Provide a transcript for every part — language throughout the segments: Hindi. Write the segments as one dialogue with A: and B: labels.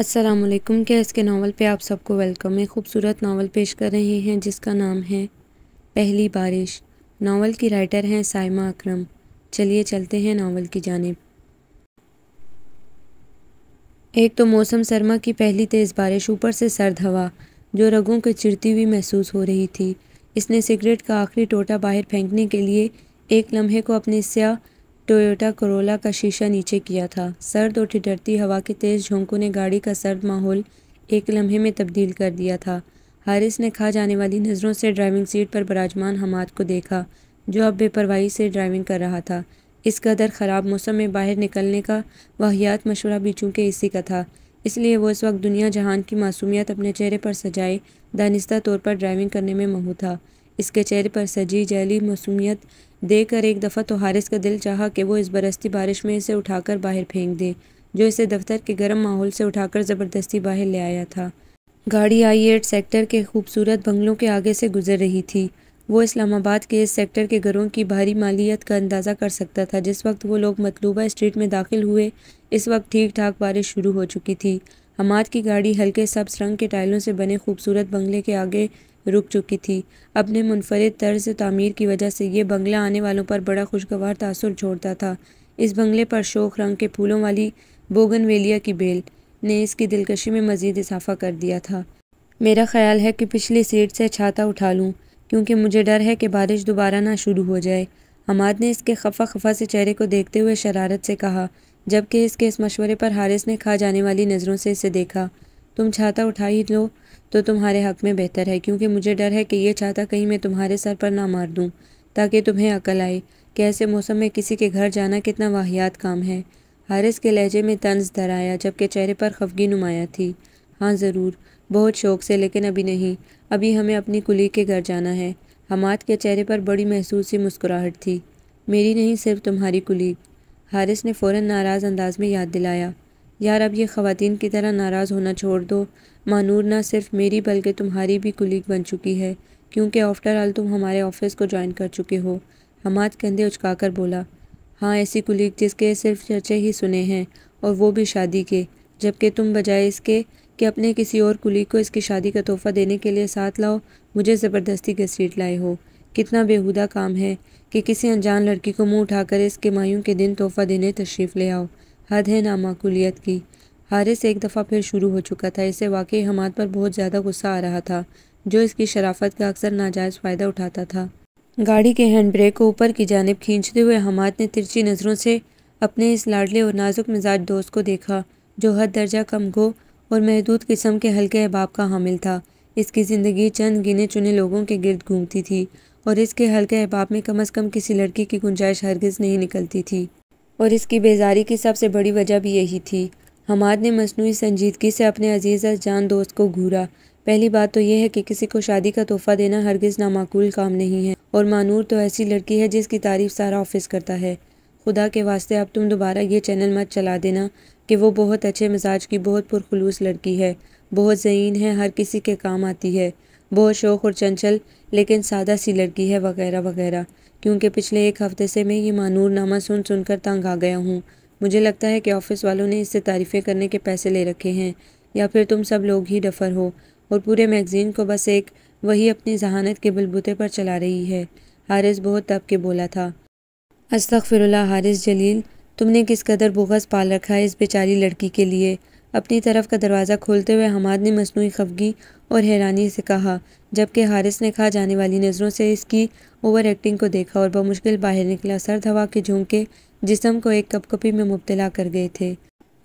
A: असलम क्या इसके नावल पे आप सबको वेलकम है खूबसूरत नावल पेश कर रहे हैं जिसका नाम है पहली बारिश नावल की राइटर हैं साइमा अकरम चलिए चलते हैं नावल की जानब एक तो मौसम सरमा की पहली तेज़ बारिश ऊपर से सर्द हवा जो रगों के चिरती हुई महसूस हो रही थी इसने सिगरेट का आखिरी टोटा बाहर फेंकने के लिए एक लम्हे को अपने स्या टोयोटा करोला का शीशा नीचे किया था सर्द और ठिठरती हवा के तेज़ झोंकों ने गाड़ी का सर्द माहौल एक लम्हे में तब्दील कर दिया था हारिस ने खा जाने वाली नज़रों से ड्राइविंग सीट पर बराजमान हमाद को देखा जो अब बेपरवाही से ड्राइविंग कर रहा था इस कदर ख़राब मौसम में बाहर निकलने का वाहियात मशवरा भी चूँकि इसी का था इसलिए वो इस वक्त दुनिया जहान की मासूमियत अपने चेहरे पर सजाए दानिस्ता तौर पर ड्राइविंग करने में महू था इसके चेहरे पर सजी जैली मसूमियत देकर एक दफ़ा तो हारिस का दिल चाहा कि वो इस बरसती बारिश में इसे उठाकर बाहर फेंक दे जो इसे दफ्तर के गर्म माहौल से उठाकर ज़बरदस्ती बाहर ले आया था गाड़ी आई एट सेक्टर के खूबसूरत बंगलों के आगे से गुजर रही थी वो इस्लामाबाद के इस सेक्टर के घरों की भारी मालियत का अंदाज़ा कर सकता था जिस वक्त वो लोग मतलूबा स्ट्रीट में दाखिल हुए इस वक्त ठीक ठाक बारिश शुरू हो चुकी थी हमाद की गाड़ी हल्के सब्स रंग के टाइलों से बने खूबसूरत बंगले के आगे रुक चुकी थी अपने मुनफरद तर्ज तमीर की वजह से यह बंगला आने वालों पर बड़ा खुशगवार तासर छोड़ता था इस बंगले पर शोख रंग के फूलों वाली बोगनवेलिया की बेल ने इसकी दिलकशी में मज़ीद इजाफा कर दिया था मेरा ख्याल है कि पिछली सीट से छाता उठा लूँ क्योंकि मुझे डर है कि बारिश दोबारा ना शुरू हो जाए हमाद ने इसके खफा खफा से चेहरे को देखते हुए शरारत से कहा जबकि इसके इस मशवरे पर हारिस ने खा जाने वाली नज़रों से इसे देखा तुम छाता उठा ही लो तो तुम्हारे हक़ में बेहतर है क्योंकि मुझे डर है कि ये चाहता कहीं मैं तुम्हारे सर पर ना मार दूँ ताकि तुम्हें अकल आए कि ऐसे मौसम में किसी के घर जाना कितना वाहियात काम है हारिस के लहजे में तंज धराया जबकि चेहरे पर खफगी नुमाया थी हाँ ज़रूर बहुत शौक से लेकिन अभी नहीं अभी हमें अपनी कुली के घर जाना है हमाद के चेहरे पर बड़ी महसूस सी मुस्कुराहट थी मेरी नहीं सिर्फ तुम्हारी कुली हारिस ने फ़ौर नाराज़ अंदाज में याद दिलाया यार अब ये ख़वान की तरह नाराज़ होना छोड़ दो मानूर ना सिर्फ मेरी बल्कि तुम्हारी भी कुलीग बन चुकी है क्योंकि आफ्टर ऑल तुम हमारे ऑफिस को ज्वाइन कर चुके हो हमाद कंधे उचकाकर बोला हाँ ऐसी कुलीग जिसके सिर्फ चर्चे ही सुने हैं और वो भी शादी के जबकि तुम बजाय इसके कि अपने किसी और कुलीग को इसकी शादी का तोहफ़ा देने के लिए साथ लाओ मुझे ज़बरदस्ती घसीट लाए हो कितना बेहुदा काम है कि किसी अनजान लड़की को मुंह उठाकर इसके मायूं के दिन तोहफ़ा देने तशरीफ़ ले आओ हद है नामाकुलियत की हारिस एक दफ़ा फिर शुरू हो चुका था इसे वाकई हमाद पर बहुत ज़्यादा गुस्सा आ रहा था जो इसकी शराफत का अक्सर नाजायज़ फ़ायदा उठाता था गाड़ी के हैंड ब्रेक को ऊपर की जानब खींचते हुए हमाद ने तिरछी नज़रों से अपने इस लाडले और नाजुक मिजाज दोस्त को देखा जो हद दर्जा कम गो और महदूद किस्म के हल्के अहबाब का हामिल था इसकी ज़िंदगी चंद गिने चुने लोगों के गिरद घूमती थी और इसके हल्के अहबाब में कम अज़ कम किसी लड़की की गुंजाइश हरगिज़ नहीं निकलती थी और इसकी बेजारी की सबसे बड़ी वजह भी यही थी हमाद ने मसनू संजीदगी से अपने अजीज़ जान दोस्त को घूरा पहली बात तो यह है कि किसी को शादी का तोहफा देना हरगिज़ नामाकूल काम नहीं है और मानूर तो ऐसी लड़की है जिसकी तारीफ सारा ऑफिस करता है खुदा के वास्ते अब तुम दोबारा ये चैनल मत चला देना कि वो बहुत अच्छे मिजाज की बहुत पुरखलूस लड़की है बहुत जहीन है हर किसी के काम आती है बहुत शौक़ और चंचल लेकिन सादा सी लड़की है वगैरह वगैरह क्योंकि पिछले एक हफ्ते से मैं ये मानूरनामा सुन सुनकर तंग आ गया हूँ मुझे लगता है कि ऑफ़िस वालों ने इससे तारीफ़ें करने के पैसे ले रखे हैं या फिर तुम सब लोग ही डफर हो और पूरे मैगज़ीन को बस एक वही अपनी जहानत के बलबूते पर चला रही है हारिस बहुत तब के बोला था फिर हारिस जलील तुमने किस कदर बोगस पाल रखा है इस बेचारी लड़की के लिए अपनी तरफ का दरवाज़ा खोलते हुए हमाद ने मसनू खफगी और हैरानी से कहा जबकि हारिस ने खा जाने वाली नज़रों से इसकी ओवर एक्टिंग को देखा और बमुश्किल बाहर निकला सर्द हवा के झोंके जिसम को एक कपकपी में मुबतला कर गए थे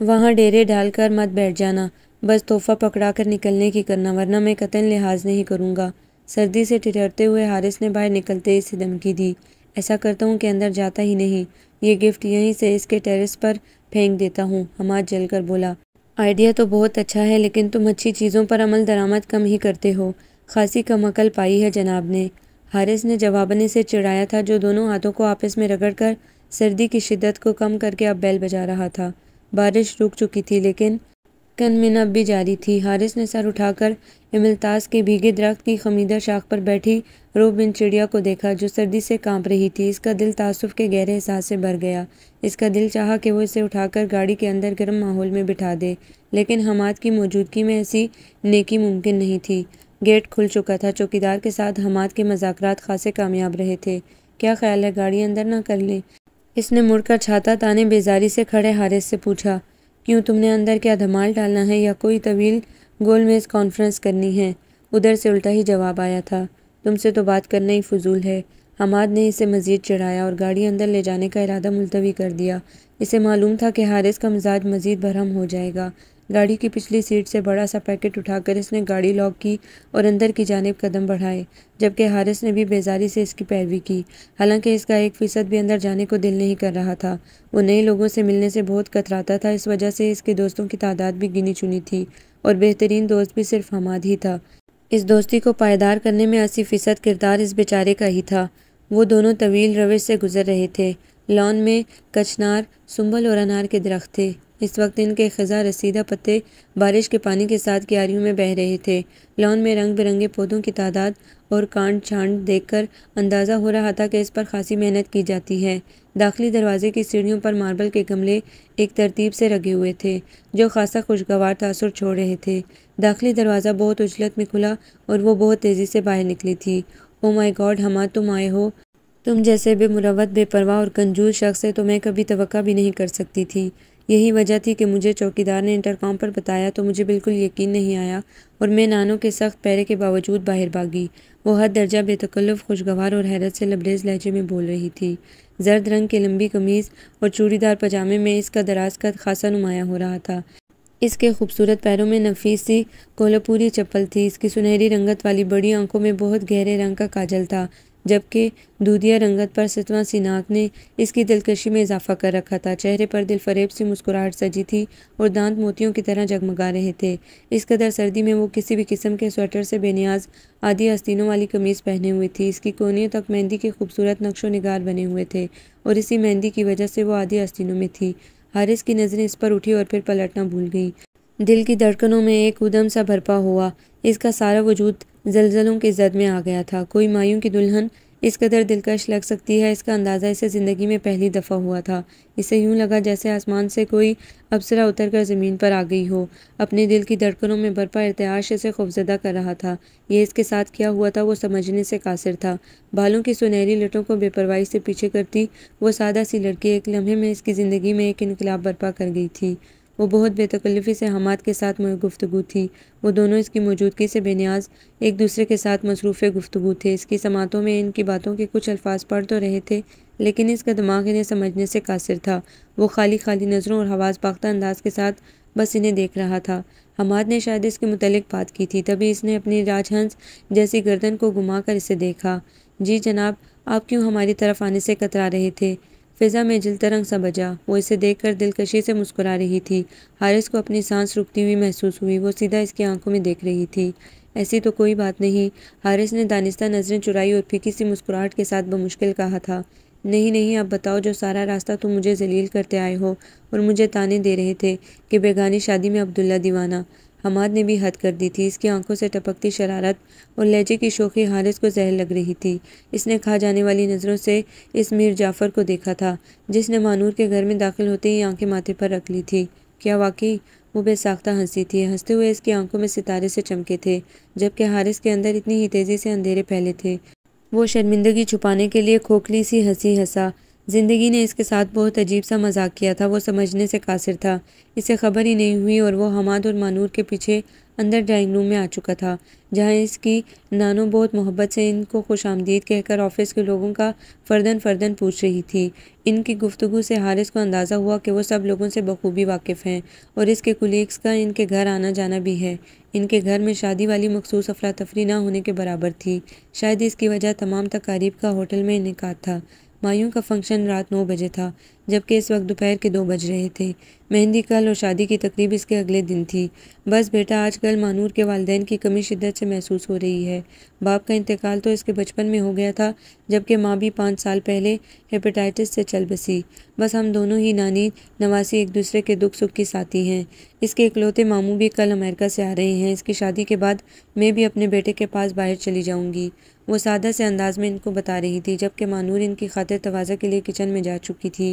A: वहाँ डेरे डालकर मत बैठ जाना बस तोहफा पकड़ा कर निकलने की करना वरना मैं कतन लिहाज नहीं करूँगा सर्दी से ठिठरते हुए हारिस ने बाहर निकलते ही धमकी दी ऐसा करता हूँ कि अंदर जाता ही नहीं ये गिफ्ट यहीं से इसके टेरिस पर फेंक देता हूँ हमाद जल कर बोला आइडिया तो बहुत अच्छा है लेकिन तुम अच्छी चीज़ों पर अमल दरामद कम ही करते हो खासी कमकल पाई है जनाब ने हारिस ने जवाबन इसे चिढ़ाया था जो दोनों हाथों को आपस में रगड़ कर सर्दी की शिद्दत को कम करके अब बैल बजा रहा था बारिश रुक चुकी थी लेकिन कनमिन अब भी जारी थी हारिस ने सर उठाकर इमलतास के भीगे दरख्त की खमीदा शाख पर बैठी रोबिन चिड़िया को देखा जो सर्दी से कांप रही थी इसका दिल तासुफ के गहरे एहसास से भर गया इसका दिल चाहा कि वो इसे उठाकर गाड़ी के अंदर गर्म माहौल में बिठा दे लेकिन हमाद की मौजूदगी में ऐसी नेकी मुमकिन नहीं थी गेट खुल चुका था चौकीदार के साथ हमाद के मजाक खासे कामयाब रहे थे क्या ख्याल है गाड़ी अंदर ना कर ले इसने मुड़कर छाता ताने बेजारी से खड़े हारिस से पूछा क्यों तुमने अंदर क्या धमाल डालना है या कोई तवील गोल मेज़ कॉन्फ्रेंस करनी है उधर से उल्टा ही जवाब आया था तुमसे तो बात करना ही फजूल है हमाद ने इसे मज़ीद चढ़ाया और गाड़ी अंदर ले जाने का इरादा मुलतवी कर दिया इसे मालूम था कि हारिस का मिजाज मज़ीद भरम हो जाएगा गाड़ी की पिछली सीट से बड़ा सा पैकेट उठाकर इसने गाड़ी लॉक की और अंदर की जानब कदम बढ़ाए जबकि हारिस ने भी बेजारी से इसकी पैरवी की हालांकि इसका एक फ़ीसद भी अंदर जाने को दिल नहीं कर रहा था वो नए लोगों से मिलने से बहुत कतराता था इस वजह से इसके दोस्तों की तादाद भी गिनी चुनी थी और बेहतरीन दोस्त भी सिर्फ हमाद ही था इस दोस्ती को पायदार करने में अस्सी फ़ीसद किरदार इस बेचारे का ही था वो दोनों तवील रविश से गुजर रहे थे लॉन में कचनार सुंबल और अनार के दरख्त थे इस वक्त इनके खजा रसीदा पत्ते बारिश के पानी के साथ क्यारियों में बह रहे थे लॉन में रंग बिरंगे पौधों की तादाद और कांड छांड देखकर अंदाज़ा हो रहा था कि इस पर खासी मेहनत की जाती है दाखिली दरवाजे की सीढ़ियों पर मार्बल के गमले एक तरतीब से रखे हुए थे जो खासा खुशगवार तासुर छोड़ रहे थे दाखिली दरवाज़ा बहुत उजलत में खुला और वो बहुत तेज़ी से बाहर निकली थी ओ माई गॉड हम तुम आए हो तुम जैसे बेमुरवत बेपरवाह और कंजूर शख्स है तो मैं कभी तो भी नहीं कर सकती थी यही वजह थी कि मुझे चौकीदार ने इंटरकॉम पर बताया तो मुझे बिल्कुल यकीन नहीं आया और मैं नानों के सख्त पैरे के बावजूद बाहर भागी वो हर दर्जा बेतकल्लफ़ खुशगवार और हैरत से लबरेज लहजे में बोल रही थी जर्द रंग की लंबी कमीज़ और चूड़ीदार पजामे में इसका दराज का खासा नुमाया हो रहा था इसके खूबसूरत पैरों में नफीस सी कोल्हापुरी चप्पल थी इसकी सुनहरी रंगत वाली बड़ी आंखों में बहुत गहरे रंग का काजल था जबकि दूधिया रंगत पर सतवा सिनाक ने इसकी दिलकशी में इजाफा कर रखा था चेहरे पर दिल फरेब सी मुस्कुराहट सजी थी और दांत मोतियों की तरह जगमगा रहे थे इस कदर सर्दी में वो किसी भी किस्म के स्वेटर से बेनियाज आदि आस्तीनों वाली कमीज़ पहने हुई थी इसकी कोनियों तक मेहंदी के खूबसूरत नक्शो नगार बने हुए थे और इसी मेहंदी की वजह से वो आदि आस्तीनों में थी हारिस की नज़रें इस पर उठी और फिर पलटना भूल गई दिल की धड़कनों में एक उदम सा भरपा हुआ इसका सारा वजूद जलजलों की जद में आ गया था कोई मायूं की दुल्हन इस कदर दिलकश लग सकती है इसका अंदाज़ा इसे ज़िंदगी में पहली दफ़ा हुआ था इसे यूं लगा जैसे आसमान से कोई अप्सरा उतर कर ज़मीन पर आ गई हो अपने दिल की धड़कनों में भरपा इरतहाश इसे खौफजदा कर रहा था ये इसके साथ क्या हुआ था वो समझने से कासिर था बालों की सुनहरी लटों को बेपरवाही से पीछे करती वो सादा सी लड़की एक लम्हे में इसकी ज़िंदगी में एक इनकलाब बर्पा कर गई थी वो बहुत बेतकल्लफ़ी से हमाद के साथ गुफ्तु थी वो दोनों इसकी मौजूदगी से बेनियाज एक दूसरे के साथ मसरूफ़ गुफ्तु थे इसकी समातों में इनकी बातों के कुछ अल्फाज पढ़ तो रहे थे लेकिन इसका दिमाग इन्हें समझने से कासिर था वो खाली खाली नज़रों और हवास पाख्ता अंदाज के साथ बस इन्हें देख रहा था हमाद ने शायद इसके मतलब बात की थी तभी इसने अपनी राजहंस जैसी गर्दन को कर इसे देखा जी जनाब आप क्यों हमारी तरफ आने से कतरा रहे थे फिज़ा में जिलता रंग सा बजा वो इसे देखकर दिलकशी से मुस्कुरा रही थी हारिस को अपनी सांस रुकती हुई महसूस हुई वो सीधा इसकी आंखों में देख रही थी ऐसी तो कोई बात नहीं हारिस ने दानिस्ता नज़रें चुराई और फीकी सी मुस्कुराहट के साथ बमुश्किल कहा था नहीं नहीं आप बताओ जो सारा रास्ता तुम मुझे जलील करते आए हो और मुझे ताने दे रहे थे कि बेगानी शादी में अब्दुल्ला दीवाना हमाद ने भी हद कर दी थी इसकी आंखों से टपकती शरारत और लहजे की शोखी हारिस को जहर लग रही थी इसने खा जाने वाली नज़रों से इस मीर जाफ़र को देखा था जिसने मानूर के घर में दाखिल होते ही आंखें माथे पर रख ली थी क्या वाकई वो बेसाख्ता हंसी थी हंसते हुए इसकी आंखों में सितारे से चमके थे जबकि हारिस के अंदर इतनी ही तेज़ी से अंधेरे फैले थे वो शर्मिंदगी छुपाने के लिए खोखली सी हंसी हंसा ज़िंदगी ने इसके साथ बहुत अजीब सा मजाक किया था वो समझने से कासिर था इसे खबर ही नहीं हुई और वो हमाद और मानूर के पीछे अंदर ड्राइंग रूम में आ चुका था जहाँ इसकी नानो बहुत मोहब्बत से इनको खुश आमदीद कहकर ऑफिस के लोगों का फर्दन फर्दन पूछ रही थी इनकी गुफ्तु से हारिस को अंदाज़ा हुआ कि वो सब लोगों से बखूबी वाकिफ़ हैं और इसके कुलीग्स का इनके घर आना जाना भी है इनके घर में शादी वाली मखसूस अफरा तफरी ना होने के बराबर थी शायद इसकी वजह तमाम तकारीब का होटल में इनका था मायों का फंक्शन रात नौ बजे था जबकि इस वक्त दोपहर के दो बज रहे थे मेहंदी कल और शादी की तकरीब इसके अगले दिन थी बस बेटा आजकल मानूर के वालदेन की कमी शिद्दत से महसूस हो रही है बाप का इंतकाल तो इसके बचपन में हो गया था जबकि माँ भी पाँच साल पहले हेपेटाइटिस से चल बसी बस हम दोनों ही नानी नवासी एक दूसरे के दुख सुख की साथी हैं इसके इकलौते मामू भी कल अमेरिका से आ रहे हैं इसकी शादी के बाद मैं भी अपने बेटे के पास बाहर चली जाऊँगी वो सादा से अंदाज में इनको बता रही थी जबकि मानूर इनकी खातिर तवाज़ा के लिए किचन में जा चुकी थी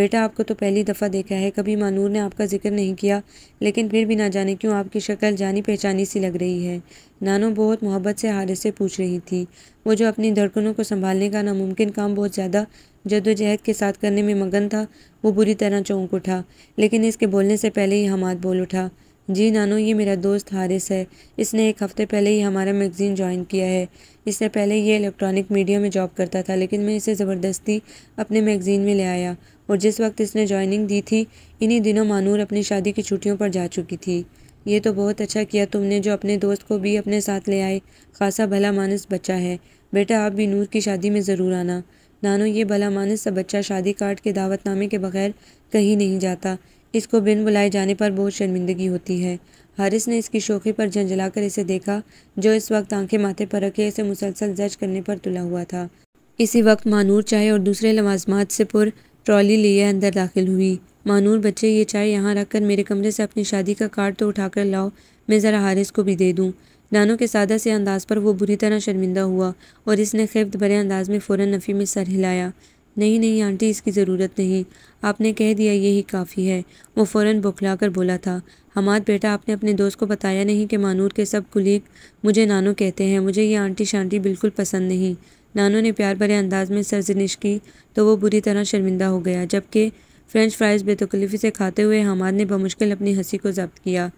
A: बेटा आपको तो पहली दफ़ा देखा है कभी मानूर ने आपका जिक्र नहीं किया लेकिन फिर भी ना जाने क्यों आपकी शक्ल जानी पहचानी सी लग रही है नानो बहुत मोहब्बत से हारिस से पूछ रही थी वो जो अपनी धड़कनों को संभालने का नामुमकिन काम बहुत ज़्यादा जदोजहद के साथ करने में मगन था वो बुरी तरह चौंक उठा लेकिन इसके बोलने से पहले ही हमाद बोल उठा जी नानू ये मेरा दोस्त हारिस है इसने एक हफ़्ते पहले ही हमारा मैगज़ीन ज्वाइन किया है इससे पहले ये इलेक्ट्रॉनिक मीडिया में जॉब करता था लेकिन मैं इसे ज़बरदस्ती अपने मैगज़ीन में ले आया और जिस वक्त इसने ज्वाइनिंग दी थी इन्हीं दिनों मानूर अपनी शादी की छुट्टियों पर जा चुकी थी ये तो बहुत अच्छा किया तुमने जो अपने दोस्त को भी अपने साथ ले आए खासा भला मानस बच्चा है बेटा आप भी नूर की शादी में ज़रूर आना नानो ये भला मानस सा बच्चा शादी कार्ड के दावतनामे के बगैर कहीं नहीं जाता इसको बिन बुलाए जाने पर बहुत शर्मिंदगी होती है हारिस ने इसकी शोखी पर झंझलाकर इसे देखा जो इस वक्त आंखें माथे पर रखे इसे मुसलसल जज करने पर तुला हुआ था इसी वक्त मानूर चाय और दूसरे लवाजमात से पुर ट्रॉली लिए अंदर दाखिल हुई मानूर बच्चे ये चाय यहाँ रख कर मेरे कमरे से अपनी शादी का कार्ड तो उठाकर लाओ मैं ज़रा हारिस को भी दे दूँ नानों के सादा से अंदाज पर वो बुरी तरह शर्मिंदा हुआ और इसने खेफ भरे अंदाज में फ़ौर नफ़ी में सर हिलाया नहीं नहीं आंटी इसकी ज़रूरत नहीं आपने कह दिया यही काफ़ी है वो फ़ौर बौखला कर बोला था हमाद बेटा आपने अपने दोस्त को बताया नहीं कि मानूर के सब कुलीग मुझे नानू कहते हैं मुझे ये आंटी शांटी बिल्कुल पसंद नहीं नानू ने प्यार भरे अंदाज में सरजनिश की तो वो बुरी तरह शर्मिंदा हो गया जबकि फ्रेंच फ्राइज़ बेतकलीफ़ी से खाते हुए हमाद ने बमुश्किल अपनी हंसी को जब्त किया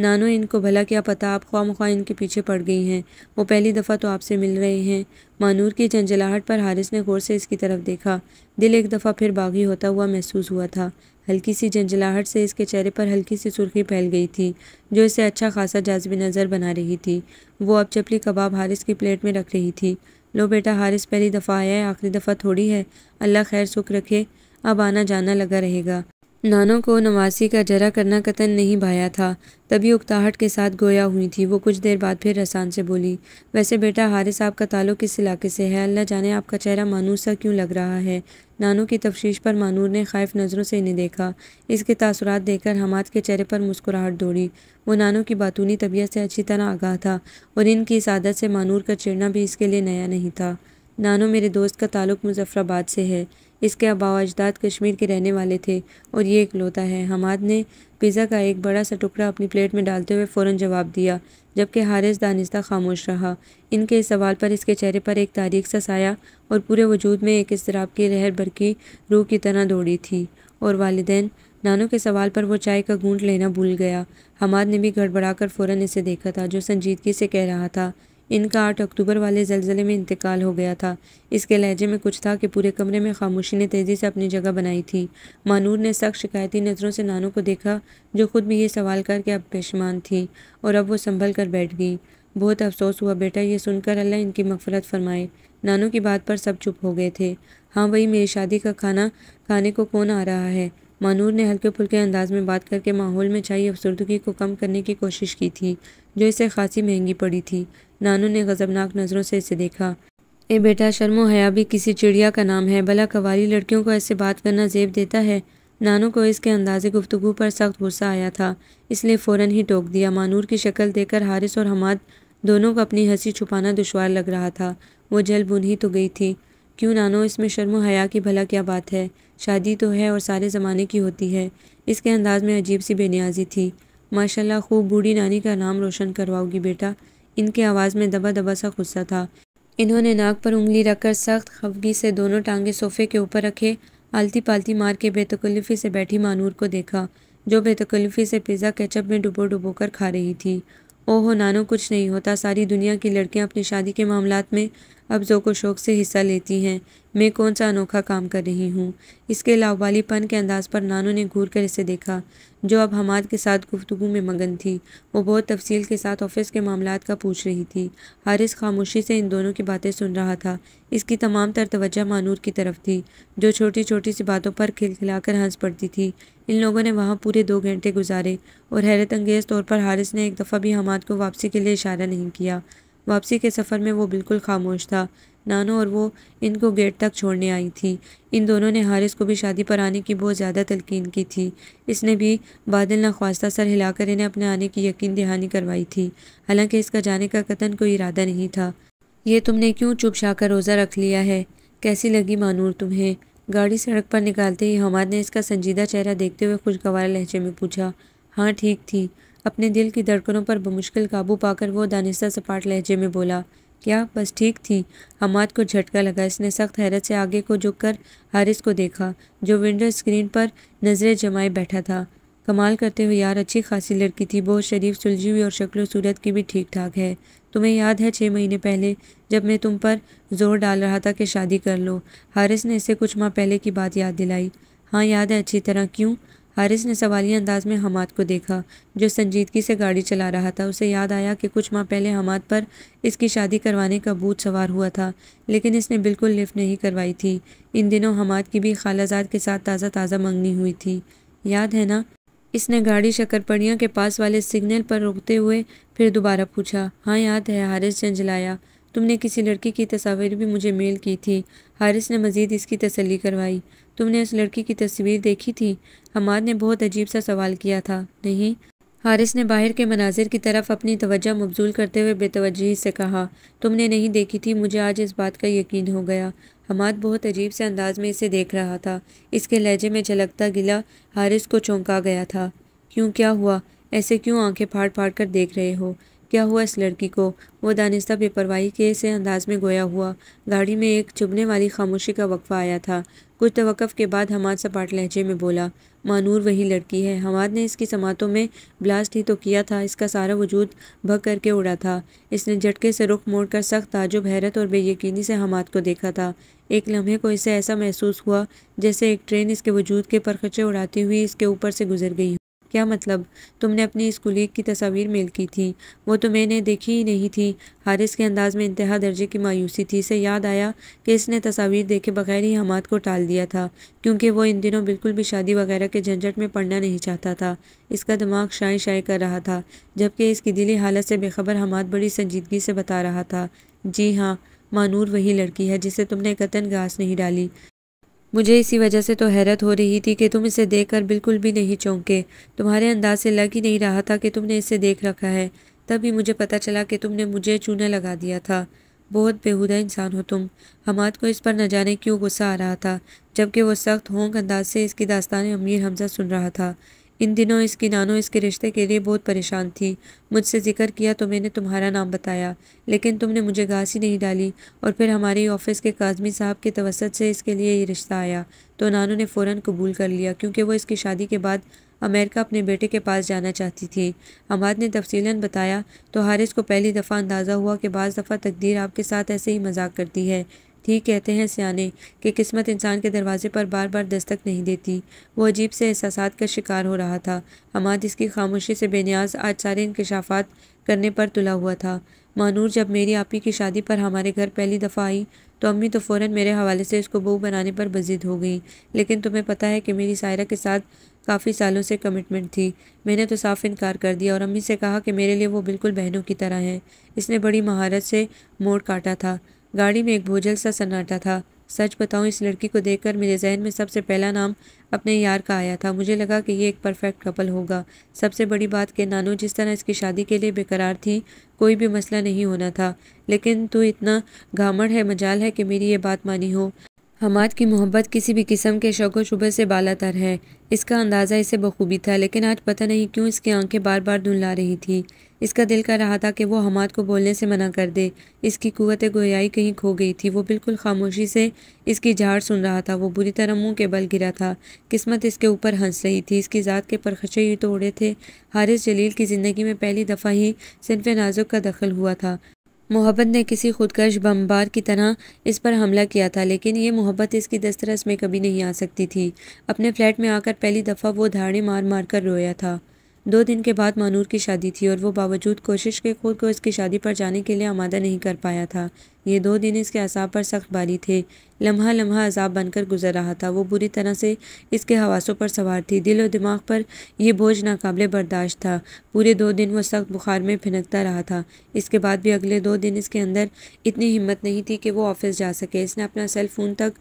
A: नानो इनको भला क्या पता आप ख्वा ख्वा इनके पीछे पड़ गई हैं वो पहली दफ़ा तो आपसे मिल रहे हैं मानूर की झंझलाहट पर हारिस ने गौर से इसकी तरफ देखा दिल एक दफ़ा फिर बागी होता हुआ महसूस हुआ था हल्की सी झंझलाहट से इसके चेहरे पर हल्की सी सुर्खी फैल गई थी जो इसे अच्छा खासा जाजब नज़र बना रही थी वो अब चपली कबाब हारिस की प्लेट में रख रही थी लो बेटा हारिस पहली दफ़ा आया है आखिरी दफ़ा थोड़ी है अल्लाह खैर सुख रखे अब आना जाना लगा रहेगा नानों को नवासी का जरा करना कतन नहीं भाया था तभी उकताहट के साथ गोया हुई थी वो कुछ देर बाद फिर रसान से बोली वैसे बेटा हारिस का ताल्लुक किस इलाके से है अल्लाह जाने आपका चेहरा मानूर सा क्यों लग रहा है नानू की तफशीश पर मानूर ने खाइफ नज़रों से इन्हें देखा इसके तासुरात देखकर हमाद के चेहरे पर मुस्कुराहट दौड़ी वो नानों की बातूनी तबीयत से अच्छी तरह आगाह था और इनकी इस आदत से मानूर का चिड़ना भी इसके लिए नया नहीं था नानो मेरे दोस्त का ताल्लुक मुजफ्फराबाद से है इसके अबाव अजदाद कश्मीर के रहने वाले थे और ये इकलौता है हमाद ने पिज़्ज़ा का एक बड़ा सा टुकड़ा अपनी प्लेट में डालते हुए फ़ौर जवाब दिया जबकि हारिस दानिस्ता खामोश रहा इनके इस सवाल पर इसके चेहरे पर एक तारीख सा साया और पूरे वजूद में एक इसराब की लहर बरकी रूह की तरह दौड़ी थी और वालदेन नानों के सवाल पर वो चाय का घूंट लेना भूल गया हमाद ने भी गड़बड़ाकर फ़ौरन इसे देखा था जो संजीदगी से कह रहा था इनका आठ अक्टूबर वाले जलजिले में इंतकाल हो गया था इसके लहजे में कुछ था कि पूरे कमरे में खामोशी ने तेज़ी से अपनी जगह बनाई थी मानूर ने सख्त शिकायती नज़रों से नानू को देखा जो खुद भी ये सवाल करके अब पेशमान थी और अब वो संभल कर बैठ गई बहुत अफसोस हुआ बेटा ये सुनकर अल्लाह इनकी मफफरत फरमाए नानू की बात पर सब चुप हो गए थे हाँ भाई मेरी शादी का खाना खाने को कौन आ रहा है मानूर ने हल्के फुल्के अंदाज में बात करके माहौल में छाई अफसरदगी को कम करने की कोशिश की थी जो इसे खासी महंगी पड़ी थी नानू ने गजबनाक नज़रों से इसे देखा ए बेटा शर्मो हया भी किसी चिड़िया का नाम है भला कवाली लड़कियों को ऐसे बात करना जेब देता है नानू को इसके अंदाजे गुफ्तु पर सख्त गुस्सा आया था इसलिए फ़ौरन ही टोक दिया मानूर की शक्ल देखकर हारिस और हमाद दोनों को अपनी हंसी छुपाना दुशवार लग रहा था वो जल बुन ही तो गई थी क्यों नानो इसमें शर्म हया की भला क्या बात है शादी तो है और सारे ज़माने की होती है इसके अंदाज में अजीब सी बेनियाजी थी माशाल्लाह खूब बूढ़ी नानी का नाम रोशन करवाओगी बेटा इनके आवाज़ में दबा दबा सा गुस्सा था इन्होंने नाक पर उंगली रखकर सख्त खफगी से दोनों टांगे सोफे के ऊपर रखे आलती पालती मार के बेतकल्लफ़ी से बैठी मानूर को देखा जो बेतकल्लफ़ी से पिज़्ज़ा केचप में डुबो डुबो कर खा रही थी ओहो नानो कुछ नहीं होता सारी दुनिया की लड़कियां अपनी शादी के मामला में अब को शौक से हिस्सा लेती हैं मैं कौन सा अनोखा काम कर रही हूँ इसके लावालीपन के अंदाज पर नानो ने घूर कर इसे देखा जो अब हमाद के साथ गुफ्तु में मगन थी वो बहुत तफसील के साथ ऑफिस के मामला का पूछ रही थी हारिस खामोशी से इन दोनों की बातें सुन रहा था इसकी तमाम तर तवज्जा मानूर की तरफ थी जो छोटी छोटी सी बातों पर खिलखिलाकर हंस पड़ती थी इन लोगों ने वहाँ पूरे दो घंटे गुजारे और हैरत अंगेज़ तौर पर हारिस ने एक दफ़ा भी हमाद को वापसी के लिए इशारा नहीं किया वापसी के सफ़र में वो बिल्कुल खामोश था नानो और वो इनको गेट तक छोड़ने आई थी इन दोनों ने हारिस को भी शादी पर आने की बहुत ज़्यादा तलकिन की थी इसने भी बादल नाख्वास्ता सर हिलाकर इन्हें अपने आने की यकीन दहानी करवाई थी हालांकि इसका जाने का कतन कोई इरादा नहीं था ये तुमने क्यों चुप शाकर रोज़ा रख लिया है कैसी लगी मानूर तुम्हें गाड़ी सड़क पर निकालते ही हमाद ने इसका संजीदा चेहरा देखते हुए खुशगवार लहजे में पूछा हाँ ठीक थी अपने दिल की धड़कनों पर बमुश्किल काबू पाकर वो दानिस्ता सपाट लहजे में बोला क्या बस ठीक थी हमाद को झटका लगा इसने सख्त हैरत से आगे को झुक कर हारिस को देखा जो विंडो स्क्रीन पर नज़रें जमाए बैठा था कमाल करते हुए यार अच्छी खासी लड़की थी बहुत शरीफ सुलझी हुई और शक्ल सूरत की भी ठीक ठाक है तुम्हें याद है छः महीने पहले जब मैं तुम पर जोर डाल रहा था कि शादी कर लो हारिस ने इसे कुछ माह पहले की बात याद दिलाई हाँ याद है अच्छी तरह क्यों हारिस ने सवालिया अंदाज में हमाद को देखा जो संजीदगी से गाड़ी चला रहा था उसे याद आया कि कुछ माह पहले हमाद पर इसकी शादी करवाने का बूत सवार हुआ था लेकिन इसने बिल्कुल लिफ्ट नहीं करवाई थी इन दिनों हमाद की भी खालाजाद के साथ ताज़ा ताज़ा मंगनी हुई थी याद है ना इसने गाड़ी शक्करपड़िया के पास वाले सिग्नल पर रोकते हुए फिर दोबारा पूछा हाँ याद है हारिस झंझलाया तुमने किसी लड़की की तस्वीर भी मुझे मेल की थी हारिस ने मज़ीद इसकी तसली करवाई तुमने उस लड़की की तस्वीर देखी थी हमाद ने बहुत अजीब सा सवाल किया था नहीं हारिस ने बाहर के मनाजिर की तरफ अपनी तवज्जो मबजूल करते हुए बेतवजही से कहा तुमने नहीं देखी थी मुझे आज इस बात का यकीन हो गया हमाद बहुत अजीब से अंदाज में इसे देख रहा था इसके लहजे में झलकता गिला हारिस को चौंका गया था क्यों क्या हुआ ऐसे क्यों आंखें फाड़ फाड़ कर देख रहे हो क्या हुआ इस लड़की को वो दानिस्ता बेपरवाही के से अंदाज में गोया हुआ गाड़ी में एक चुभने वाली खामोशी का वक्फा आया था कुछ तवक़ के बाद हमाद सपाट लहजे में बोला मानूर वही लड़की है हमाद ने इसकी समातों में ब्लास्ट ही तो किया था इसका सारा वजूद भग करके उड़ा था इसने झटके से रुख मोड़ कर सख्त ताजुब हैरत और बेयकीनी से हमाद को देखा था एक लम्हे को इसे ऐसा महसूस हुआ जैसे एक ट्रेन इसके वजूद के परखचे उड़ाती हुई इसके ऊपर से गुजर गई क्या मतलब तुमने अपनी स्कूली की तस्वीर मेल की थी वो तो मैंने देखी ही नहीं थी हारिस के अंदाज में इंतहा दर्जे की मायूसी थी इसे याद आया कि इसने तस्वीर देखे बगैर ही हमाद को टाल दिया था क्योंकि वो इन दिनों बिल्कुल भी शादी वगैरह के झंझट में पढ़ना नहीं चाहता था इसका दिमाग शाए शाए कर रहा था जबकि इसकी दिली हालत से बेखबर हमाद बड़ी संजीदगी से बता रहा था जी हाँ मानूर वही लड़की है जिसे तुमने कतन घास नहीं डाली मुझे इसी वजह से तो हैरत हो रही थी कि तुम इसे देखकर बिल्कुल भी नहीं चौंके तुम्हारे अंदाज से लग ही नहीं रहा था कि तुमने इसे देख रखा है तभी मुझे पता चला कि तुमने मुझे चूना लगा दिया था बहुत बेहुदा इंसान हो तुम हमाद को इस पर न जाने क्यों गुस्सा आ रहा था जबकि वो सख्त होंग अंदाज से इसकी दास्तान अमीर हमजा सुन रहा था इन दिनों इसकी नानो इसके रिश्ते के लिए बहुत परेशान थी मुझसे जिक्र किया तो मैंने तुम्हारा नाम बताया लेकिन तुमने मुझे घास ही नहीं डाली और फिर हमारे ऑफिस के काजमी साहब के तवसत से इसके लिए ये रिश्ता आया तो नानो ने फ़ौर कबूल कर लिया क्योंकि वो इसकी शादी के बाद अमेरिका अपने बेटे के पास जाना चाहती थी हमाद ने तफसीला बताया तो हारिस को पहली दफ़ा अंदाज़ा हुआ कि बज़ दफ़ा तकदीर आपके साथ ऐसे ही मजाक करती है ठीक कहते हैं सियाने कि किस्मत इंसान के दरवाजे पर बार बार दस्तक नहीं देती वो अजीब से एहसास का शिकार हो रहा था अमाद इसकी खामोशी से बेनियाज आज सारे इंकशाफात करने पर तुला हुआ था मानूर जब मेरी आपी की शादी पर हमारे घर पहली दफ़ा आई तो अम्मी तो फ़ौर मेरे हवाले से इसको बहू बनाने पर बजिद हो गई लेकिन तुम्हें पता है कि मेरी सायरा के साथ काफ़ी सालों से कमिटमेंट थी मैंने तो साफ इनकार कर दिया और अम्मी से कहा कि मेरे लिए वो बिल्कुल बहनों की तरह हैं इसने बड़ी महारत से मोड़ काटा था गाड़ी में एक भूजल सा सन्नाटा था सच बताऊं इस लड़की को देखकर मेरे जहन में सबसे पहला नाम अपने यार का आया था मुझे लगा कि ये एक परफेक्ट कपल होगा सबसे बड़ी बात कि नानो जिस तरह इसकी शादी के लिए बेकरार थी कोई भी मसला नहीं होना था लेकिन तू इतना घामड़ है मजाल है कि मेरी ये बात मानी हो हमाद की मोहब्बत किसी भी किस्म के शक व शुबे से बालातर है इसका अंदाज़ा इसे बखूबी था लेकिन आज पता नहीं क्यों इसकी आंखें बार बार धुंधला रही थी इसका दिल कर रहा था कि वो हमाद को बोलने से मना कर दे इसकी कुत गोयाई कहीं खो गई थी वो बिल्कुल खामोशी से इसकी झाड़ सुन रहा था वो बुरी तरह मुंह के बल गिरा था किस्मत इसके ऊपर हंस रही थी इसकी ज़ात के परखचे ही तोड़े थे हारिस जलील की ज़िंदगी में पहली दफ़ा ही सिनफ नाजुक का दखल हुआ था मोहब्बत ने किसी खुदकश बमबार की तरह इस पर हमला किया था लेकिन ये मोहब्बत इसकी दस्तरस में कभी नहीं आ सकती थी अपने फ्लैट में आकर पहली दफ़ा वो धाड़े मार मार कर रोया था दो दिन के बाद मानूर की शादी थी और वो बावजूद कोशिश के खुद को इसकी शादी पर जाने के लिए आमादा नहीं कर पाया था ये दो दिन इसके असाब पर सख्त बारी थे लम्हा लम्हा अजाब बनकर गुजर रहा था वो बुरी तरह से इसके हवासों पर सवार थी दिल और दिमाग पर यह बोझ नाकबले बर्दाश्त था पूरे दो दिन वह सख्त बुखार में फिनकता रहा था इसके बाद भी अगले दो दिन इसके अंदर इतनी हिम्मत नहीं थी कि वो ऑफिस जा सके इसने अपना सेल फ़ोन तक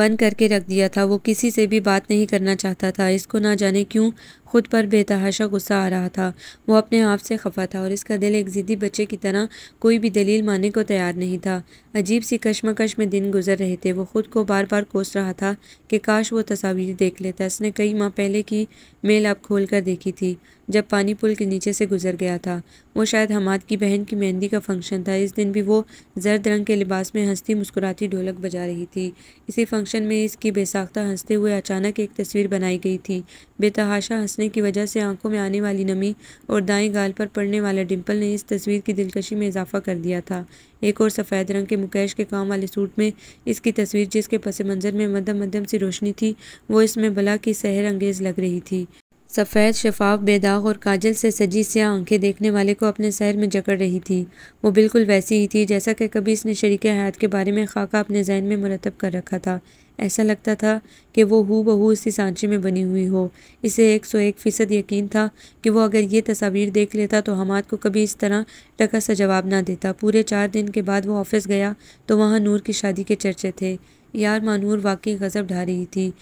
A: बंद करके रख दिया था वो किसी से भी बात नहीं करना चाहता था इसको ना जाने क्यों खुद पर बेतहाशा गुस्सा आ रहा था वो अपने आप से खफा था और इसका दिल एक ज़िद्दी बच्चे की तरह कोई भी दलील मानने को तैयार नहीं था अजीब सी कश्मकश में दिन गुजर रहे थे वो खुद को बार बार कोस रहा था कि काश वो तस्वीर देख लेता इसने कई माह पहले की मेल आप खोल कर देखी थी जब पानी पुल के नीचे से गुजर गया था वो शायद हमाद की बहन की मेहंदी का फंक्शन था इस दिन भी वो जर्द रंग के लिबास में हंसती मुस्कुराती ढोलक बजा रही थी इसी फंक्शन में इसकी बेसाख्ता हंसते हुए अचानक एक तस्वीर बनाई गई थी बेतहाशा हंसने की वजह से आंखों में आने वाली नमी और दाएं गाल पर पड़ने वाला डिम्पल ने इस तस्वीर की दिलकशी में इजाफा कर दिया था एक और सफ़ेद रंग के मुकेश के काम वाले सूट में इसकी तस्वीर जिसके पस मंज़र में मध्यम मध्यम सी रोशनी थी वो इसमें भला की सहर अंगेज़ लग रही थी सफ़ेद शफाफ बेदाग और काजल से सजी सियाह आंखें देखने वाले को अपने शहर में जकड़ रही थी वो बिल्कुल वैसी ही थी जैसा कि कभी इसने शरीक हयात के बारे में खाका अपने जहन में मरतब कर रखा था ऐसा लगता था कि वो हु बहू इसी सांचे में बनी हुई हो इसे एक सौ एक फ़ीसद यकीन था कि वो अगर ये तस्वीर देख लेता तो हमाद को कभी इस तरह टका सा जवाब ना देता पूरे चार दिन के बाद वो ऑफिस गया तो वहाँ नूर की शादी के चर्चे थे यार मानूर वाकई गज़ब ढा रही थी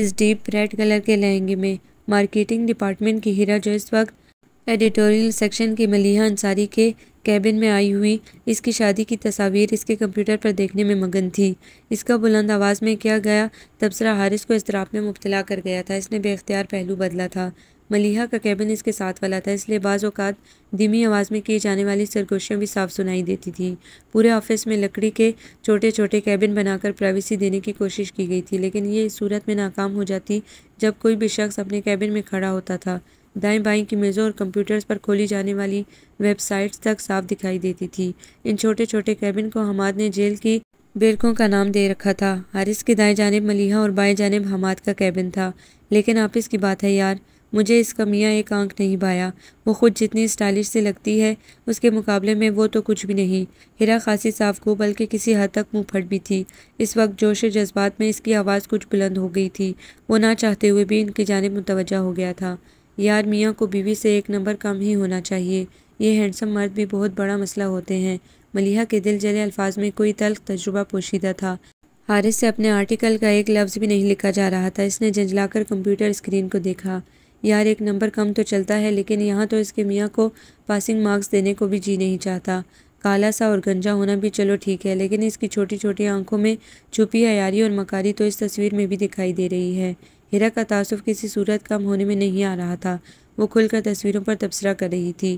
A: इस डीप रेड कलर के लहंगे में मार्केटिंग डिपार्टमेंट की हीरा जो इस वक्त एडिटोरियल सेक्शन की मलिहा अंसारी के कैबिन में आई हुई इसकी शादी की तस्वीर इसके कंप्यूटर पर देखने में मगन थी इसका बुलंद आवाज़ में किया गया तबसरा हारिस को इसतराब में मुबतला कर गया था इसने बेख्तियार पहलू बदला था मलिहा का कैबिन इसके साथ वाला था इसलिए बाज़ अवत धीमी आवाज़ में की जाने वाली सरगोशियाँ भी साफ सुनाई देती थी पूरे ऑफिस में लकड़ी के छोटे छोटे कैबिन बनाकर प्राइवेसी देने की कोशिश की गई थी लेकिन ये इस सूरत में नाकाम हो जाती जब कोई भी शख्स अपने कैबिन में खड़ा होता था दाएं बाएं की मेज़ों और कंप्यूटर्स पर खोली जाने वाली वेबसाइट्स तक साफ दिखाई देती थी इन छोटे छोटे कैबिन को हमाद ने जेल की बेरकों का नाम दे रखा था हारिस के दाएं जानब मलिहा और बाएं जानब हमाद का कैबिन था लेकिन आप इसकी बात है यार मुझे इसका मियाँ एक आंख नहीं भाया वो खुद जितनी स्टाइलिश से लगती है उसके मुकाबले में वो तो कुछ भी नहीं हिरा खासी साफ को बल्कि किसी हद तक मुँह फट भी थी इस वक्त जोश जज्बात में इसकी आवाज़ कुछ बुलंद हो गई थी वो ना चाहते हुए भी इनकी जानब मुतवजा हो गया था यार मियाँ को बीवी से एक नंबर कम ही होना चाहिए ये हैंडसम मर्द भी बहुत बड़ा मसला होते हैं मलिहा के दिल जले अल्फाज में कोई तल्ख तजुर्बा पोशीदा था हारिस से अपने आर्टिकल का एक लफ्ज़ भी नहीं लिखा जा रहा था इसने झंझलाकर कंप्यूटर स्क्रीन को देखा यार एक नंबर कम तो चलता है लेकिन यहाँ तो इसके मियाँ को पासिंग मार्क्स देने को भी जी नहीं चाहता काला सा और गंजा होना भी चलो ठीक है लेकिन इसकी छोटी छोटी आंखों में छुपी हयारी और मकारी तो इस तस्वीर में भी दिखाई दे रही है हिरा का तासुफ किसी सूरत कम होने में नहीं आ रहा था वो खुलकर तस्वीरों पर तबसरा कर रही थी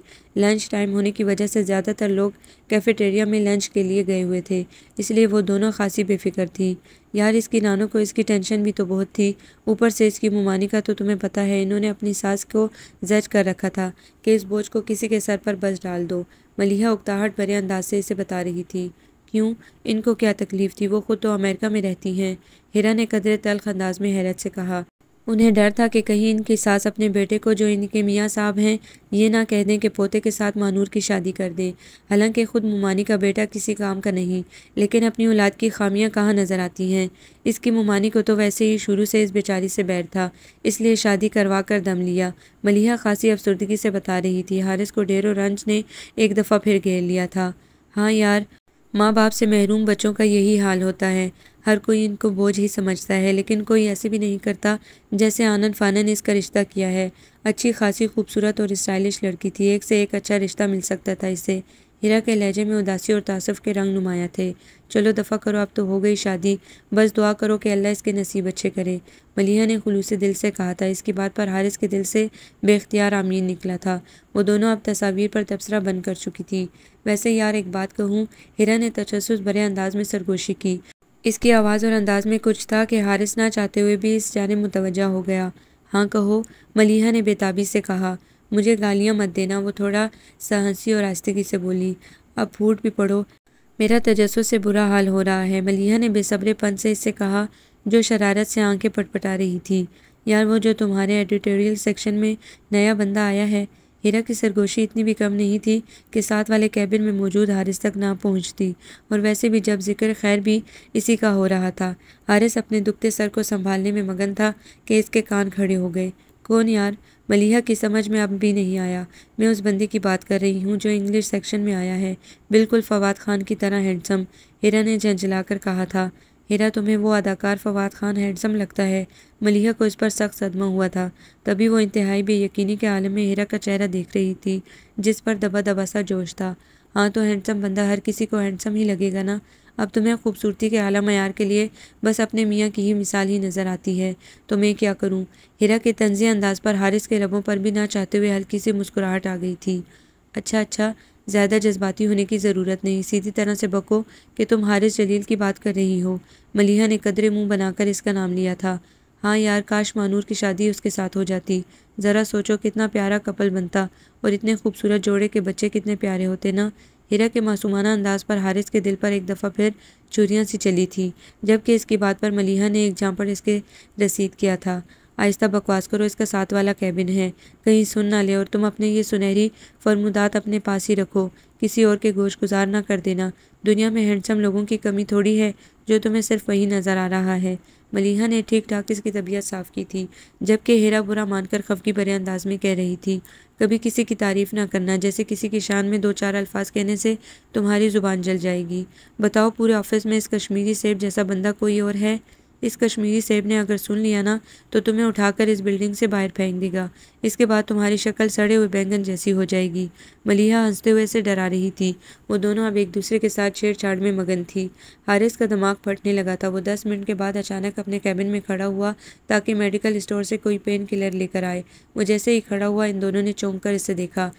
A: लंच टाइम होने की वजह से ज़्यादातर लोग कैफेटेरिया में लंच के लिए गए हुए थे इसलिए वो दोनों खासी बेफिक्र थी यार इसकी नानों को इसकी टेंशन भी तो बहुत थी ऊपर से इसकी मुमानी का तो तुम्हें पता है इन्होंने अपनी सास को जज कर रखा था कि इस बोझ को किसी के सर पर बस डाल दो मलिहा उकताहट भरे अंदाज से इसे बता रही थी क्यों इनको क्या तकलीफ़ थी वो ख़ुद तो अमेरिका में रहती हैं हिरा ने कदर तलख अंदाज में हैरत से कहा उन्हें डर था कि कहीं इनके सास अपने बेटे को जो इनके मियाँ साहब हैं ये ना कह दें कि पोते के साथ मानूर की शादी कर दें हालांकि ख़ुद मुमानी का बेटा किसी काम का नहीं लेकिन अपनी औलाद की खामियां कहाँ नज़र आती हैं इसकी मुमानी को तो वैसे ही शुरू से इस बेचारी से बैर था इसलिए शादी करवा कर दम लिया मलिहा खासी अफसरदगी से बता रही थी हारिस को डेरो रंज ने एक दफ़ा फिर घेर लिया था हाँ यार माँ बाप से महरूम बच्चों का यही हाल होता है हर कोई इनको बोझ ही समझता है लेकिन कोई ऐसे भी नहीं करता जैसे आनंद फाना ने इसका रिश्ता किया है अच्छी खासी खूबसूरत और स्टाइलिश लड़की थी एक से एक अच्छा रिश्ता मिल सकता था इसे हीरा के लहजे में उदासी और तासफ़ के रंग नुमाया थे चलो दफ़ा करो अब तो हो गई शादी बस दुआ करो कि अल्लाह इसके नसीब अच्छे करे मलिया ने खुलूस दिल से कहा था इसकी बात पर हारिस के दिल से बेख्तियार आमीन निकला था वो दोनों अब तस्वीर पर तबसरा बन कर चुकी थी वैसे यार एक बात कहूँ हिरा ने तजस भरे अंदाज में सरगोशी की इसकी आवाज़ और अंदाज़ में कुछ था कि हारिस ना चाहते हुए भी इस जाने मुतवजा हो गया हाँ कहो मलिहा ने बेताबी से कहा मुझे गालियाँ मत देना वो थोड़ा सा और आस्तगी से बोली अब फूट भी पड़ो मेरा तजस्सुस से बुरा हाल हो रहा है मलिहा ने बेसब्रेपन से इससे कहा जो शरारत से आंखें पटपटा रही थी यार वो जो तुम्हारे एडिटोरियल सेक्शन में नया बंदा आया है हीरा की सरगोशी इतनी भी कम नहीं थी कि साथ वाले कैबिन में मौजूद हारिस तक ना पहुंचती और वैसे भी जब जिक्र खैर भी इसी का हो रहा था हारिस अपने दुखते सर को संभालने में मगन था कि इसके कान खड़े हो गए कौन यार मलिहा की समझ में अब भी नहीं आया मैं उस बंदे की बात कर रही हूँ जो इंग्लिश सेक्शन में आया है बिल्कुल फवाद खान की तरह हैंडसम हिरा ने झंझला कर कहा था हेरा तुम्हें वो अदाकार फवाद खान हैंडसम लगता है मलिहा को इस पर सख्त सदमा हुआ था तभी वो इंतहाई बेयकीनी के आलम में हीरा का चेहरा देख रही थी जिस पर दबा दबा सा जोश था हाँ तो हैंडसम बंदा हर किसी को हैंडसम ही लगेगा ना अब तुम्हें खूबसूरती के आला मैार के लिए बस अपने मियाँ की ही मिसाल ही नज़र आती है तो मैं क्या करूँ हीरा के तंजी अंदाज पर हारिस के लबों पर भी ना चाहते हुए हल्की सी मुस्कुराहट आ गई थी अच्छा अच्छा ज़्यादा जज्बाती होने की ज़रूरत नहीं सीधी तरह से बको कि तुम हारिस जलील की बात कर रही हो मलिहा ने कदरे मुंह बनाकर इसका नाम लिया था हाँ यार काश मानूर की शादी उसके साथ हो जाती ज़रा सोचो कितना प्यारा कपल बनता और इतने खूबसूरत जोड़े के बच्चे कितने प्यारे होते ना हीरा के मासूमाना अंदाज पर हारिस के दिल पर एक दफ़ा फिर चुरियाँ सी चली थी जबकि इसकी बात पर मलिहा ने एक जाम पर इसके रसीद किया था आहिस्ता बकवास करो इसका साथ वाला कैबिन है कहीं सुन ना ले और तुम अपने ये सुनहरी फरमुदात अपने पास ही रखो किसी और के गोश गुजार ना कर देना दुनिया में हैंडसम लोगों की कमी थोड़ी है जो तुम्हें सिर्फ वही नज़र आ रहा है मलिहा ने ठीक ठाक इसकी तबीयत साफ़ की थी जबकि हेरा बुरा मानकर खफकी भरे अंदाज में कह रही थी कभी किसी की तारीफ़ ना करना जैसे किसी की शान में दो चार अल्फाज कहने से तुम्हारी ज़ुबान जल जाएगी बताओ पूरे ऑफिस में इस कश्मीरी सेब जैसा बंदा कोई और है इस कश्मीरी सेब ने अगर सुन लिया ना तो तुम्हें उठाकर इस बिल्डिंग से बाहर फेंक देगा इसके बाद तुम्हारी शक्ल सड़े हुए बैंगन जैसी हो जाएगी मलिहा हंसते हुए इसे डरा रही थी वो दोनों अब एक दूसरे के साथ छेड़छाड़ में मगन थी हारिस का दिमाग फटने लगा था वो दस मिनट के बाद अचानक अपने कैबिन में खड़ा हुआ ताकि मेडिकल स्टोर से कोई पेन किलर लेकर आए वो जैसे ही खड़ा हुआ इन दोनों ने चौंक कर इसे देखा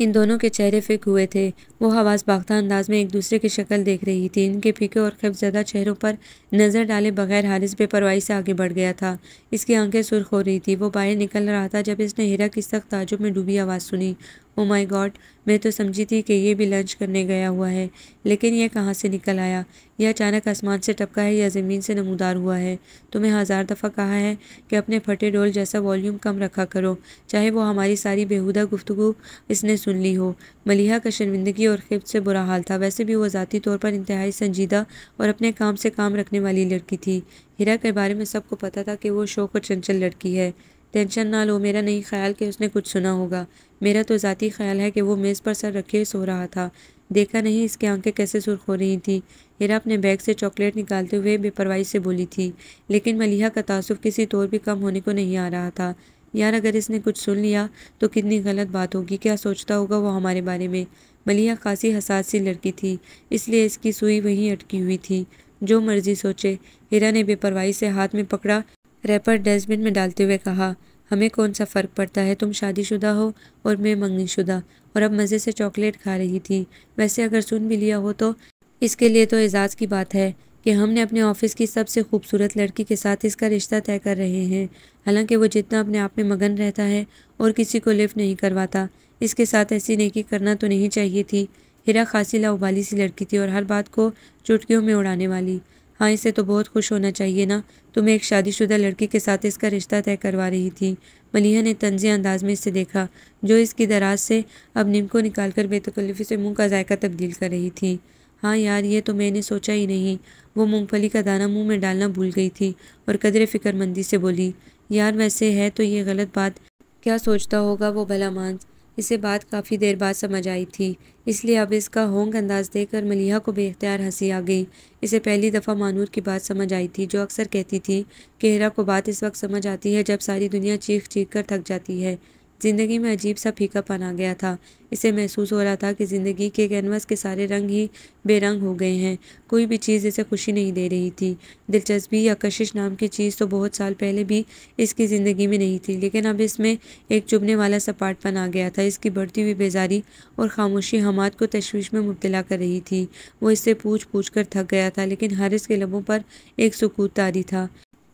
A: इन दोनों के चेहरे फिक हुए थे वो हवास बाख्ता अंदाज में एक दूसरे की शक्ल देख रही थी इनके फीके और खबजदा चेहरों पर नज़र डाले बगैर हारिस बेपरवाही से आगे बढ़ गया था इसकी आंखें सुर्ख हो रही थी वो बाहर निकल रहा था जब इसने हीरा की सख्त ताजुब में डूबी आवाज़ सुनी ओ माय गॉड मैं तो समझी थी कि ये भी लंच करने गया हुआ है लेकिन यह कहाँ से निकल आया यह अचानक आसमान से टपका है या ज़मीन से नमूदार हुआ है तुम्हें हज़ार दफ़ा कहा है कि अपने फटे डोल जैसा वॉल्यूम कम रखा करो चाहे वो हमारी सारी बेहुदा गुफ्तु इसने सुन ली हो मलिहा का शर्मिंदगी और खिफ़ से बुरा हाल था वैसे भी वो ज़ाती तौर पर इंतहाई संजीदा और अपने काम से काम रखने वाली लड़की थी हीरा के बारे में सबको पता था कि वो शौक और चंचल लड़की है टेंशन ना लो मेरा नहीं ख्याल कि उसने कुछ सुना होगा मेरा तो ज़ाती ख्याल है कि वो मेज़ पर सर रखे सो रहा था देखा नहीं इसके आंखें कैसे सुर्ख हो रही थी हीरा अपने बैग से चॉकलेट निकालते हुए बेपरवाही से बोली थी लेकिन मलिहा का तासुब किसी तौर भी कम होने को नहीं आ रहा था यार अगर इसने कुछ सुन लिया तो कितनी गलत बात होगी क्या सोचता होगा वो हमारे बारे में मलिया खासी हसास सी लड़की थी इसलिए इसकी सुई वहीं अटकी हुई थी जो मर्जी सोचे हीरा ने बेपरवाही से हाथ में पकड़ा रैपर डस्टबिन में डालते हुए कहा हमें कौन सा फ़र्क पड़ता है तुम शादीशुदा हो और मैं मंगनीशुदा और अब मज़े से चॉकलेट खा रही थी वैसे अगर सुन भी लिया हो तो इसके लिए तो एजाज़ की बात है कि हमने अपने ऑफिस की सबसे खूबसूरत लड़की के साथ इसका रिश्ता तय कर रहे हैं हालांकि वो जितना अपने आप में मगन रहता है और किसी को लिफ्ट नहीं करवाता इसके साथ ऐसी नेकी करना तो नहीं चाहिए थी हिरा खासी लाउबाली सी लड़की थी और हर बात को चुटकियों में उड़ाने वाली हाँ इसे तो बहुत खुश होना चाहिए ना तुम्हें तो एक शादीशुदा लड़की के साथ इसका रिश्ता तय करवा रही थी मलिहा ने तंजिया अंदाज में इसे देखा जो इसकी दराज से अब को निकाल कर बेतकल्लफ़ी से मुँह का जायका तब्दील कर रही थी हाँ यार ये तो मैंने सोचा ही नहीं वो मूँगफली का दाना मुँह में डालना भूल गई थी और कदर फिक्रमंदी से बोली यार वैसे है तो ये गलत बात क्या सोचता होगा वो भला मांस इसे बात काफ़ी देर बाद समझ आई थी इसलिए अब इसका होंग अंदाज़ देखकर मलिहा को बेख्तियार हंसी आ गई इसे पहली दफ़ा मानूर की बात समझ आई थी जो अक्सर कहती थी कि हेरा को बात इस वक्त समझ आती है जब सारी दुनिया चीख चीख कर थक जाती है ज़िंदगी में अजीब सा फीकापन आ गया था इसे महसूस हो रहा था कि ज़िंदगी के कैनवस के सारे रंग ही बेरंग हो गए हैं कोई भी चीज़ इसे खुशी नहीं दे रही थी दिलचस्पी या कशिश नाम की चीज़ तो बहुत साल पहले भी इसकी ज़िंदगी में नहीं थी लेकिन अब इसमें एक चुभने वाला सपाटपन आ गया था इसकी बढ़ती हुई बेजारी और खामोशी हमाद को तशवीश में मुबतला कर रही थी वो इससे पूछ पूछ कर थक गया था लेकिन हारिस के लबों पर एक सुकूत तारी था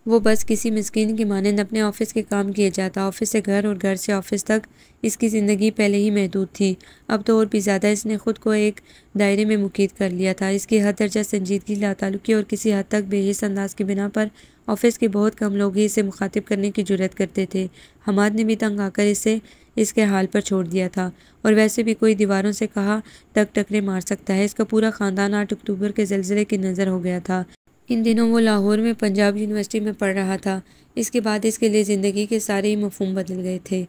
A: वो बस किसी मस्किन की मानंद अपने ऑफिस के काम किए जाता ऑफिस से घर और घर से ऑफिस तक इसकी ज़िंदगी पहले ही महदूद थी अब तो और भी ज़्यादा इसने ख़ुद को एक दायरे में मुकीद कर लिया था इसकी हर दर्जा संजीदगी लातालुकी और किसी हद तक बेहस अंदाज की बिना पर ऑफिस के बहुत कम लोग ही इसे मुखातिब करने की जरूरत करते थे हमाद ने भी तंग आकर इसे इसके हाल पर छोड़ दिया था और वैसे भी कोई दीवारों से कहा तक टकरे मार सकता है इसका पूरा ख़ानदान आठ अक्टूबर के जलजिले की नज़र हो गया था इन दिनों वो लाहौर में पंजाब यूनिवर्सिटी में पढ़ रहा था इसके बाद इसके लिए ज़िंदगी के सारे ही मफहम बदल गए थे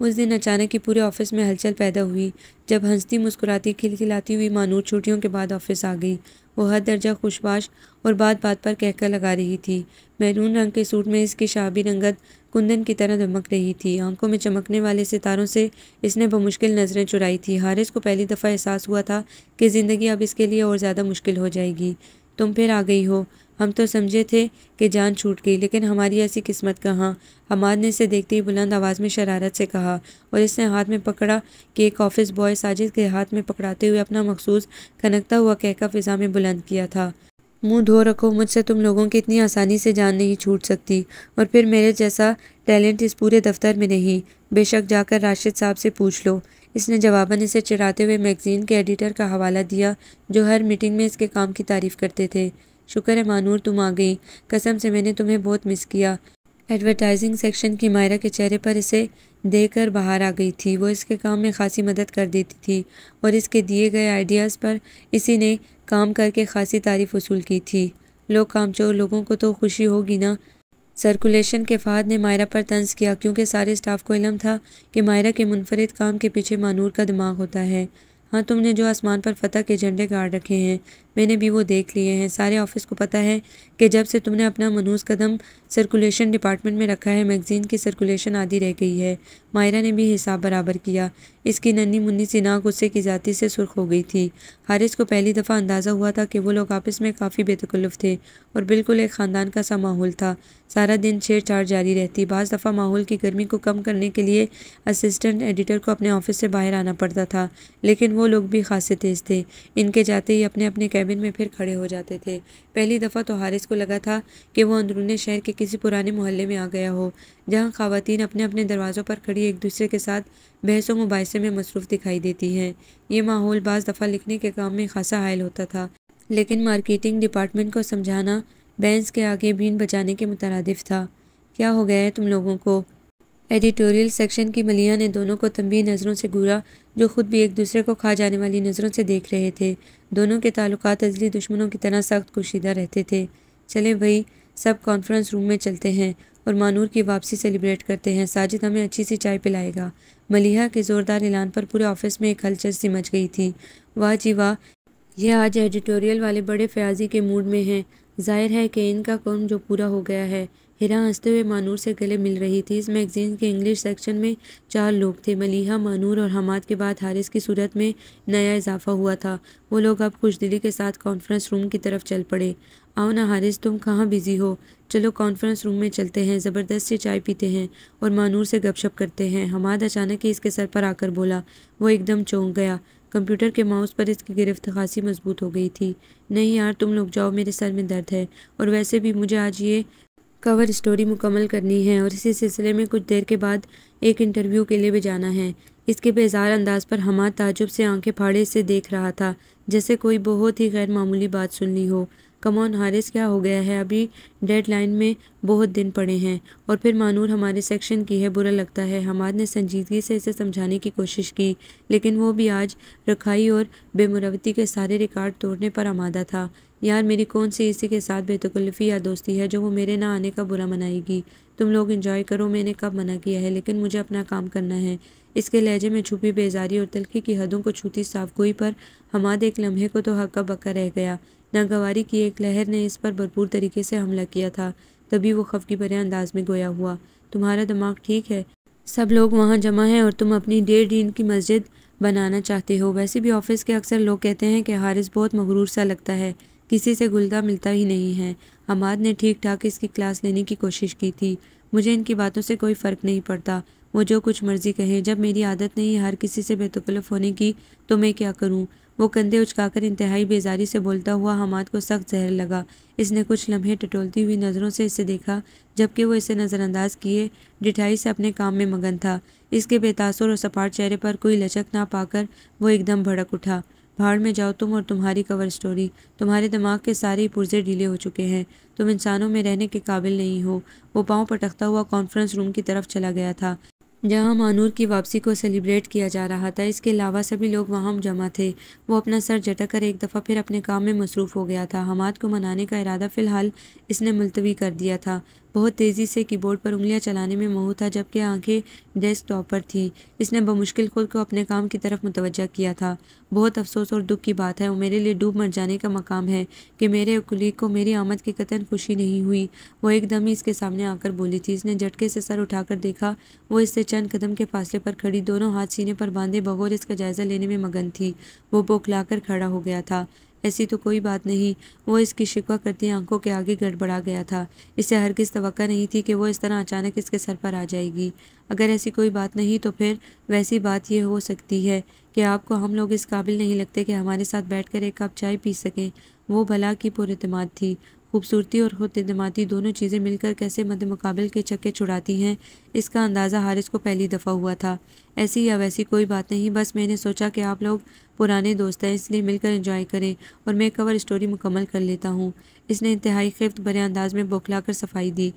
A: उस दिन अचानक ही पूरे ऑफिस में हलचल पैदा हुई जब हंसती मुस्कुराती खिलखिलाती हुई मानूर छुट्टियों के बाद ऑफिस आ गई वो हर दर्जा खुशबाश और बात बात पर कहकर लगा रही थी मैरून रंग के सूट में इसकी शाबी रंगत कुंदन की तरह दमक रही थी आंखों में चमकने वाले सितारों से इसने बमुश्किल नज़रें चुराई थी हारिस को पहली दफ़ा एहसास हुआ था कि ज़िंदगी अब इसके लिए और ज़्यादा मुश्किल हो जाएगी तुम फिर आ गई हो हम तो समझे थे कि जान छूट गई लेकिन हमारी ऐसी किस्मत कहाँ हमाद ने इसे देखते ही बुलंद आवाज़ में शरारत से कहा और इसने हाथ में पकड़ा कि एक ऑफिस बॉय साजिद के हाथ में पकड़ाते हुए अपना मखसूस खनकता हुआ कहका फिजा में बुलंद किया था मुंह धो रखो मुझसे तुम लोगों की इतनी आसानी से जान नहीं छूट सकती और फिर मेरे जैसा टैलेंट इस पूरे दफ्तर में नहीं बेशक जाकर राशिद साहब से पूछ लो इसने जवाबन इसे चिढ़ाते हुए मैगज़ीन के एडिटर का हवाला दिया जो हर मीटिंग में इसके काम की तारीफ़ करते थे शुक्र है मानूर तुम आ गई कसम से मैंने तुम्हें बहुत मिस किया एडवर्टाइजिंग सेक्शन की मायरा के चेहरे पर इसे देकर बाहर आ गई थी वो इसके काम में खासी मदद कर देती थी और इसके दिए गए आइडियाज़ पर इसी ने काम करके खासी तारीफ़ वसूल की थी लोग काम चोर लोगों को तो खुशी होगी ना सर्कुलेशन के फाद ने मायरा पर तंज किया क्योंकि सारे स्टाफ को इलम था कि मायरा के मुनफरद काम के पीछे मानूर का दिमाग होता है हाँ तुमने जो आसमान पर फतह के झंडे गाड़ रखे हैं मैंने भी वो देख लिए हैं सारे ऑफिस को पता है कि जब से तुमने अपना मनूस कदम सर्कुलेशन डिपार्टमेंट में रखा है मैगज़ीन की सर्कुलेशन आधी रह गई है मायरा ने भी हिसाब बराबर किया इसकी नन्नी मुन्नी सी नाक गुस्से की जाति से सुर्ख हो गई थी हारिस को पहली दफ़ा अंदाज़ा हुआ था कि वो लोग आपस में काफ़ी बेतकल्फ़ थे और बिल्कुल एक ख़ानदान का सा माहौल था सारा दिन छेड़छाड़ जारी रहती बाज़ दफ़ा माहौल की गर्मी को कम करने के लिए असिस्टेंट एडिटर को अपने ऑफिस से बाहर आना पड़ता था लेकिन वो लोग भी खासे तेज़ थे इनके जाते ही अपने अपने कैबिन कैबिन में फिर खड़े हो जाते थे पहली दफ़ा तो हारिस को लगा था कि वो अंदरूनी शहर के किसी पुराने मोहल्ले में आ गया हो जहाँ खातन अपने अपने दरवाज़ों पर खड़ी एक दूसरे के साथ बहसों मुबासे में मसरूफ़ दिखाई देती हैं ये माहौल बाज़ दफ़ा लिखने के काम में खासा हायल होता था लेकिन मार्केटिंग डिपार्टमेंट को समझाना बैंस के आगे बीन बचाने के मुतरदफ था क्या हो गया है तुम लोगों को एडिटोरियल सेक्शन की मलिया ने दोनों को तंबी नज़रों से घूरा जो ख़ुद भी एक दूसरे को खा जाने वाली नज़रों से देख रहे थे दोनों के ताल्लुक अजली दुश्मनों की तरह सख्त कुशीदा रहते थे चले भाई सब कॉन्फ्रेंस रूम में चलते हैं और मानूर की वापसी सेलिब्रेट करते हैं साजिद हमें अच्छी सी चाय पिलाएगा मलिया के ज़ोरदार ऐलान पर पूरे ऑफिस में एक हलचल सी मच गई थी वाह जी वाह यह आज एडिटोरियल वाले बड़े फयाजी के मूड में हैं जाहिर है कि इनका कौन जो पूरा हो गया है हिरा हंसते हुए मानूर से गले मिल रही थी इस मैगज़ीन के इंग्लिश सेक्शन में चार लोग थे मलीहा मानूर और हमाद के बाद हारिस की सूरत में नया इजाफा हुआ था वो लोग अब दिली के साथ कॉन्फ्रेंस रूम की तरफ चल पड़े आओ ना हारिस तुम कहाँ बिज़ी हो चलो कॉन्फ्रेंस रूम में चलते हैं ज़बरदस्त से चाय पीते हैं और मानूर से गपशप करते हैं हमाद अचानक ही इसके सर पर आकर बोला वो एकदम चौंक गया कंप्यूटर के माउस पर इसकी गिरफ्त खासी मजबूत हो गई थी नहीं यार तुम लोग जाओ मेरे सर में दर्द है और वैसे भी मुझे आज ये कवर स्टोरी मुकम्मल करनी है और इसी सिलसिले में कुछ देर के बाद एक इंटरव्यू के लिए भी जाना है इसके बेजार अंदाज पर हमाद ताजुब से आंखें फाड़े से देख रहा था जैसे कोई बहुत ही गैर मामूली बात सुन ली हो कमौन हारिस क्या हो गया है अभी डेडलाइन में बहुत दिन पड़े हैं और फिर मानूर हमारे सेक्शन की है बुरा लगता है हमार ने संजीदगी से इसे समझाने की कोशिश की लेकिन वो भी आज रखाई और बेमुरवती के सारे रिकॉर्ड तोड़ने पर आमादा था यार मेरी कौन सी इसी के साथ बेतकल्फ़ी या दोस्ती है जो वो मेरे ना आने का बुरा मनाएगी तुम लोग इंजॉय करो मैंने कब मना किया है लेकिन मुझे अपना काम करना है इसके लहजे में छुपी बेजारी और तलखी की हदों को छूती साफगोई पर हमाद एक लम्हे को तो हक्का बक्का रह गया नागवारी की एक लहर ने इस पर भरपूर तरीके से हमला किया था तभी वो खफकी भरे अंदाज में गोया हुआ तुम्हारा दिमाग ठीक है सब लोग वहाँ जमा हैं और तुम अपनी डेढ़ दिन की मस्जिद बनाना चाहते हो वैसे भी ऑफिस के अक्सर लोग कहते हैं कि हारिस बहुत मगरूर सा लगता है किसी से घुलता मिलता ही नहीं है हमाद ने ठीक ठाक इसकी क्लास लेने की कोशिश की थी मुझे इनकी बातों से कोई फ़र्क नहीं पड़ता वो जो कुछ मर्जी कहें जब मेरी आदत नहीं हर किसी से बेतकल्फ होने की तो मैं क्या करूँ वो कंधे उचकाकर इंतहाई बेजारी से बोलता हुआ हमाद को सख्त जहर लगा इसने कुछ लम्हे टटोलती हुई नज़रों से इसे देखा जबकि वो इसे नज़रअंदाज किए डिठाई से अपने काम में मगन था इसके बेतासुर और सपाट चेहरे पर कोई लचक ना पाकर वो एकदम भड़क उठा भाड़ में जाओ तुम और तुम्हारी कवर स्टोरी तुम्हारे दिमाग के सारे पुर्जे ढीले हो चुके हैं तुम इंसानों में रहने के काबिल नहीं हो वो पाँव पटकता हुआ कॉन्फ्रेंस रूम की तरफ चला गया था जहाँ मानूर की वापसी को सेलिब्रेट किया जा रहा था इसके अलावा सभी लोग वहाँ जमा थे वो अपना सर झटक कर एक दफ़ा फिर अपने काम में मसरूफ़ हो गया था हमाद को मनाने का इरादा फ़िलहाल इसने मुलतवी कर दिया था बहुत तेज़ी से कीबोर्ड पर उंगलियां चलाने में मोह था जबकि आंखें डेस्कटॉप पर थी इसने बमुश्किल खुद को अपने काम की तरफ मुतवजह किया था बहुत अफसोस और दुख की बात है वो मेरे लिए डूब मर जाने का मकाम है कि मेरे कुलीग को मेरी आमद की कतन खुशी नहीं हुई वो एकदम ही इसके सामने आकर बोली थी इसने झटके से सर उठाकर देखा वो इससे चंद कदम के फासले पर खड़ी दोनों हाथ सीने पर बांधे बगौर इसका जायज़ा लेने में मगन थी वो बौखलाकर खड़ा हो गया था ऐसी तो कोई बात नहीं वो इसकी शिकवा करती आंखों के आगे गड़बड़ा गया था इसे हर किस तो नहीं थी कि वो इस तरह अचानक इसके सर पर आ जाएगी अगर ऐसी कोई बात नहीं तो फिर वैसी बात ये हो सकती है कि आपको हम लोग इस काबिल नहीं लगते कि हमारे साथ बैठकर एक कप चाय पी सकें वो भला की पुरमाद थी खूबसूरती और होते दमाती दोनों चीज़ें मिलकर कैसे मद मुकाबल के चक्के छुड़ाती हैं इसका अंदाज़ा हारिस को पहली दफ़ा हुआ था ऐसी या वैसी कोई बात नहीं बस मैंने सोचा कि आप लोग पुराने दोस्त हैं इसलिए मिलकर एंजॉय करें और मैं कवर स्टोरी मुकम्मल कर लेता हूँ इसने इंतहाई खिफ्त बड़े अंदाज में बौखला कर सफाई दी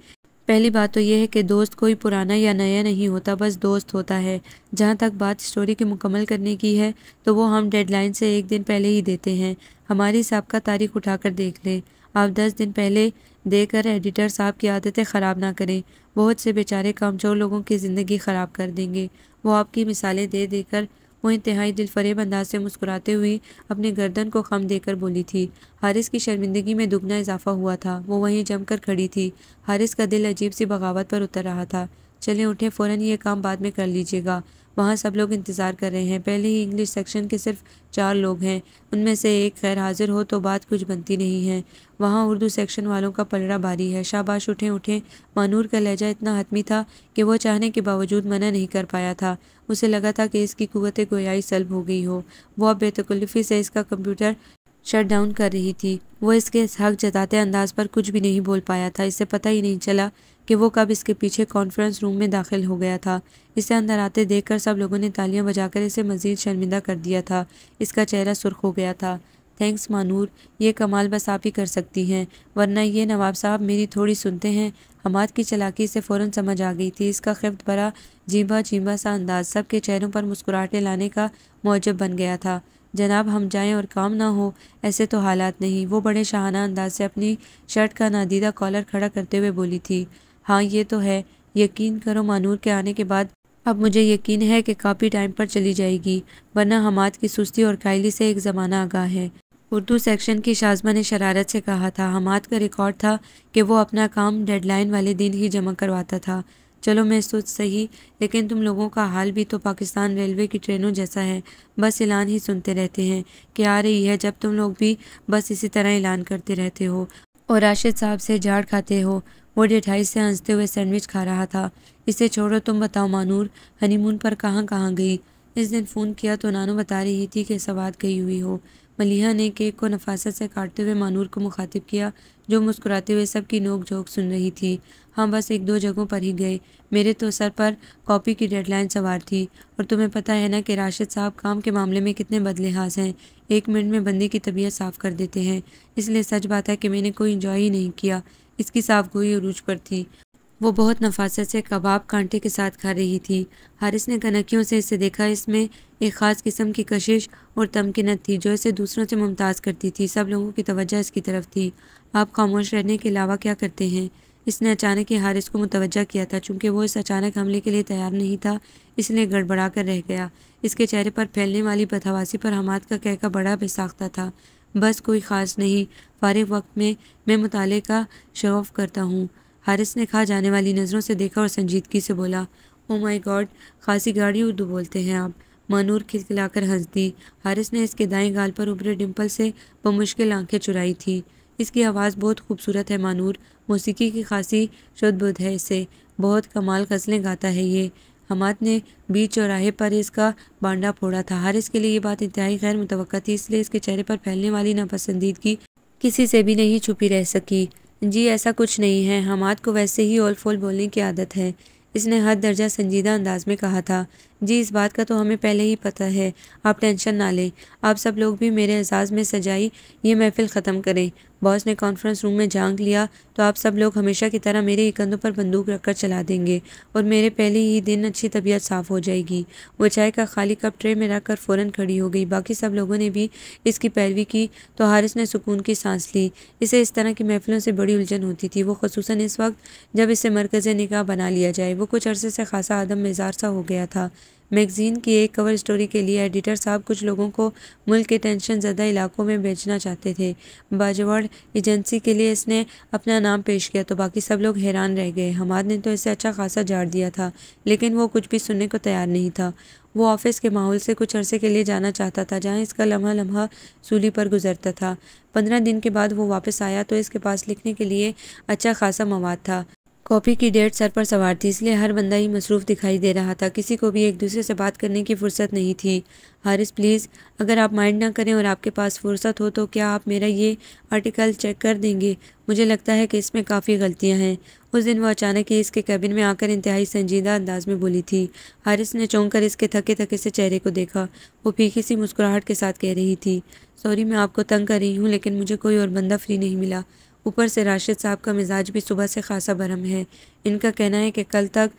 A: पहली बात तो यह है कि दोस्त कोई पुराना या नया नहीं होता बस दोस्त होता है जहाँ तक बात स्टोरी की मुकम्मल करने की है तो वो हम डेडलाइन से एक दिन पहले ही देते हैं हमारी सबका तारीख उठाकर देख लें आप दस दिन पहले देकर एडिटर साहब की आदतें ख़राब ना करें बहुत से बेचारे कमज़ोर लोगों की ज़िंदगी ख़राब कर देंगे वो आपकी मिसालें दे देकर वो इंतहाई दिलफरेब अंदाज से मुस्कुराते हुए अपने गर्दन को खम देकर बोली थी हारिस की शर्मिंदगी में दुगना इजाफा हुआ था वो वहीं जमकर खड़ी थी हारिस का दिल अजीब सी बगावत पर उतर रहा था चले उठे फ़ौरन ये काम बाद में कर लीजिएगा वहाँ सब लोग इंतज़ार कर रहे हैं पहले ही इंग्लिश सेक्शन के सिर्फ चार लोग हैं उनमें से एक खैर हाजिर हो तो बात कुछ बनती नहीं है वहाँ उर्दू सेक्शन वालों का पलड़ा भारी है शाबाश उठें उठें मानूर का लहजा इतना हतमी था कि वह चाहने के बावजूद मना नहीं कर पाया था उसे लगा था कि इसकी कुत गोयाई सल्ब हो गई हो वह अब बेतकल्फ़ी से इसका कंप्यूटर शट डाउन कर रही थी वो इसके हक जताते अंदाज पर कुछ भी नहीं बोल पाया था इसे पता ही नहीं चला कि वो कब इसके पीछे कॉन्फ्रेंस रूम में दाखिल हो गया था इसे अंदर आते देखकर सब लोगों ने तालियां बजाकर इसे मज़ीद शर्मिंदा कर दिया था इसका चेहरा सुर्ख हो गया था थैंक्स मानूर ये कमाल बस आप ही कर सकती हैं वरना ये नवाब साहब मेरी थोड़ी सुनते हैं हमाद की चलाकी से फ़ौर समझ आ गई थी इसका खिफ्त भरा जीबा जीबा सा अंदाज सब के चेहरों पर मुस्कुराहटें लाने का मौजब बन गया था जनाब हम जाएं और काम ना हो ऐसे तो हालात नहीं वो बड़े शाहाना अंदाज से अपनी शर्ट का नादीदा कॉलर खड़ा करते हुए बोली थी हाँ ये तो है यकीन करो मानूर के आने के बाद अब मुझे यकीन है कि काफ़ी टाइम पर चली जाएगी वरना हमाद की सुस्ती और कायली से एक ज़माना आगा है उर्दू सेक्शन की शाजमा ने शरारत से कहा था हमाद का रिकॉर्ड था कि वो अपना काम डेडलाइन वाले दिन ही जमा करवाता था चलो मैं सोच सही लेकिन तुम लोगों का हाल भी तो पाकिस्तान रेलवे की ट्रेनों जैसा है बस ऐलान ही सुनते रहते हैं कि आ रही है जब तुम लोग भी बस इसी तरह ऐलान करते रहते हो और राशिद साहब से झाड़ खाते हो वो डेठाई से हंसते हुए सैंडविच खा रहा था इसे छोड़ो तुम बताओ मानूर हनीमून पर कहाँ कहाँ गई इस दिन फ़ोन किया तो नानू बता रही थी कि सवाद गई हुई हो मलिहा ने केक को नफासत से काटते हुए मानूर को मुखातिब किया जो मुस्कुराते हुए सबकी नोक झोंक सुन रही थी हाँ बस एक दो जगहों पर ही गए मेरे तो सर पर कॉपी की डेडलाइन सवार थी और तुम्हें पता है ना कि राशिद साहब काम के मामले में कितने हाज हैं एक मिनट में बंदे की तबीयत साफ़ कर देते हैं इसलिए सच बात है कि मैंने कोई इंजॉय ही नहीं किया इसकी साफ गोई अरूज पर थी वो बहुत नफासत से कबाब कांटे के साथ खा रही थी हारिस ने कनकियों से इसे देखा इसमें एक ख़ास किस्म की कशिश और तमकिनत थी जो इसे दूसरों से मुमताज़ करती थी सब लोगों की तवज्जो इसकी तरफ थी आप खामोश रहने के अलावा क्या करते हैं इसने अचानक ही हारिस को मुतवजा किया था चूँकि वो इस अचानक हमले के लिए तैयार नहीं था इसलिए गड़बड़ा कर रह गया इसके चेहरे पर फैलने वाली बदहवासी पर हमाद का कहका बड़ा बेसाख्ता था बस कोई ख़ास नहीं फारिग वक्त में मैं मुताले का शौफ करता हूँ हारिस ने खा जाने वाली नज़रों से देखा और संजीदगी से बोला ओ माय गॉड खासी गाड़ी उर्दू बोलते हैं आप मानूर खिलखिलाकर हंस दी हारिस ने इसके दाएं गाल पर उभरे डिम्पल से बमुश्किल आंखें चुराई थी इसकी आवाज़ बहुत खूबसूरत है मानूर मौसीकी की खासी बुद्ध है इसे बहुत कमाल गज़लें गाता है ये हमाद ने बीच चौराहे पर इसका बांडा फोड़ा था हारिस के लिए ये बात इंतहाई गैर मुतव थी इसलिए इसके चेहरे पर फैलने वाली नापसंदीदगी किसी से भी नहीं छुपी रह सकी जी ऐसा कुछ नहीं है हमाद को वैसे ही ओल फोल बोलने की आदत है इसने हद दर्जा संजीदा अंदाज में कहा था जी इस बात का तो हमें पहले ही पता है आप टेंशन ना लें आप सब लोग भी मेरे एजाज़ में सजाई ये महफिल ख़त्म करें बॉस ने कॉन्फ्रेंस रूम में झांक लिया तो आप सब लोग हमेशा की तरह मेरे कंधों पर बंदूक रखकर चला देंगे और मेरे पहले ही दिन अच्छी तबीयत साफ़ हो जाएगी वो चाय का खाली कप ट्रे में रखकर फ़ौरन खड़ी हो गई बाकी सब लोगों ने भी इसकी पैरवी की तो हारिस ने सुकून की सांस ली इसे इस तरह की महफिलों से बड़ी उलझन होती थी वो खसूस इस वक्त जब इसे मरकज़ निकाह बना लिया जाए वो कुछ अरसे से खासा आदम मेजार सा हो गया था मैगज़ीन की एक कवर स्टोरी के लिए एडिटर साहब कुछ लोगों को मुल्क के टेंशन ज्यादा इलाकों में बेचना चाहते थे बाजवाड़ एजेंसी के लिए इसने अपना नाम पेश किया तो बाकी सब लोग हैरान रह गए हमाद ने तो इसे अच्छा खासा झाड़ दिया था लेकिन वो कुछ भी सुनने को तैयार नहीं था वो ऑफिस के माहौल से कुछ अरसे के लिए जाना चाहता था जहाँ इसका लम्हा लम्हा सूली पर गुजरता था पंद्रह दिन के बाद वो वापस आया तो इसके पास लिखने के लिए अच्छा खासा मवाद था कॉपी की डेट सर पर सवार थी इसलिए हर बंदा ही मसरूफ़ दिखाई दे रहा था किसी को भी एक दूसरे से बात करने की फुर्सत नहीं थी हारिस प्लीज़ अगर आप माइंड ना करें और आपके पास फुर्सत हो तो क्या आप मेरा ये आर्टिकल चेक कर देंगे मुझे लगता है कि इसमें काफ़ी गलतियां हैं उस दिन वो अचानक ही इसके कैबिन में आकर इंतहाई संजीदा अंदाज में बोली थी हारिस ने चौंक कर इसके थके थके से चेहरे को देखा वो फीकी सी मुस्कुराहट के साथ कह रही थी सॉरी मैं आपको तंग कर रही हूँ लेकिन मुझे कोई और बंदा फ्री नहीं मिला ऊपर से राशिद साहब का मिजाज भी सुबह से खासा भरम है इनका कहना है कि कल तक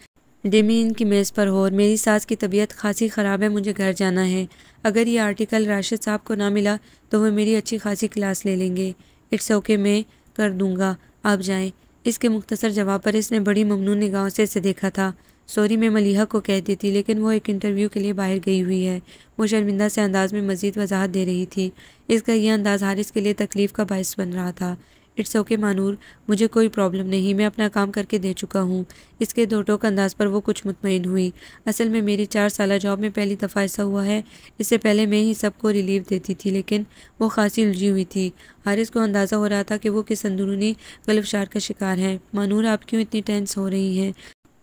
A: डेमी इनकी मेज़ पर हो और मेरी सास की तबीयत खासी ख़राब है मुझे घर जाना है अगर ये आर्टिकल राशिद साहब को ना मिला तो वह मेरी अच्छी खासी क्लास ले लेंगे इट्स ओके मैं कर दूँगा आप जाएँ इसके मुख्तसर जवाब पर इसने बड़ी ममनू निगाहों से इसे देखा था सॉरी मैं मलिहा को कहती थी लेकिन वो एक इंटरव्यू के लिए बाहर गई हुई है वो शर्मिंदा से अंदाज में मजीद वजाहत दे रही थी इसका यह अंदाज़ हारिस के लिए तकलीफ़ का बायस बन रहा था इट्स ओके मानूर मुझे कोई प्रॉब्लम नहीं मैं अपना काम करके दे चुका हूँ इसके दो टोक अंदाज पर वो कुछ मुतमिन हुई असल में मेरी चार साल जॉब में पहली दफ़ा ऐसा हुआ है इससे पहले मैं ही सबको रिलीफ देती थी लेकिन वो खासी उलझी हुई थी हारिस को अंदाज़ा हो रहा था कि वो किस अंदरूनी गलफशार का शिकार है मानूर आप क्यों इतनी टेंस हो रही हैं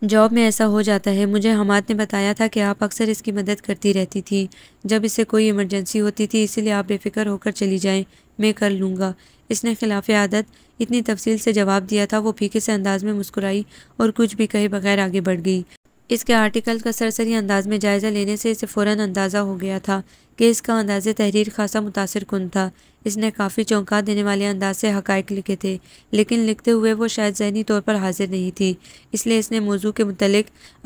A: जॉब में ऐसा हो जाता है मुझे हमाद ने बताया था कि आप अक्सर इसकी मदद करती रहती थी जब इससे कोई इमरजेंसी होती थी इसीलिए आप बेफिक्र होकर चली जाएं मैं कर लूँगा इसने खिलाफ आदत इतनी तफसील से जवाब दिया था वो फीके से अंदाज में मुस्कुराई और कुछ भी कहे बगैर आगे बढ़ गई इसके आर्टिकल का सरसरी अंदाज में जायज़ा लेने से इसे फ़ौर अंदाज़ा हो गया था कि इसका अंदाज तहरीर खासा मुतासर कन था इसने काफ़ी चौंका देने वाले अंदाज से हक़ लिखे थे लेकिन लिखते हुए वो शायद जहनी तौर पर हाजिर नहीं थी इसलिए इसने मौजू के मतलब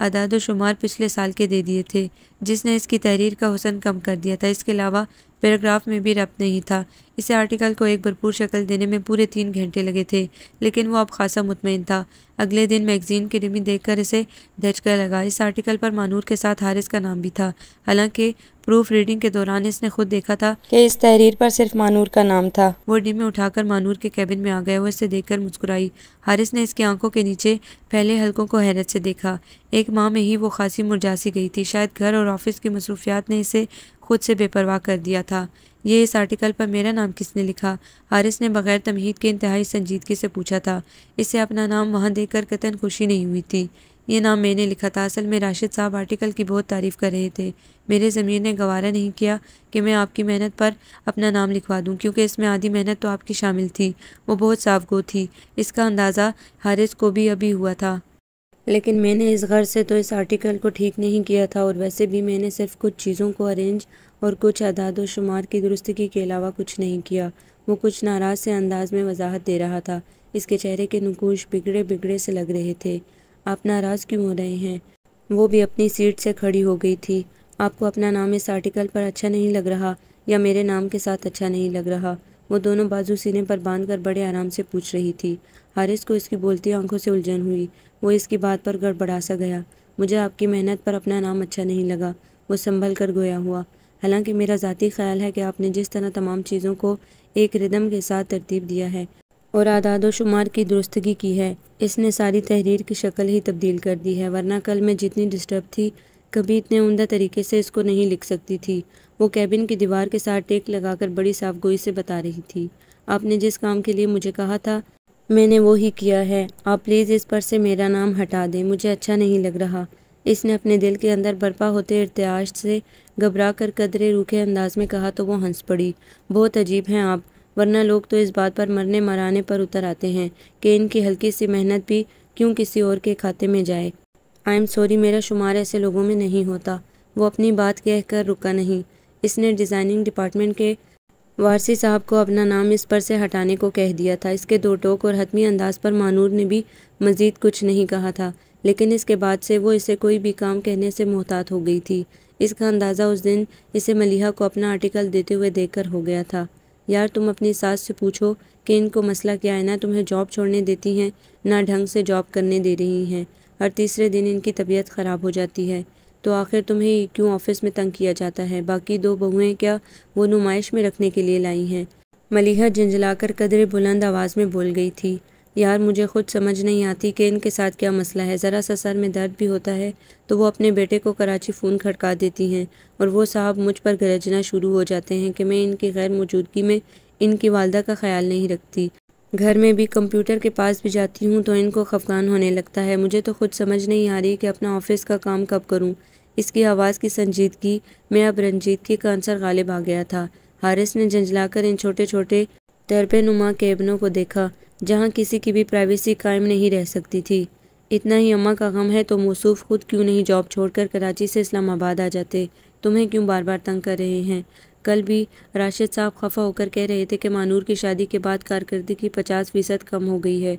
A: अदाद शुमार पिछले साल के दे दिए थे जिसने इसकी तहरीर का हुसन कम कर दिया था इसके अलावा पैराग्राफ में भी रब्त नहीं था इसे आर्टिकल को एक भरपूर शक्ल देने में पूरे तीन घंटे लगे थे लेकिन वो अब खासा मुतमिन था अगले दिन मैगजीन की रिमी देखकर इसे धचका लगा इस आर्टिकल पर मानूर के साथ हारिस का नाम भी था हालांकि प्रूफ रीडिंग के दौरान इसने खुद देखा था कि इस तहरीर पर सिर्फ मानूर का नाम था वो डिमे उठाकर मानूर के कैबिन में आ गया वो इसे देखकर मुस्कुराई हारिस ने इसकी आंखों के नीचे फैले हल्कों को हैरत से देखा एक माह में ही वो खासी मुरझासी गई थी शायद घर और ऑफिस की मसरूफियात ने इसे खुद से बेपरवाह कर दिया था ये इस आर्टिकल पर मेरा नाम किसने लिखा हारिस ने बगैर तमहीद के इंतहाई संजीदगी से पूछा था इसे अपना नाम वहाँ देकर कतन खुशी नहीं हुई थी ये नाम मैंने लिखा था असल में राशिद साहब आर्टिकल की बहुत तारीफ़ कर रहे थे मेरे ज़मीर ने गवारा नहीं किया कि मैं आपकी मेहनत पर अपना नाम लिखवा दूं क्योंकि इसमें आधी मेहनत तो आपकी शामिल थी वो बहुत सावगो थी इसका अंदाज़ा हारिस को भी अभी हुआ था लेकिन मैंने इस घर से तो इस आर्टिकल को ठीक नहीं किया था और वैसे भी मैंने सिर्फ कुछ चीज़ों को अरेंज और कुछ अदाद व शुमार की दुरुस्तगी के अलावा कुछ नहीं किया वो कुछ नाराज़ से अंदाज में वजाहत दे रहा था इसके चेहरे के नकोश बिगड़े बिगड़े से लग रहे थे आप नाराज़ क्यों हो रहे हैं वो भी अपनी सीट से खड़ी हो गई थी आपको अपना नाम इस आर्टिकल पर अच्छा नहीं लग रहा या मेरे नाम के साथ अच्छा नहीं लग रहा वो दोनों बाजू सीने पर बांध कर बड़े आराम से पूछ रही थी हारिस को इसकी बोलती आंखों से उलझन हुई वो इसकी बात पर गड़बड़ा सा गया मुझे आपकी मेहनत पर अपना नाम अच्छा नहीं लगा वो संभल कर गोया हुआ हालांकि मेरा ज़ाती ख्याल है कि आपने जिस तरह तमाम चीज़ों को एक रिदम के साथ तरतीब दिया है और आदाद शुमार की दुरुस्तगी की है इसने सारी तहरीर की शक्ल ही तब्दील कर दी है वरना कल मैं जितनी डिस्टर्ब थी कभी इतने उमदा तरीके से इसको नहीं लिख सकती थी वो कैबिन की दीवार के साथ टेक लगाकर बड़ी साफगोई से बता रही थी आपने जिस काम के लिए मुझे कहा था मैंने वो ही किया है आप प्लीज़ इस पर से मेरा नाम हटा दें मुझे अच्छा नहीं लग रहा इसने अपने दिल के अंदर बर्पा होते इर्त्याश से घबरा कर कदरे रूखे अंदाज में कहा तो वो हंस पड़ी बहुत अजीब हैं आप वरना लोग तो इस बात पर मरने मराने पर उतर आते हैं कि इनकी हल्की सी मेहनत भी क्यों किसी और के खाते में जाए आई एम सॉरी मेरा शुमार ऐसे लोगों में नहीं होता वो अपनी बात कह कर रुका नहीं इसने डिज़ाइनिंग डिपार्टमेंट के वारसी साहब को अपना नाम इस पर से हटाने को कह दिया था इसके दो टोक और हतमी अंदाज पर मानूर ने भी मज़ीद कुछ नहीं कहा था लेकिन इसके बाद से वो इसे कोई भी काम कहने से मोहतात हो गई थी इसका अंदाज़ा उस दिन इसे मलिहा को अपना आर्टिकल देते हुए देखकर हो गया था यार तुम अपनी सास से पूछो कि इनको मसला क्या है ना तुम्हें जॉब छोड़ने देती हैं ना ढंग से जॉब करने दे रही हैं हर तीसरे दिन इनकी तबीयत ख़राब हो जाती है तो आखिर तुम्हें क्यों ऑफिस में तंग किया जाता है बाकी दो बहुएं क्या वो नुमाइश में रखने के लिए लाई हैं मलिहा झंझलाकर कदरे बुलंद आवाज़ में बोल गई थी यार मुझे खुद समझ नहीं आती कि इनके साथ क्या मसला है ज़रा सा सर में दर्द भी होता है तो वो अपने बेटे को कराची फ़ोन खड़का देती हैं और वो साहब मुझ पर गरजना शुरू हो जाते हैं कि मैं इनकी गैर मौजूदगी में इनकी वालदा का ख्याल नहीं रखती घर में भी कंप्यूटर के पास भी जाती हूँ तो इनको खफगान होने लगता है मुझे तो खुद समझ नहीं आ रही कि अपना ऑफिस का काम कब करूँ इसकी आवाज़ की संजीदगी में अब रंजीत का आंसर गालिब आ गया था हारिस ने झंझलाकर इन छोटे छोटे तरपे नुमा केबनों को देखा जहाँ किसी की भी प्राइवेसी कायम नहीं रह सकती थी इतना ही अम्मा का गम है तो मौसू खुद क्यों नहीं जॉब छोड़कर कराची से इस्लामाबाद आ जाते तुम्हें क्यों बार बार तंग कर रहे हैं कल भी राशिद साहब खफा होकर कह रहे थे कि मानूर की शादी के बाद कारकर्दगी पचास फीसद कम हो गई है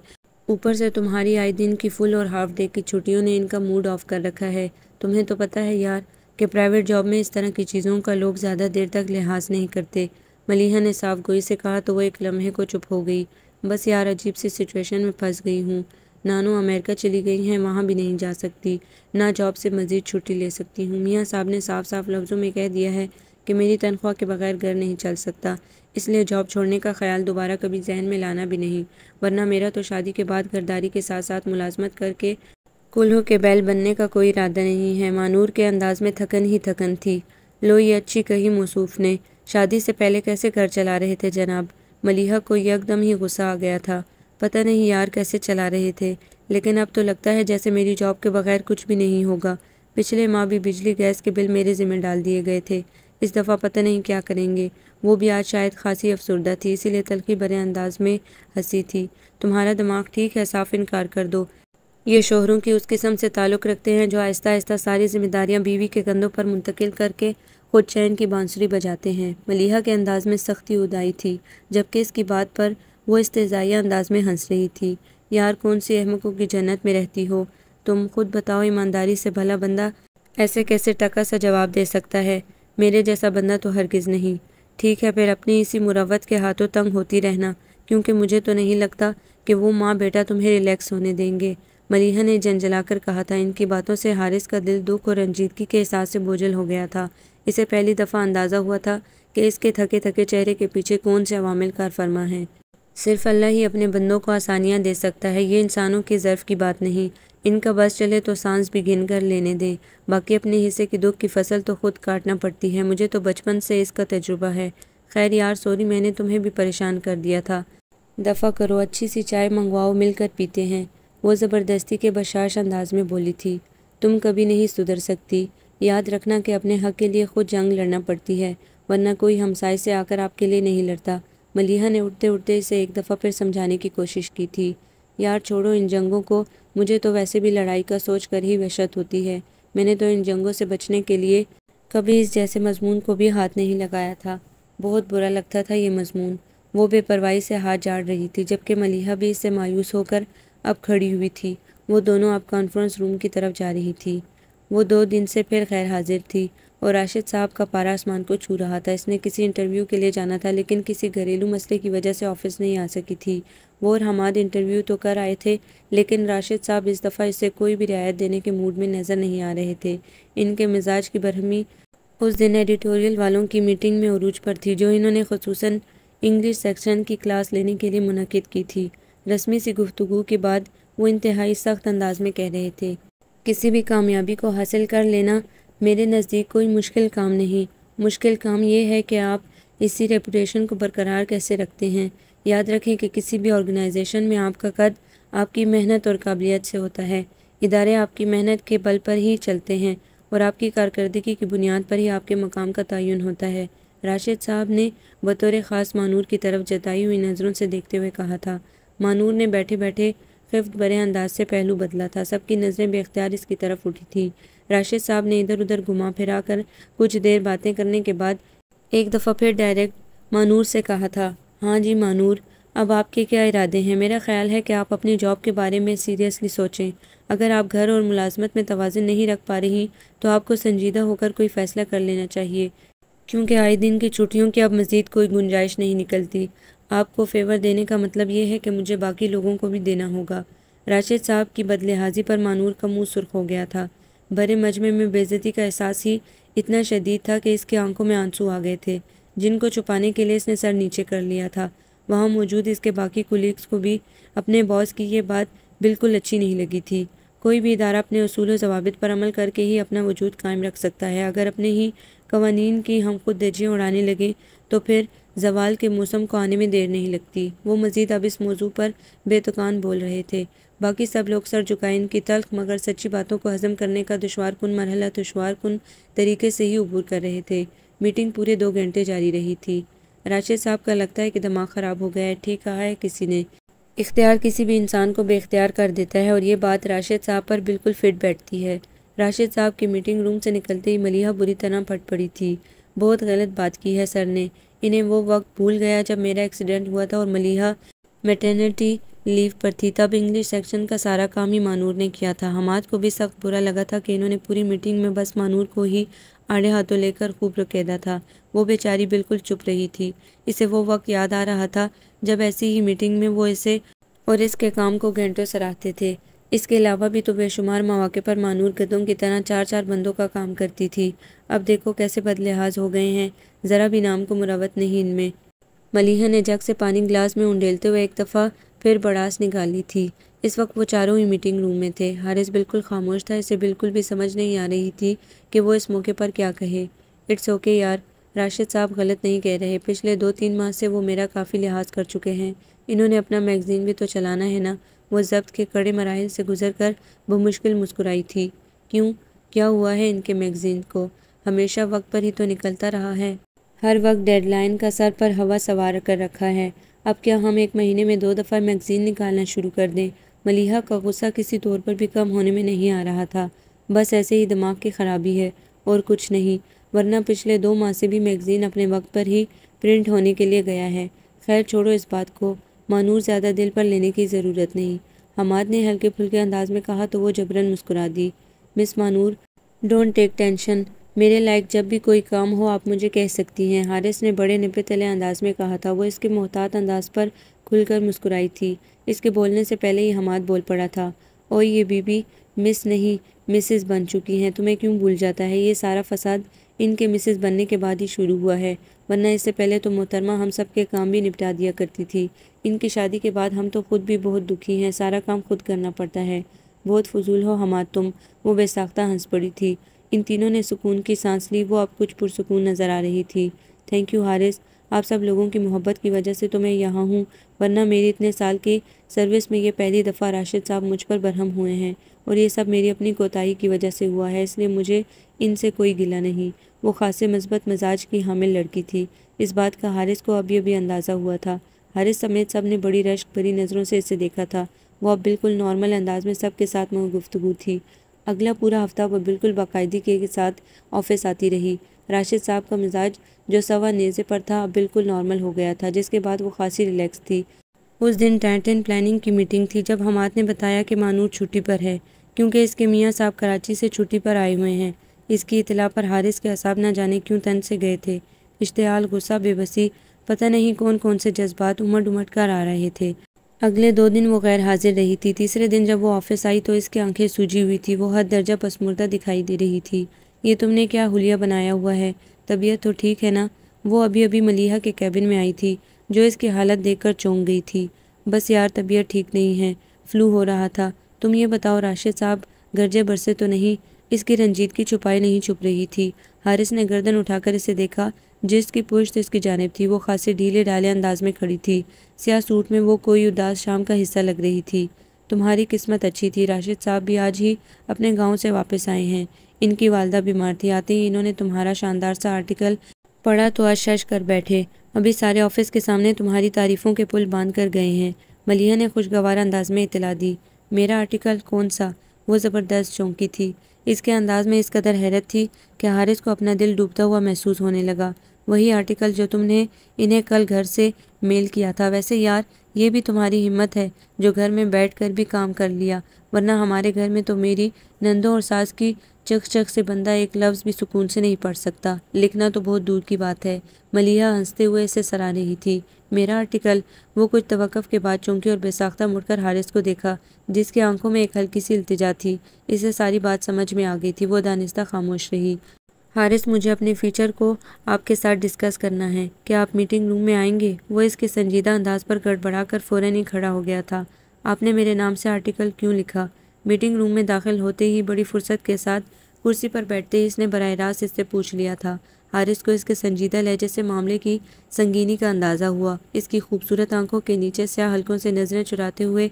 A: ऊपर से तुम्हारी आए दिन की फुल और हाफ डे की छुट्टियों ने इनका मूड ऑफ कर रखा है तुम्हें तो पता है यार कि प्राइवेट जॉब में इस तरह की चीज़ों का लोग ज़्यादा देर तक लिहाज नहीं करते मलिहा ने साफ गोई से कहा तो वो एक लम्हे को चुप हो गई बस यार अजीब सी सिचुएशन में फंस गई हूँ नानू अमेरिका चली गई हैं वहाँ भी नहीं जा सकती ना जॉब से मज़ीद छुट्टी ले सकती हूँ मियाँ साहब ने साफ साफ लफ्ज़ों में कह दिया है कि मेरी तनख्वाह के बगैर घर नहीं चल सकता इसलिए जॉब छोड़ने का ख्याल दोबारा कभी जहन में लाना भी नहीं वरना मेरा तो शादी के बाद घरदारी के साथ साथ मुलाजमत करके कुल्हों के बैल बनने का कोई इरादा नहीं है मानूर के अंदाज में थकन ही थकन थी लो ये अच्छी कही मौसूफ ने शादी से पहले कैसे घर चला रहे थे जनाब मलिहा को यकदम ही गुस्सा आ गया था पता नहीं यार कैसे चला रहे थे लेकिन अब तो लगता है जैसे मेरी जॉब के बगैर कुछ भी नहीं होगा पिछले माह भी बिजली गैस के बिल मेरे ज़िम्मे डाल दिए गए थे इस दफ़ा पता नहीं क्या करेंगे वो भी आज शायद खासी अफसरदा थी इसीलिए तलखी बड़े अंदाज में हंसी थी तुम्हारा दिमाग ठीक है साफ इनकार कर दो ये शोहरों की उस किस्म से ताल्लुक़ रखते हैं जो आहिस्ता आहिस्ता सारी जिम्मेदारियां बीवी के कंधों पर मुंतकिल करके खुद चैन की बांसुरी बजाते हैं मलिहा के अंदाज में सख्ती उदाई थी जबकि इसकी बात पर वो इस्तजाया अंदाज में हंस रही थी यार कौन सी अहमकों की जन्नत में रहती हो तुम खुद बताओ ईमानदारी से भला बंदा ऐसे कैसे टका सा जवाब दे सकता है मेरे जैसा बंदा तो हरगिज़ नहीं ठीक है फिर अपनी इसी मुरवत के हाथों तंग होती रहना क्योंकि मुझे तो नहीं लगता कि वो माँ बेटा तुम्हें रिलैक्स होने देंगे मलिहा ने जंजलाकर कहा था इनकी बातों से हारिस का दिल दुख और रंजीदगी के एहसास से बोझल हो गया था इसे पहली दफ़ा अंदाज़ा हुआ था कि इसके थके थके चेहरे के पीछे कौन से अवामिल कार फरमा हैं सिर्फ अल्लाह ही अपने बंदों को आसानियाँ दे सकता है ये इंसानों के ज़र्फ़ की बात नहीं इनका बस चले तो सांस भी गिन कर लेने दें बाकी अपने हिस्से की दुख की फसल तो खुद काटना पड़ती है मुझे तो बचपन से इसका तजुर्बा है खैर यार सॉरी मैंने तुम्हें भी परेशान कर दिया था दफ़ा करो अच्छी सी चाय मंगवाओ मिलकर पीते हैं वो ज़बरदस्ती के बशाश अंदाज में बोली थी तुम कभी नहीं सुधर सकती याद रखना कि अपने हक के लिए खुद जंग लड़ना पड़ती है वरना कोई हमसाय से आकर आपके लिए नहीं लड़ता मलिहा ने उठते उठते इसे एक दफ़ा फिर समझाने की कोशिश की थी यार छोड़ो इन जंगों को मुझे तो वैसे भी लड़ाई का सोच कर ही वहशत होती है मैंने तो इन जंगों से बचने के लिए कभी इस जैसे मजमून को भी हाथ नहीं लगाया था बहुत बुरा लगता था ये मजमून वो बेपरवाही से हाथ झाड़ रही थी जबकि मलिहा भी इससे मायूस होकर अब खड़ी हुई थी वो दोनों अब कॉन्फ्रेंस रूम की तरफ जा रही थी वो दो दिन से फिर खैर हाजिर थी और राशिद साहब का पारा आसमान को छू रहा था इसने किसी इंटरव्यू के लिए जाना था लेकिन किसी घरेलू मसले की वजह से ऑफिस नहीं आ सकी थी वो और हमाद इंटरव्यू तो कर आए थे लेकिन राशिद साहब इस दफ़ा इसे कोई भी रियायत देने के मूड में नज़र नहीं आ रहे थे इनके मिजाज की बरहमी उस दिन एडिटोरियल वालों की मीटिंग में अरूज पर थी जो इन्होंने खसूस इंग्लिश सेक्शन की क्लास लेने के लिए मुनद की थी रस्मी सी गुफ्तु के बाद वो इंतहाई सख्त अंदाज में कह रहे थे किसी भी कामयाबी को हासिल कर लेना मेरे नज़दीक कोई मुश्किल काम नहीं मुश्किल काम यह है कि आप इसी रेपुटेशन को बरकरार कैसे रखते हैं याद रखें कि किसी भी ऑर्गेनाइजेशन में आपका कद आपकी मेहनत और काबिलियत से होता है इदारे आपकी मेहनत के बल पर ही चलते हैं और आपकी कारकर्दगी की बुनियाद पर ही आपके मकाम का तयन होता है राशिद साहब ने बतौर ख़ास मानूर की तरफ जताई हुई नज़रों से देखते हुए कहा था मानूर ने बैठे बैठे खिफ्त बड़े अंदाज से पहलू बदला था सबकी नज़रें बेख्तियार इसकी तरफ उठी थी राशिद साहब ने इधर उधर घुमा फिरा कर कुछ देर बातें करने के बाद एक दफ़ा फिर डायरेक्ट मानूर से कहा था हाँ जी मानूर अब आपके क्या इरादे हैं मेरा ख्याल है कि आप अपनी जॉब के बारे में सीरियसली सोचें अगर आप घर और मुलाजमत में तोज़न नहीं रख पा रही तो आपको संजीदा होकर कोई फ़ैसला कर लेना चाहिए क्योंकि आए दिन की छुट्टियों की अब मज़ीद कोई गुंजाइश नहीं निकलती आपको फेवर देने का मतलब ये है कि मुझे बाकी लोगों को भी देना होगा राशिद साहब की हाजी पर मानूर का मुंह सुर्ख हो गया था भरे मजमे में बेजती का एहसास ही इतना शदीद था कि इसकी आंखों में आंसू आ गए थे जिनको छुपाने के लिए इसने सर नीचे कर लिया था वहाँ मौजूद इसके बाकी कुलीग्स को भी अपने बॉस की ये बात बिल्कुल अच्छी नहीं लगी थी कोई भी इदारा अपने असूल जवाबित पर अमल करके ही अपना वजूद कायम रख सकता है अगर अपने ही कवानीन की हम खुद दर्जियाँ उड़ाने लगें तो फिर जवाल के मौसम को आने में देर नहीं लगती वो मज़ीद अब इस मौजू पर बेतुकान बोल रहे थे बाकी सब लोग सर झुकाए इनकी तल्ख मगर सच्ची बातों को हजम करने का दुशवार कन मरहला दुशवार कन तरीके से ही अबूर कर रहे थे मीटिंग पूरे दो घंटे जारी रही थी राशिद साहब का लगता है कि दिमाग ख़राब हो गया है ठीक कहा है किसी ने इख्तियार किसी भी इंसान को बेख्तियार कर देता है और ये बात राशिद साहब पर बिल्कुल फिट बैठती है राशिद साहब की मीटिंग रूम से निकलते ही मलिहा बुरी तरह फट पड़ी थी बहुत गलत बात की है सर ने इन्हें वो वक्त भूल गया जब मेरा एक्सीडेंट हुआ था और मलिहा मेटर्निटी लीव पर थी तब इंग्लिश सेक्शन का सारा काम ही मानूर ने किया था हमाद को भी सख्त बुरा लगा था कि इन्होंने पूरी मीटिंग में बस मानूर को ही आड़े हाथों लेकर खूब रखेदा था वो बेचारी बिल्कुल चुप रही थी इसे वो वक्त याद आ रहा था जब ऐसी ही मीटिंग में वो इसे और इसके काम को घंटों सराहते थे इसके अलावा भी तो बेशुमार मौाक़े पर मानूर गदम की तरह चार चार बंदों का काम करती थी अब देखो कैसे बदलहाज हो गए हैं ज़रा भी नाम को मुरवत नहीं इनमें मलिहा ने जग से पानी गिलास में उंडेलते हुए एक दफ़ा फिर बड़ास निकाली थी इस वक्त वो चारों ही मीटिंग रूम में थे हारिस बिल्कुल खामोश था इसे बिल्कुल भी समझ नहीं आ रही थी कि वो इस मौके पर क्या कहे इट्स ओके okay यार राशिद साहब गलत नहीं कह रहे पिछले दो तीन माह से वो मेरा काफ़ी लिहाज कर चुके हैं इन्होंने अपना मैगज़ीन भी तो चलाना है ना वह जब्त के कड़े मराहल से गुजर कर बमुश्किल मुस्कुराई थी क्यों क्या हुआ है इनके मैगज़ीन को हमेशा वक्त पर ही तो निकलता रहा है हर वक्त डेडलाइन का सर पर हवा सवार कर रखा है अब क्या हम एक महीने में दो दफ़ा मैगज़ीन निकालना शुरू कर दें मलिहा का गुस्सा किसी तौर पर भी कम होने में नहीं आ रहा था बस ऐसे ही दिमाग की ख़राबी है और कुछ नहीं वरना पिछले दो माह से भी मैगज़ीन अपने वक्त पर ही प्रिंट होने के लिए गया है खैर छोड़ो इस बात को मानूर ज़्यादा दिल पर लेने की ज़रूरत नहीं हमाद ने हल्के फुल्के अंदाज में कहा तो वो जबरन मुस्कुरा दी मिस मानूर डोंट टेक टेंशन मेरे लायक जब भी कोई काम हो आप मुझे कह सकती हैं हारिस ने बड़े निपे तले अंदाज में कहा था वो इसके मोहतात अंदाज पर खुलकर मुस्कुराई थी इसके बोलने से पहले ही हमाद बोल पड़ा था और ये बीबी मिस नहीं मिसेस बन चुकी हैं तुम्हें क्यों भूल जाता है ये सारा फसाद इनके मिसेस बनने के बाद ही शुरू हुआ है वरना इससे पहले तो मोहतरमा हम सब के काम भी निपटा दिया करती थी इनकी शादी के बाद हम तो खुद भी बहुत दुखी हैं सारा काम खुद करना पड़ता है बहुत फजूल हो हमार तुम वो बेसाख्ता हंस पड़ी थी इन तीनों ने सुकून की सांस ली वो अब कुछ पुरसकून नज़र आ रही थी थैंक यू हारिस आप सब लोगों की मोहब्बत की वजह से तो मैं यहाँ हूँ वरना मेरी इतने साल की सर्विस में ये पहली दफ़ा राशिद साहब मुझ पर बरहम हुए हैं और ये सब मेरी अपनी कोताही की वजह से हुआ है इसलिए मुझे इनसे कोई गिला नहीं वो खासे मजबत मजाज की हामिल लड़की थी इस बात का हारिस को अभी अभी अंदाज़ा हुआ था हारिस समेत सब ने बड़ी रश्क भरी नज़रों से इसे देखा था वो अब बिल्कुल नॉर्मल अंदाज में सबके साथ में गुफ्तु थी अगला पूरा हफ्ता वह बिल्कुल बाकायदगी के साथ ऑफिस आती रही राशिद साहब का मिजाज जो सवा नेज़े पर था अब बिल्कुल नॉर्मल हो गया था जिसके बाद वो खासी रिलैक्स थी उस दिन टैंटन प्लानिंग की मीटिंग थी जब हमाद ने बताया कि मानूर छुट्टी पर है क्योंकि इसके मियाँ साहब कराची से छुट्टी पर आए हुए हैं इसकी इतला पर हारिस के असाब ना जाने क्यों तन से गए थे इश्तहाल गुस्सा बेबसी पता नहीं कौन कौन से जज्बात उमट उमट कर आ रहे थे अगले दो दिन वो गैर हाजिर रही थी तीसरे दिन जब वो ऑफिस आई तो इसकी आंखें सूजी हुई थी वो हर दर्जा पसमुर्दा दिखाई दे रही थी ये तुमने क्या हुलिया बनाया हुआ है तबीयत तो ठीक है ना वो अभी अभी मलिहा के कैबिन में आई थी जो इसकी हालत देखकर चौंक गई थी बस यार तबीयत ठीक नहीं है फ्लू हो रहा था तुम ये बताओ राशिद साहब गरजे बरसे तो नहीं इसकी रंजीत की छुपाई नहीं छुप रही थी हारिस ने गर्दन उठाकर इसे देखा जिसकी पुष्ट तो इसकी जानब थी वो खासे ढीले डाले अंदाज में खड़ी थी सियाह सूट में वो कोई उदास शाम का हिस्सा लग रही थी तुम्हारी किस्मत अच्छी थी राशिद साहब भी आज ही अपने गांव से वापस आए हैं इनकी वालदा बीमार थी आते ही इन्होंने तुम्हारा शानदार सा आर्टिकल पढ़ा तो शश कर बैठे अभी सारे ऑफिस के सामने तुम्हारी तारीफ़ों के पुल बांध कर गए हैं मलिया ने खुशगवार अंदाज में इतला दी मेरा आर्टिकल कौन सा वो ज़बरदस्त चौंकी थी इसके अंदाज में इस कदर हैरत थी कि हारिस को अपना दिल डूबता हुआ महसूस होने लगा वही आर्टिकल जो तुमने इन्हें कल घर से मेल किया था वैसे यार ये भी तुम्हारी हिम्मत है जो घर में बैठकर भी काम कर लिया वरना हमारे घर में तो मेरी नंदों और सास की चक चक से बंदा एक लफ्ज़ भी सुकून से नहीं पढ़ सकता लिखना तो बहुत दूर की बात है मलिया हंसते हुए इसे सराह रही थी मेरा आर्टिकल वो कुछ तवक़ के बाद चौंकी और बेसाख्ता मुड़कर हारिस को देखा जिसकी आंखों में एक हल्की सी इल्तजा थी इसे सारी बात समझ में आ गई थी वो दानिस्ता खामोश रही हारिस मुझे अपने फ्यूचर को आपके साथ डिस्कस करना है क्या आप मीटिंग रूम में आएंगे वो इसके संजीदा अंदाज पर गड़बड़ा कर फौरन ही खड़ा हो गया था आपने मेरे नाम से आर्टिकल क्यों लिखा मीटिंग रूम में दाखिल होते ही बड़ी फुर्सत के साथ कुर्सी पर बैठते ही इसने बर रास्त इससे पूछ लिया था हारिस को इसके संजीदा लहजे से मामले की संगीनी का अंदाज़ा हुआ इसकी खूबसूरत आंखों के नीचे स्या हल्कों से नज़रें चुराते हुए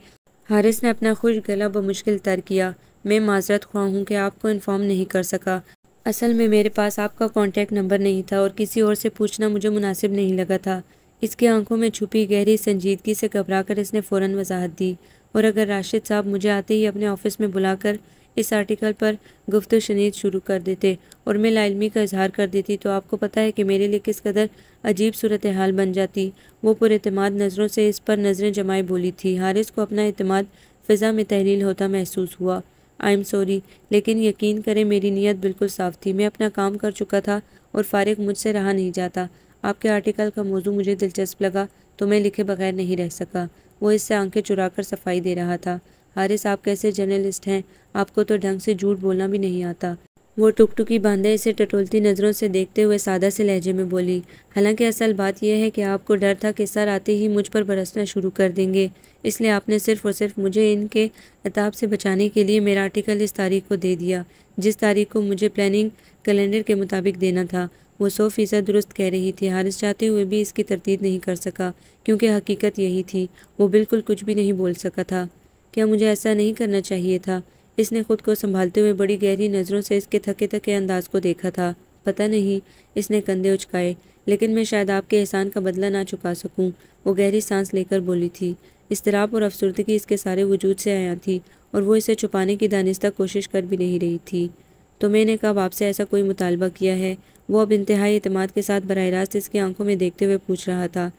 A: हारिस ने अपना खुश गला बमुश्किल तर किया मैं माजरत खुआ हूँ कि आपको इन्फॉर्म नहीं कर सका असल में मेरे पास आपका कॉन्टेक्ट नंबर नहीं था और किसी और से पूछना मुझे मुनासिब नहीं लगा था इसकी आंखों में छुपी गहरी संजीदगी से घबरा कर इसने फ़ौरन वजाहत दी और अगर राशिद साहब मुझे आते ही अपने ऑफिस में बुलाकर इस आर्टिकल पर गुफ्त शनीद शुरू कर देते और मैं लाइलमी का इजहार कर देती तो आपको पता है कि मेरे लिए किस कदर अजीब सूरत हाल बन जाती वो पुरमाद नज़रों से इस पर नज़रें जमाए बोली थी हारिस को अपना अतमाद फ़िज़ा में तहलील होता महसूस हुआ आई एम सॉरी लेकिन यकीन करें मेरी नीयत बिल्कुल साफ़ थी मैं अपना काम कर चुका था और फ़ारग मुझसे रहा नहीं जाता आपके आर्टिकल का मौजू मुझे दिलचस्प लगा तो मैं लिखे बगैर नहीं रह सका वो इससे आंखें चुरा कर सफाई दे रहा था हारिस आप कैसे जर्नलिस्ट हैं आपको तो ढंग से झूठ बोलना भी नहीं आता वो टुकटुकी बांधे इसे टटोलती नज़रों से देखते हुए सादा से लहजे में बोली हालांकि असल बात यह है कि आपको डर था कि सर आते ही मुझ पर बरसना शुरू कर देंगे इसलिए आपने सिर्फ और सिर्फ मुझे इनके अताब से बचाने के लिए मेरा आर्टिकल इस तारीख को दे दिया जिस तारीख को मुझे प्लानिंग कैलेंडर के मुताबिक देना था वो सौ फीसद दुरुस्त कह रही थी हारिस चाहते हुए भी इसकी तरतीब नहीं कर सका क्योंकि हकीकत यही थी वो बिल्कुल कुछ भी नहीं बोल सका था क्या मुझे ऐसा नहीं करना चाहिए था इसने खुद को संभालते हुए बड़ी गहरी नज़रों से इसके थके थके अंदाज को देखा था पता नहीं इसने कंधे उचकाए लेकिन मैं शायद आपके एहसान का बदला ना चुका सकूं वो गहरी सांस लेकर बोली थी इसतराब और अफसरदगी इसके सारे वजूद से आया थी और वो इसे छुपाने की दानिस्ता कोशिश कर भी नहीं रही थी तो मैंने कब आपसे ऐसा कोई मुतालबा किया है वो अब इंतहाई अतमाद के साथ बरह रास्त इसकी आंखों में देखते हुए पूछ रहा था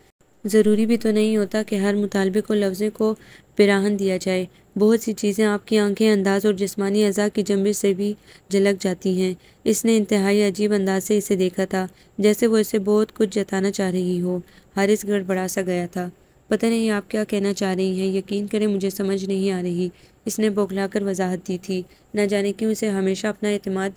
A: ज़रूरी भी तो नहीं होता कि हर मुतालबे को लफ्ज़ को पिराहन दिया जाए बहुत सी चीज़ें आपकी आंखें अंदाज़ और जिस्मानी अज़ा की जम्बिश से भी झलक जाती हैं इसने इंतहाई अजीब अंदाज से इसे देखा था जैसे वो इसे बहुत कुछ जताना चाह रही हो हारिस गड़बड़ा सा गया था पता नहीं आप क्या कहना चाह रही हैं यकीन करें मुझे समझ नहीं आ रही इसने बौखला कर वजाहत दी थी ना जाने क्यों इसे हमेशा अपना अतमाद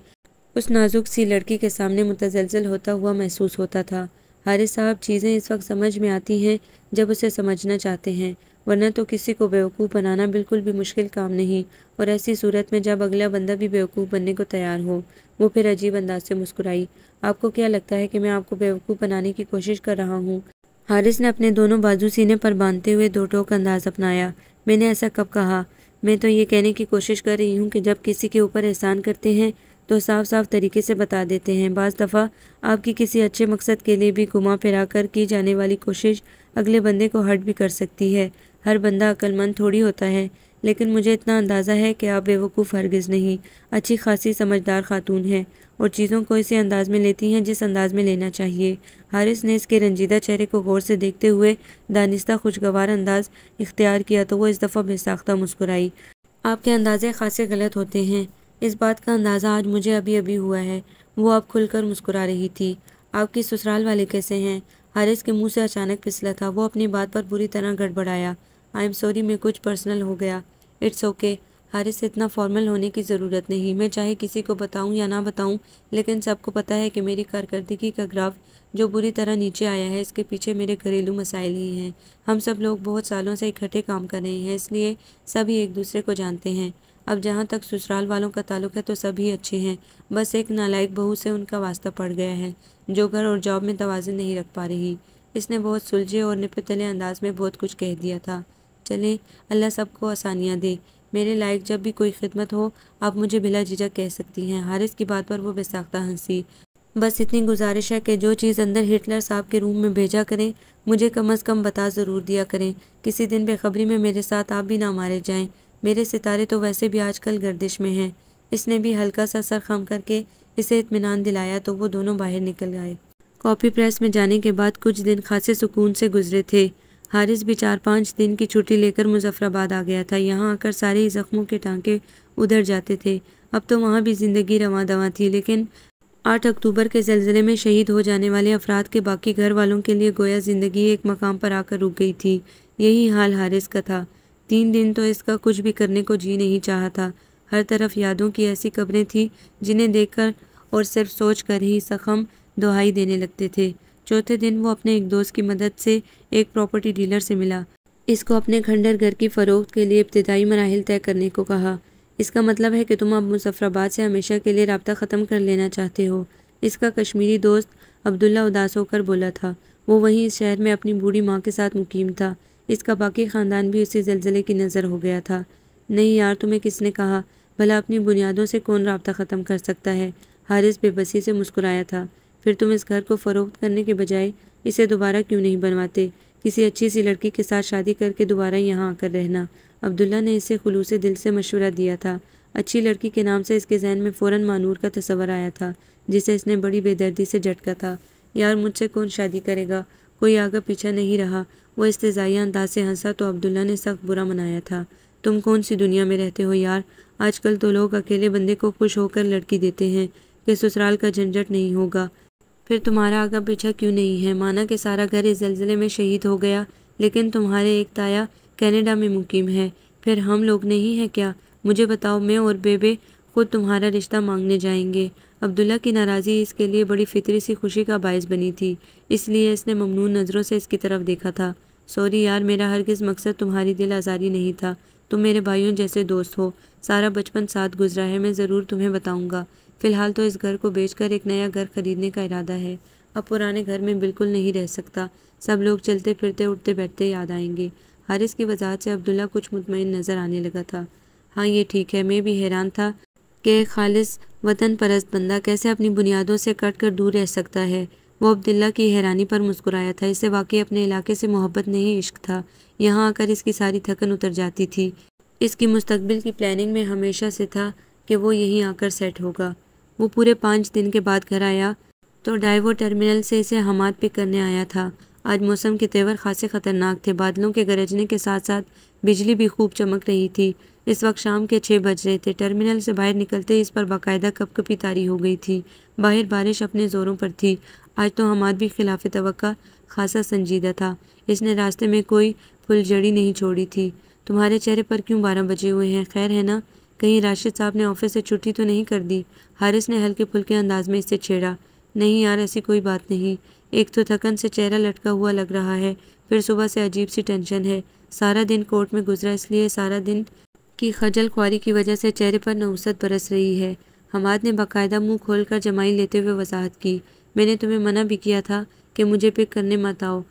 A: उस नाजुक सी लड़की के सामने मुतजलजल होता हुआ महसूस होता था हारिस साहब चीज़ें इस वक्त समझ में आती हैं जब उसे समझना चाहते हैं वरना तो किसी को बेवकूफ़ बनाना बिल्कुल भी मुश्किल काम नहीं और ऐसी सूरत में जब अगला बंदा भी बेवकूफ़ बनने को तैयार हो वो फिर अजीब अंदाज से मुस्कुराई आपको क्या लगता है कि मैं आपको बेवकूफ़ बनाने की कोशिश कर रहा हूँ हारिस ने अपने दोनों बाजू सीने पर बांधते हुए दो टोक अंदाज़ अपनाया मैंने ऐसा कब कहा मैं तो ये कहने की कोशिश कर रही हूँ कि जब किसी के ऊपर एहसान करते हैं तो साफ साफ तरीके से बता देते हैं बज़ दफ़ा आपकी किसी अच्छे मकसद के लिए भी घुमा फिरा कर की जाने वाली कोशिश अगले बंदे को हर्ट भी कर सकती है हर बंदा अक्लमंद थोड़ी होता है लेकिन मुझे इतना अंदाज़ा है कि आप बेवकूफ़ हरगिज़ नहीं अच्छी खासी समझदार खातून हैं और चीज़ों को इसी अंदाज़ में लेती हैं जिस अंदाज़ में लेना चाहिए हारिस ने इसके रंजीदा चेहरे को गौर से देखते हुए दानिस्ता खुशगवार अंदाज़ इख्तियार किया तो वो इस दफ़ा बेसाख्ता मुस्कुराई आपके अंदाज़े खासे गलत होते हैं इस बात का अंदाज़ा आज मुझे अभी अभी हुआ है वो अब खुलकर मुस्कुरा रही थी आपके ससुराल वाले कैसे हैं हारिस के मुंह से अचानक फिसला था वो अपनी बात पर बुरी तरह गड़बड़ाया आई एम सॉरी मैं कुछ पर्सनल हो गया इट्स ओके okay. हारिस इतना फॉर्मल होने की ज़रूरत नहीं मैं चाहे किसी को बताऊँ या ना बताऊँ लेकिन सबको पता है कि मेरी कारकर्दगी का ग्राफ जो बुरी तरह नीचे आया है इसके पीछे मेरे घरेलू मसाइल ही हैं हम सब लोग बहुत सालों से इकट्ठे काम कर रहे हैं इसलिए सभी एक दूसरे को जानते हैं अब जहाँ तक ससुराल वालों का ताल्लुक है तो सभी अच्छे हैं बस एक नालायक बहू से उनका वास्ता पड़ गया है जो घर और जॉब में तोज़न नहीं रख पा रही इसने बहुत सुलझे और निपतले अंदाज में बहुत कुछ कह दिया था चलें अल्लाह सबको आसानियाँ दे मेरे लायक जब भी कोई खिदमत हो आप मुझे बिला जीजा कह सकती हैं हारिस की बात पर वो बेसाख्ता हंसी बस इतनी गुजारिश है कि जो चीज़ अंदर हिटलर साहब के रूम में भेजा करें मुझे कम अज़ कम बता ज़रूर दिया करें किसी दिन बेखबरी में मेरे साथ आप भी ना मारे जाएं मेरे सितारे तो वैसे भी आजकल गर्दिश में हैं इसने भी हल्का सा सर खम करके इसे इतमान दिलाया तो वो दोनों बाहर निकल गए कॉपी प्रेस में जाने के बाद कुछ दिन खासे सुकून से गुजरे थे हारिस भी चार पाँच दिन की छुट्टी लेकर मुजफ्फराबाद आ गया था यहाँ आकर सारे ज़ख्मों के टांके उधर जाते थे अब तो वहाँ भी ज़िंदगी रवा दवा थी लेकिन आठ अक्टूबर के जलजिले में शहीद हो जाने वाले अफराद के बाकी घर वालों के लिए गोया ज़िंदगी एक मकाम पर आकर रुक गई थी यही हाल हारिस का था तीन दिन तो इसका कुछ भी करने को जी नहीं चाहा था हर तरफ यादों की ऐसी कब्रें थीं जिन्हें देखकर और सिर्फ सोच कर ही सखम दुहाई देने लगते थे चौथे दिन वो अपने एक दोस्त की मदद से एक प्रॉपर्टी डीलर से मिला इसको अपने खंडर घर की फ़रोख्त के लिए इब्तदाई मराहल तय करने को कहा इसका मतलब है कि तुम अब मुजफ्फराबाद से हमेशा के लिए रबता ख़त्म कर लेना चाहते हो इसका कश्मीरी दोस्त अब्दुल्ला उदास होकर बोला था वो वहीं इस शहर में अपनी बूढ़ी माँ के साथ मुकीम था इसका बाकी ख़ानदान भी उसी जलजिले की नज़र हो गया था नहीं यार तुम्हें किसने कहा भला अपनी बुनियादों से कौन रबता ख़त्म कर सकता है हारिस बेबसी से मुस्कुराया था फिर तुम इस घर को फ़रोख्त करने के बजाय इसे दोबारा क्यों नहीं बनवाते किसी अच्छी सी लड़की के साथ शादी करके दोबारा यहाँ आकर रहना अब्दुल्ला ने इसे खलूस दिल से मशवरा दिया था अच्छी लड़की के नाम से इसके जहन में फ़ौर मानूर का तस्वर आया था जिसे इसने बड़ी बेदर्दी से झटका था यार मुझसे कौन शादी करेगा कोई आगे पीछा नहीं रहा वो इस्तजाया अंदाज से हंसा तो अब्दुल्ला ने सख्त बुरा मनाया था तुम कौन सी दुनिया में रहते हो यार आजकल तो लोग अकेले बंदे को खुश होकर लड़की देते हैं कि ससुराल का झंझट नहीं होगा फिर तुम्हारा आगा पीछा क्यों नहीं है माना कि सारा घर इस जलजिले में शहीद हो गया लेकिन तुम्हारे एक ताया कनाडा में मुकीम है फिर हम लोग नहीं हैं क्या मुझे बताओ मैं और बेबे खुद तुम्हारा रिश्ता मांगने जाएंगे अब्दुल्ला की नाराजी इसके लिए बड़ी फितरी सी खुशी का बायस बनी थी इसलिए इसने ममनून नज़रों से इसकी तरफ देखा था सॉरी यार मेरा किस मकसद तुम्हारी दिल आज़ारी नहीं था तुम मेरे भाइयों जैसे दोस्त हो सारा बचपन साथ गुजरा है मैं ज़रूर तुम्हें बताऊँगा फ़िलहाल तो इस घर को बेचकर एक नया घर खरीदने का इरादा है अब पुराने घर में बिल्कुल नहीं रह सकता सब लोग चलते फिरते उठते बैठते याद आएंगे हारिस की वजाहत से अब्दुल्ला कुछ मुतमिन नज़र आने लगा था हाँ ये ठीक है मैं भी हैरान था कि खालिस वतन परस्त बंदा कैसे अपनी बुनियादों से कट कर दूर रह सकता है वो अब्दुल्ला की हैरानी पर मुस्कुराया था इसे वाकई अपने इलाके से मोहब्बत नहीं इश्क था यहाँ आकर इसकी सारी थकन उतर जाती थी इसकी मुस्तबिल की प्लानिंग में हमेशा से था कि वो यहीं आकर सेट होगा वो पूरे पाँच दिन के बाद घर आया तो डाइवो टर्मिनल से इसे हमाद पिक करने आया था आज मौसम के तेवर खासे ख़तरनाक थे बादलों के गरजने के साथ साथ बिजली भी खूब चमक रही थी इस वक्त शाम के छः बज रहे थे टर्मिनल से बाहर निकलते इस पर बाकायदा कपकपी तारी हो गई थी बाहर बारिश अपने ज़ोरों पर थी आज तो हम भी खिलाफ तो खासा संजीदा था इसने रास्ते में कोई फुलझड़ी नहीं छोड़ी थी तुम्हारे चेहरे पर क्यों बारह बजे हुए हैं खैर है ना कहीं राशिद साहब ने ऑफिस से छुट्टी तो नहीं कर दी हारिस ने हल्के फुलके अंदाज में इससे छेड़ा नहीं यार ऐसी कोई बात नहीं एक तो थकन से चेहरा लटका हुआ लग रहा है फिर सुबह से अजीब सी टेंशन है सारा दिन कोर्ट में गुजरा इसलिए सारा दिन की खजल खुआरी की वजह से चेहरे पर नवसत बरस रही है हमाद ने बाकायदा मुंह खोलकर जमाई लेते हुए वजाहत की मैंने तुम्हें मना भी किया था कि मुझे पिक करने मत आओ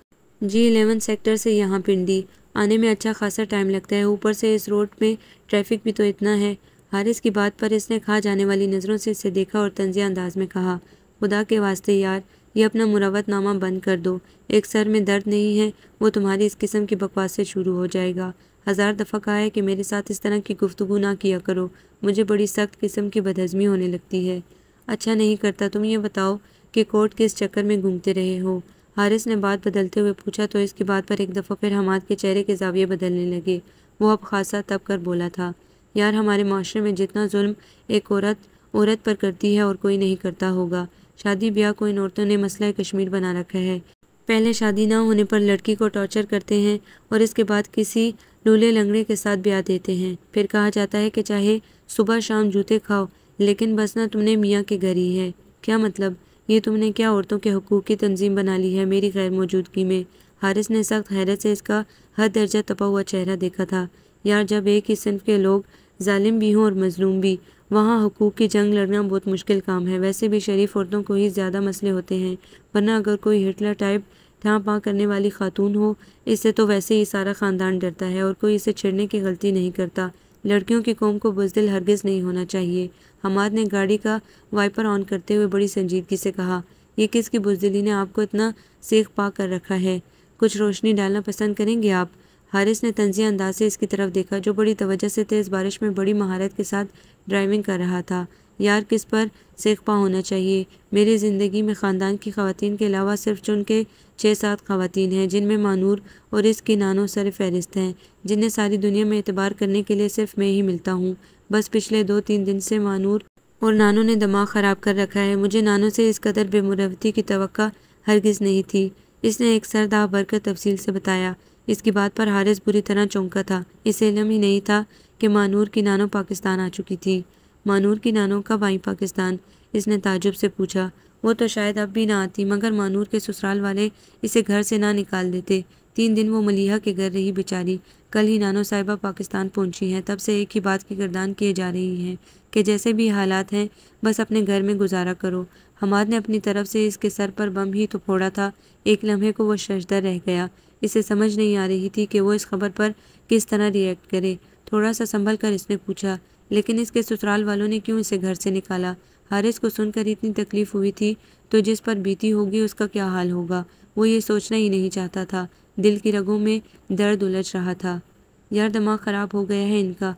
A: जी एलेवन सेक्टर से यहाँ पिंडी आने में अच्छा खासा टाइम लगता है ऊपर से इस रोड में ट्रैफिक भी तो इतना है हारिस की बात पर इसने खा जाने वाली नज़रों से इसे देखा और तंजिया अंदाज में कहा खुदा के वास्ते यार ये अपना मुरवत नामा बंद कर दो एक सर में दर्द नहीं है वो तुम्हारी इस किस्म की बकवास से शुरू हो जाएगा हज़ार दफ़ा कहा है कि मेरे साथ इस तरह की गुफ्तु ना किया करो मुझे बड़ी सख्त किस्म की बदहजमी होने लगती है अच्छा नहीं करता तुम ये बताओ कि कोर्ट के इस चक्कर में घूमते रहे हो हारिस ने बात बदलते हुए पूछा तो इसकी बात पर एक दफ़ा फिर हमाद के चेहरे के जाविये बदलने लगे वो अब खासा तब कर बोला था यार हमारे माशरे में जितना जुल्म एक औरत औरत पर करती है और कोई नहीं करता होगा शादी ब्याह को इन औरतों ने मसला कश्मीर बना रखा है पहले शादी ना होने पर लड़की को टॉर्चर करते हैं और इसके बाद किसी लूले लंगड़े के साथ ब्याह देते हैं फिर कहा जाता है कि चाहे सुबह शाम जूते खाओ लेकिन बसना तुमने मियाँ के घर ही है क्या मतलब ये तुमने क्या औरतों के हकूक़ की तंजीम बना ली है मेरी गैर मौजूदगी में हारिस ने सख्त हैरत से इसका हर दर्जा तपा हुआ चेहरा देखा था यार जब एक ही सिंफ के लोग जालिम भी हों और मजलूम भी वहाँ हकूक़ की जंग लड़ना बहुत मुश्किल काम है वैसे भी शरीफ औरतों को ही ज़्यादा मसले होते हैं वरना अगर कोई हिटलर टाइप जहाँ पाँ करने वाली खातून हो इससे तो वैसे ही सारा ख़ानदान डरता है और कोई इसे छिड़ने की गलती नहीं करता लड़कियों की कौम को बुजदिल हरगिज़ नहीं होना चाहिए हमाद ने गाड़ी का वाइपर ऑन करते हुए बड़ी संजीदगी से कहा यह किसकी बुजदिली ने आपको इतना सेख पा कर रखा है कुछ रोशनी डालना पसंद करेंगे आप हारिस ने तंजिया अंदाज से इसकी तरफ देखा जो बड़ी तवज्जो से तेज़ बारिश में बड़ी महारत के साथ ड्राइविंग कर रहा था यार किस पर सेकपा होना चाहिए मेरी ज़िंदगी में ख़ानदान की खातन के अलावा सिर्फ चुन के छः सात खातन हैं जिनमें मानूर और इसकी नानों सर फहरिस्त हैं जिन्हें सारी दुनिया में एतबार करने के लिए सिर्फ मैं ही मिलता हूँ बस पिछले दो तीन दिन से मानूर और नानों ने दिमाग ख़राब कर रखा है मुझे नानों से इस कदर बेमुरवती की तो हरगज नहीं थी इसने एक सरदा भरकर तफसील से बताया इसकी बात पर हारिस बुरी तरह चौंका था इसे इलम ही नहीं था कि मानूर की नानों पाकिस्तान आ चुकी थी मानूर की नानों कब आई पाकिस्तान इसने ताजुब से पूछा वो तो शायद अब भी ना आती मगर मानूर के ससुराल वाले इसे घर से ना निकाल देते तीन दिन वो मलिहा के घर रही बेचारी कल ही नानो साहिबा पाकिस्तान पहुंची हैं तब से एक ही बात की गर्दान किए जा रही हैं कि जैसे भी हालात हैं बस अपने घर में गुजारा करो हमाद ने अपनी तरफ से इसके सर पर बम ही तो फोड़ा था एक लम्हे को वह शशदर रह गया इसे समझ नहीं आ रही थी कि वो इस खबर पर किस तरह रिएक्ट करे थोड़ा सा संभल कर इसने पूछा लेकिन इसके ससुराल वालों ने क्यों इसे घर से निकाला हारिस को सुनकर इतनी तकलीफ़ हुई थी तो जिस पर बीती होगी उसका क्या हाल होगा वो ये सोचना ही नहीं चाहता था दिल की रगों में दर्द उलझ रहा था यार दिमाग ख़राब हो गया है इनका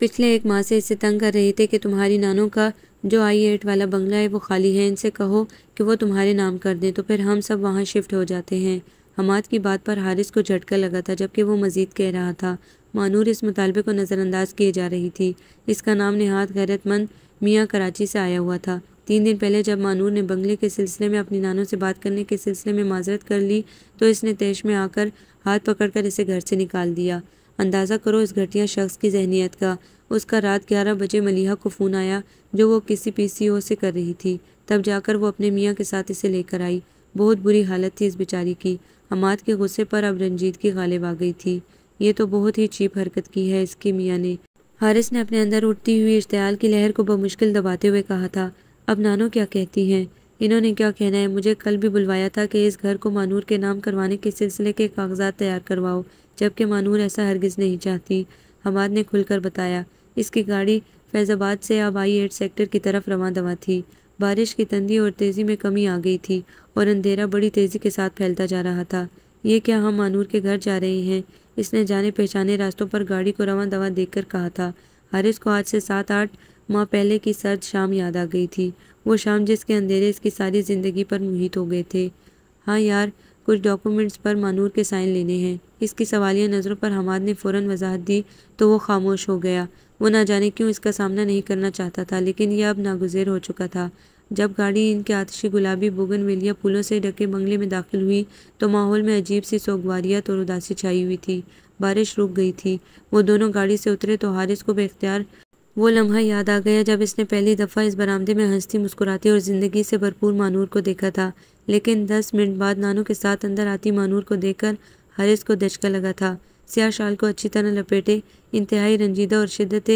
A: पिछले एक माह से इसे तंग कर रहे थे कि तुम्हारी नानों का जो आई एट वाला बंगला है वो खाली है इनसे कहो कि वो तुम्हारे नाम कर दें तो फिर हम सब वहाँ शिफ्ट हो जाते हैं हमाद की बात पर हारिस को झटका लगा था जबकि वो मज़ीद कह रहा था मानूर इस मुतालबे को नज़रअंदाज किए जा रही थी इसका नाम नहात गैरतमंद मियाँ कराची से आया हुआ था तीन दिन पहले जब मानूर ने बंगले के सिलसिले में अपनी नानों से बात करने के सिलसिले में माजरत कर ली तो इसने तेज में आकर हाथ पकड़कर इसे घर से निकाल दिया अंदाज़ा करो इस घटिया शख्स की जहनीत का उसका रात ग्यारह बजे मलिहा को फ़ोन आया जो वो किसी पी सी ओ से कर रही थी तब जाकर वो अपने मियाँ के साथ इसे लेकर आई बहुत बुरी हालत थी इस बेचारी की हमाद के गुस्से पर अब रंजीत की गालिब आ गई थी ये तो बहुत ही चीप हरकत की है इसकी मियाँ ने हारिस ने अपने अंदर उठती हुई इश्तियाल की लहर को बमुश्किल दबाते हुए कहा था अब नानो क्या कहती हैं इन्होंने क्या कहना है मुझे कल भी बुलवाया था कि इस घर को मानूर के नाम करवाने के सिलसिले के कागजात तैयार करवाओ जबकि मानूर ऐसा हरगिज़ नहीं चाहती हमाद ने खुलकर बताया इसकी गाड़ी फैज़ाबाद से अब आई एड सेक्टर की तरफ रवा दवा थी बारिश की तंदी और तेज़ी में कमी आ गई थी और अंधेरा बड़ी तेज़ी के साथ फैलता जा रहा था ये क्या हम मानूर के घर जा रहे हैं इसने जाने पहचाने रास्तों पर गाड़ी को रवा दवा देख कहा था हारिस को आज से सात आठ माह पहले की सर्द शाम याद आ गई थी वो शाम जिसके अंधेरे इसकी सारी ज़िंदगी पर मुहित हो गए थे हाँ यार कुछ डॉक्यूमेंट्स पर मानूर के साइन लेने हैं इसकी सवालिया नज़रों पर हमाद ने फ़ौर वजाहत दी तो वो खामोश हो गया वो ना जाने क्यों इसका सामना नहीं करना चाहता था लेकिन यह अब नागुजेर हो चुका था जब गाड़ी इनके आतिशी गुलाबी बोगन मेलिया फूलों से ढके बंगले में दाखिल हुई तो माहौल में अजीब सी सोगवारियत और उदासी छाई हुई थी बारिश रुक गई थी वो दोनों गाड़ी से उतरे तो हारिस को बेख्तियार वो लम्हा याद आ गया जब इसने पहली दफ़ा इस बरामदे में हंसती मुस्कुराती और ज़िंदगी से भरपूर मानूर को देखा था लेकिन दस मिनट बाद नानू के साथ अंदर आती मानूर को देखकर हारिस को दचका लगा था सिया शाल को अच्छी तरह लपेटे इंतहाई रंजीदा और शिद्दत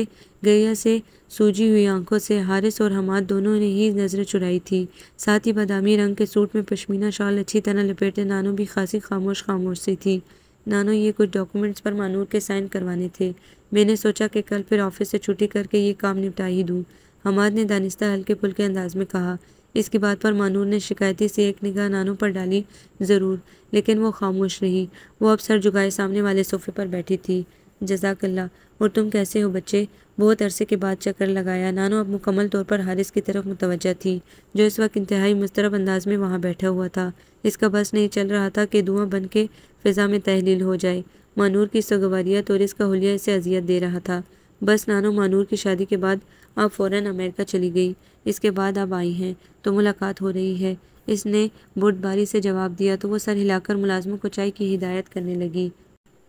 A: गैया से सूजी हुई आंखों से हारिस और हमाद दोनों ने ही नज़रें चुराई थी साथ ही बादामी रंग के सूट में पश्मीना शॉल अच्छी तरह लपेटे नानू भी खासी खामोश खामोश सी थी नानो ये कुछ डॉक्यूमेंट्स पर मानूर के साइन करवाने थे मैंने सोचा कि कल फिर ऑफिस से छुट्टी करके ये काम निपटा ही दूँ हमाद ने दानिस्ता हल्के फुल्के अंदाज में कहा इसकी बात पर मानूर ने शिकायती से एक निगाह नानों पर डाली ज़रूर लेकिन वो खामोश रही वो अब सर झुकाए सामने वाले सोफे पर बैठी थी जजाकल्ला और तुम कैसे हो बच्चे बहुत अरसे के बाद चक्कर लगाया नानो अब मुकम्मल तौर पर हारिस की तरफ मुतवजह थी जो इस वक्त इंतहाई मुस्तरब अंदाज में वहाँ बैठा हुआ था इसका बस नहीं चल रहा था कि धुआं बन के फिजा में तहलील हो जाए मानूर की सगवारियत और इसका हलिया इसे अजियत दे रहा था बस नानो मानूर की शादी के बाद आप फ़ौर अमेरिका चली गई इसके बाद आप आई हैं तो मुलाकात हो रही है इसने बुटबारी से जवाब दिया तो वह सर हिलाकर मुलाजमों को चाय की हिदायत करने लगी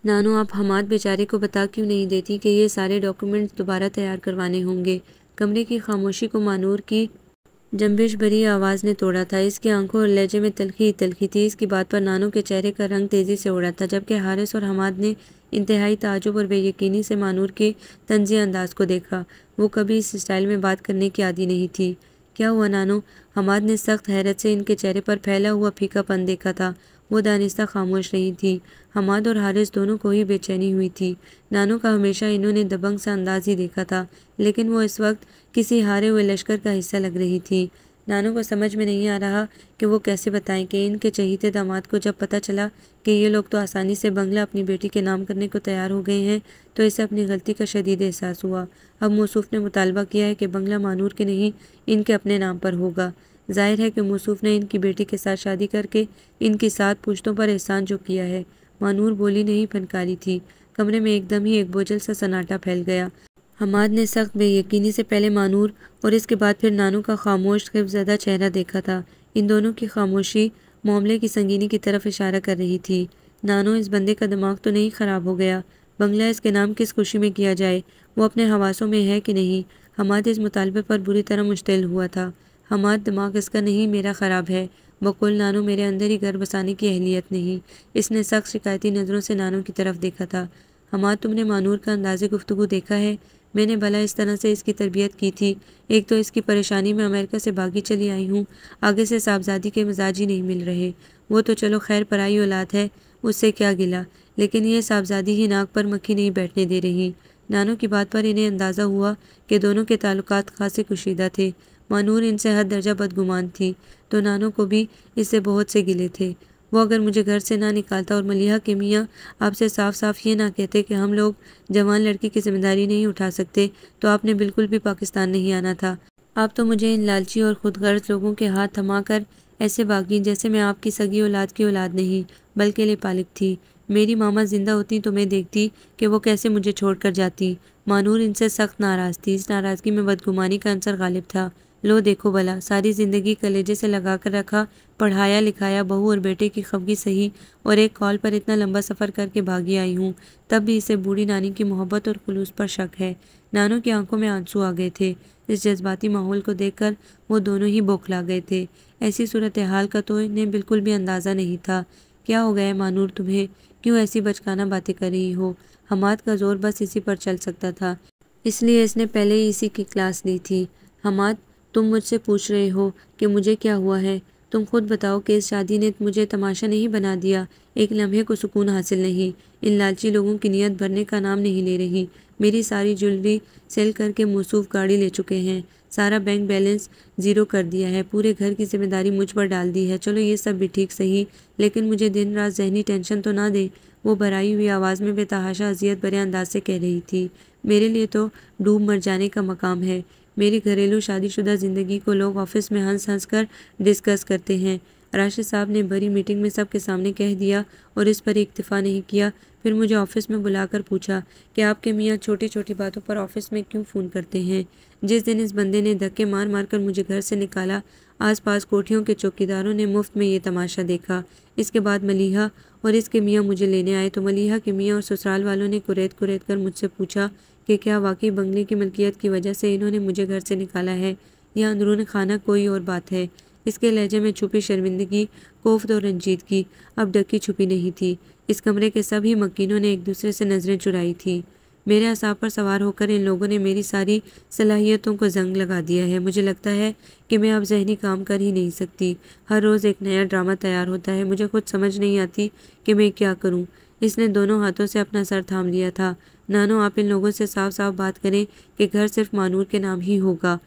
A: नानो आप हमाद बेचारे को बता क्यों नहीं देती कि ये सारे डॉक्यूमेंट्स दोबारा तैयार करवाने होंगे कमरे की खामोशी को मानूर की जम्बिश भरी आवाज़ ने तोड़ा था इसकी आंखों और लहजे में तलखी तलखी थी इसकी बात पर नानों के चेहरे का रंग तेज़ी से उड़ा था जबकि हारिस और हमाद ने इंतहाई ताजुब और बेयकीनी से मानूर के तंजी अंदाज को देखा वो कभी इस स्टाइल में बात करने की आदि नहीं थी क्या हुआ नानो हमाद ने सख्त हैरत से इनके चेहरे पर फैला हुआ फीकापन देखा था वो दानिस्ता खामोश रही थी हमाद और हारिस दोनों को ही बेचैनी हुई थी नानू का हमेशा इन्होंने दबंग सा अंदाज ही देखा था लेकिन वो इस वक्त किसी हारे हुए लश्कर का हिस्सा लग रही थी नानू को समझ में नहीं आ रहा कि वो कैसे बताएं कि इनके चहीते दामाद को जब पता चला कि ये लोग तो आसानी से बंगला अपनी बेटी के नाम करने को तैयार हो गए हैं तो इसे अपनी गलती का शदीद एहसास हुआ अब मौसूफ ने मुतालबा किया है कि बंगला मानूर के नहीं इनके अपने नाम पर होगा जाहिर है कि मसूफ ने इनकी बेटी के साथ शादी करके इनकी साथ पुश्तों पर एहसान जो किया है मानूर बोली नहीं फनकारी थी कमरे में एकदम ही एक बोझल सा सन्नाटा फैल गया हमाद ने सख्त बेयकनी से पहले मानूर और इसके बाद फिर नानू का खामोश ज़्यादा चेहरा देखा था इन दोनों की खामोशी मामले की संगीनी की तरफ इशारा कर रही थी नानो इस बंदे का दिमाग तो नहीं ख़राब हो गया बंगला इसके नाम किस खुशी में किया जाए वो अपने हवासों में है कि नहीं हमाद इस मुतालबे पर बुरी तरह मुश्तिल हुआ था हमारा दिमाग इसका नहीं मेरा ख़राब है बकुल नानो मेरे अंदर ही घर बसाने की अहलियत नहीं इसने सख्त शिकायती नज़रों से नानों की तरफ देखा था हमार तुमने मानूर का अंदाज़ गुफ्तु देखा है मैंने भला इस तरह से इसकी तरबियत की थी एक तो इसकी परेशानी में अमेरिका से भागी चली आई हूँ आगे से साहबजादी के मिजाज ही नहीं मिल रहे वो तो चलो खैर पराई औलाद है उससे क्या गिला लेकिन ये साहबजादी ही नाक पर मक्खी नहीं बैठने दे रही नानों की बात पर इन्हें अंदाज़ा हुआ कि दोनों के ताल्लुक खासे कुशीदा थे मानून इनसे हद दर्जा बदगुमान थी तो नानों को भी इससे बहुत से गिले थे वो अगर मुझे घर से ना निकालता और मलिहा के मियाँ आपसे साफ साफ ये ना कहते कि हम लोग जवान लड़की की जिम्मेदारी नहीं उठा सकते तो आपने बिल्कुल भी पाकिस्तान नहीं आना था आप तो मुझे इन लालची और खुद गर्ज लोगों के हाथ थमा कर ऐसे बागी जैसे मैं आपकी सगी औलाद की औलाद नहीं बल्कि पालिक थी मेरी मामा ज़िंदा होती तो मैं देखती कि वो कैसे मुझे छोड़ कर जाती मानूर इनसे सख्त नाराज़ थी इस नाराज़गी में बदगुमानी का अंसर गालिब था लो देखो भला सारी ज़िंदगी कलेजे से लगा कर रखा पढ़ाया लिखाया बहू और बेटे की खबगी सही और एक कॉल पर इतना लंबा सफ़र करके भागी आई हूँ तब भी इसे बूढ़ी नानी की मोहब्बत और खुलूस पर शक है नानों की आंखों में आंसू आ गए थे इस जज्बाती माहौल को देखकर वो दोनों ही बौखला गए थे ऐसी सूरत हाल का तो इन्हें बिल्कुल भी अंदाज़ा नहीं था क्या हो गया मानूर तुम्हें क्यों ऐसी बचकाना बातें कर रही हो हमाद का जोर बस इसी पर चल सकता था इसलिए इसने पहले ही इसी की क्लास ली थी हमाद तुम मुझसे पूछ रहे हो कि मुझे क्या हुआ है तुम खुद बताओ कि इस शादी ने मुझे तमाशा नहीं बना दिया एक लम्हे को सुकून हासिल नहीं इन लालची लोगों की नीयत भरने का नाम नहीं ले रही मेरी सारी ज्वेलरी सेल करके मसूफ गाड़ी ले चुके हैं सारा बैंक बैलेंस ज़ीरो कर दिया है पूरे घर की जिम्मेदारी मुझ पर डाल दी है चलो ये सब भी ठीक सही लेकिन मुझे दिन रात जहनी टेंशन तो ना दे वो भराई हुई आवाज़ में बेतहाशा अजियत भरे अंदाज से कह रही थी मेरे लिए तो डूब मर जाने का मकाम है मेरी घरेलू शादीशुदा ज़िंदगी को लोग ऑफिस में हंस हंस कर डिस्कस करते हैं राशिद साहब ने भरी मीटिंग में सबके सामने कह दिया और इस पर इक्तफ़ा नहीं किया फिर मुझे ऑफ़िस में बुलाकर पूछा कि आपके मियाँ छोटी छोटी बातों पर ऑफ़िस में क्यों फ़ोन करते हैं जिस दिन इस बंदे ने धक्के मार मार कर मुझे घर से निकाला आसपास कोठियों के चौकीदारों ने मुफ्त में ये तमाशा देखा इसके बाद मलिहा और इसके मियाँ मुझे लेने आए तो मलिहा के मियाँ और ससुराल वालों ने कुरेद कुरेद कर मुझसे पूछा कि क्या वाकई बंगले की मलकियत की वजह से इन्होंने मुझे घर से निकाला है या अंदरून खाना कोई और बात है इसके लहजे में छुपी शर्मिंदगी कोफ्त और रंजीत की अब डकी छुपी नहीं थी इस कमरे के सभी मकीनों ने एक दूसरे से नज़रें चुराई थी मेरे असाब पर सवार होकर इन लोगों ने मेरी सारी सलाहियतों को जंग लगा दिया है मुझे लगता है कि मैं अब जहनी काम कर ही नहीं सकती हर रोज़ एक नया ड्रामा तैयार होता है मुझे खुद समझ नहीं आती कि मैं क्या करूं। इसने दोनों हाथों से अपना सर थाम लिया था नानो आप इन लोगों से साफ साफ बात करें कि घर सिर्फ मानूर के नाम ही होगा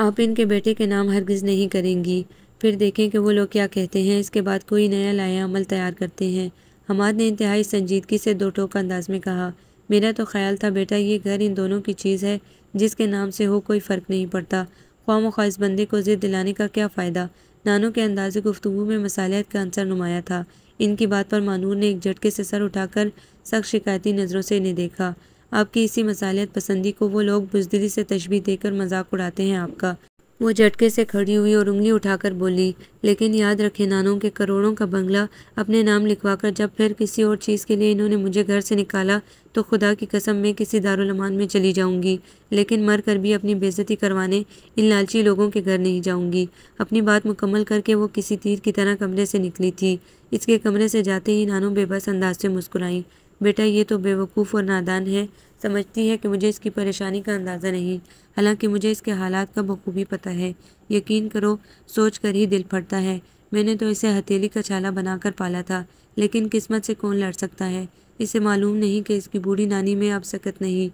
A: आप इनके बेटे के नाम हरगिज़ नहीं करेंगी फिर देखें कि वो लोग क्या कहते हैं इसके बाद कोई नया लाया अमल तैयार करते हैं हमाद ने इंतहाई संजीदगी से दो टोक अंदाज में कहा मेरा तो ख्याल था बेटा ये घर इन दोनों की चीज़ है जिसके नाम से हो कोई फ़र्क नहीं पड़ता ख्वाम ख्वा बंदी को ज़िद दिलाने का क्या फ़ायदा नानों के अंदाज़ गुफ्तु में मसालियत का अंसर नुमाया था इनकी बात पर मानूर ने एक झटके से सर उठाकर सख्त शिकायती नज़रों से इन्हें देखा आपकी इसी मसालियत पसंदी को वो लोग बुजदिली से तशबी देकर मजाक उड़ाते हैं आपका वो झटके से खड़ी हुई और उंगली उठाकर बोली लेकिन याद रखे नानों के करोड़ों का बंगला अपने नाम लिखवाकर जब फिर किसी और चीज़ के लिए इन्होंने मुझे घर से निकाला तो खुदा की कसम मैं किसी दारुलमान में चली जाऊंगी लेकिन मर कर भी अपनी बेज़ती करवाने इन लालची लोगों के घर नहीं जाऊंगी अपनी बात मुकम्मल करके वो किसी तीर की तरह कमरे से निकली थी इसके कमरे से जाते ही नानों बेबस अंदाज से मुस्कुराई बेटा ये तो बेवकूफ़ और नादान है समझती है कि मुझे इसकी परेशानी का अंदाज़ा नहीं हालांकि मुझे इसके हालात का बखूबी पता है यकीन करो सोच कर ही दिल फटता है मैंने तो इसे हथेली का छाला बनाकर पाला था लेकिन किस्मत से कौन लड़ सकता है इसे मालूम नहीं कि इसकी बूढ़ी नानी में अब सकत नहीं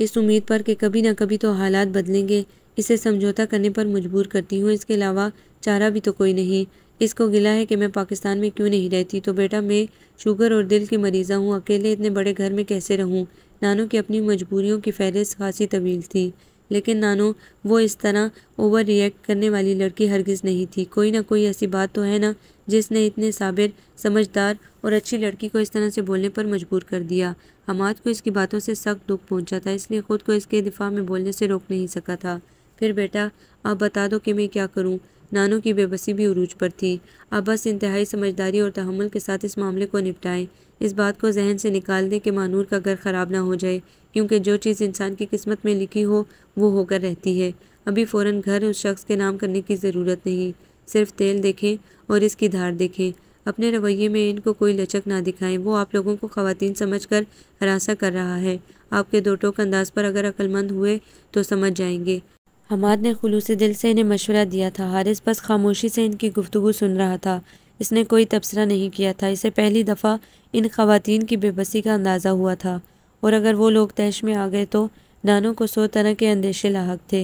A: इस उम्मीद पर कि कभी ना कभी तो हालात बदलेंगे इसे समझौता करने पर मजबूर करती हूँ इसके अलावा चारा भी तो कोई नहीं इसको गिला है कि मैं पाकिस्तान में क्यों नहीं रहती तो बेटा मैं शुगर और दिल की मरीज़ा हूँ अकेले इतने बड़े घर में कैसे रहूँ नानों की अपनी मजबूरियों की फहरिस्त खासी तवील थी लेकिन नानो वो इस तरह ओवर रिएक्ट करने वाली लड़की हरगिज़ नहीं थी कोई ना कोई ऐसी बात तो है ना जिसने इतने साबिर समझदार और अच्छी लड़की को इस तरह से बोलने पर मजबूर कर दिया हमाद को इसकी बातों से सख्त दुख पहुंचा था इसलिए ख़ुद को इसके दिफा में बोलने से रोक नहीं सका था फिर बेटा आप बता दो कि मैं क्या करूं नानों की बेबसी भी उरूज पर थी अब बस इंतहाई समझदारी और तहमल के साथ इस मामले को निपटाएं इस बात को जहन से निकाल दें कि मानूर का घर ख़राब ना हो जाए क्योंकि जो चीज़ इंसान की किस्मत में लिखी हो वो होकर रहती है अभी फ़ौर घर उस शख्स के नाम करने की ज़रूरत नहीं सिर्फ तेल देखें और इसकी धार देखें अपने रवैये में इनको कोई लचक ना दिखाएं वो आप लोगों को खातन समझ कर हरासा कर रहा है आपके दो टोक अंदाज पर अगर अक्लमंद हुए तो समझ जाएंगे हमाद ने खलूस दिल से इन्हें मशवरा दिया था हारिस बस खामोशी से इनकी गुफ्तु सुन रहा था इसने कोई तबसरा नहीं किया था इसे पहली दफ़ा इन खातन की बेबसी का अंदाज़ा हुआ था और अगर वो लोग तैश में आ गए तो नानों को सौ तरह के अंदेशे लाक थे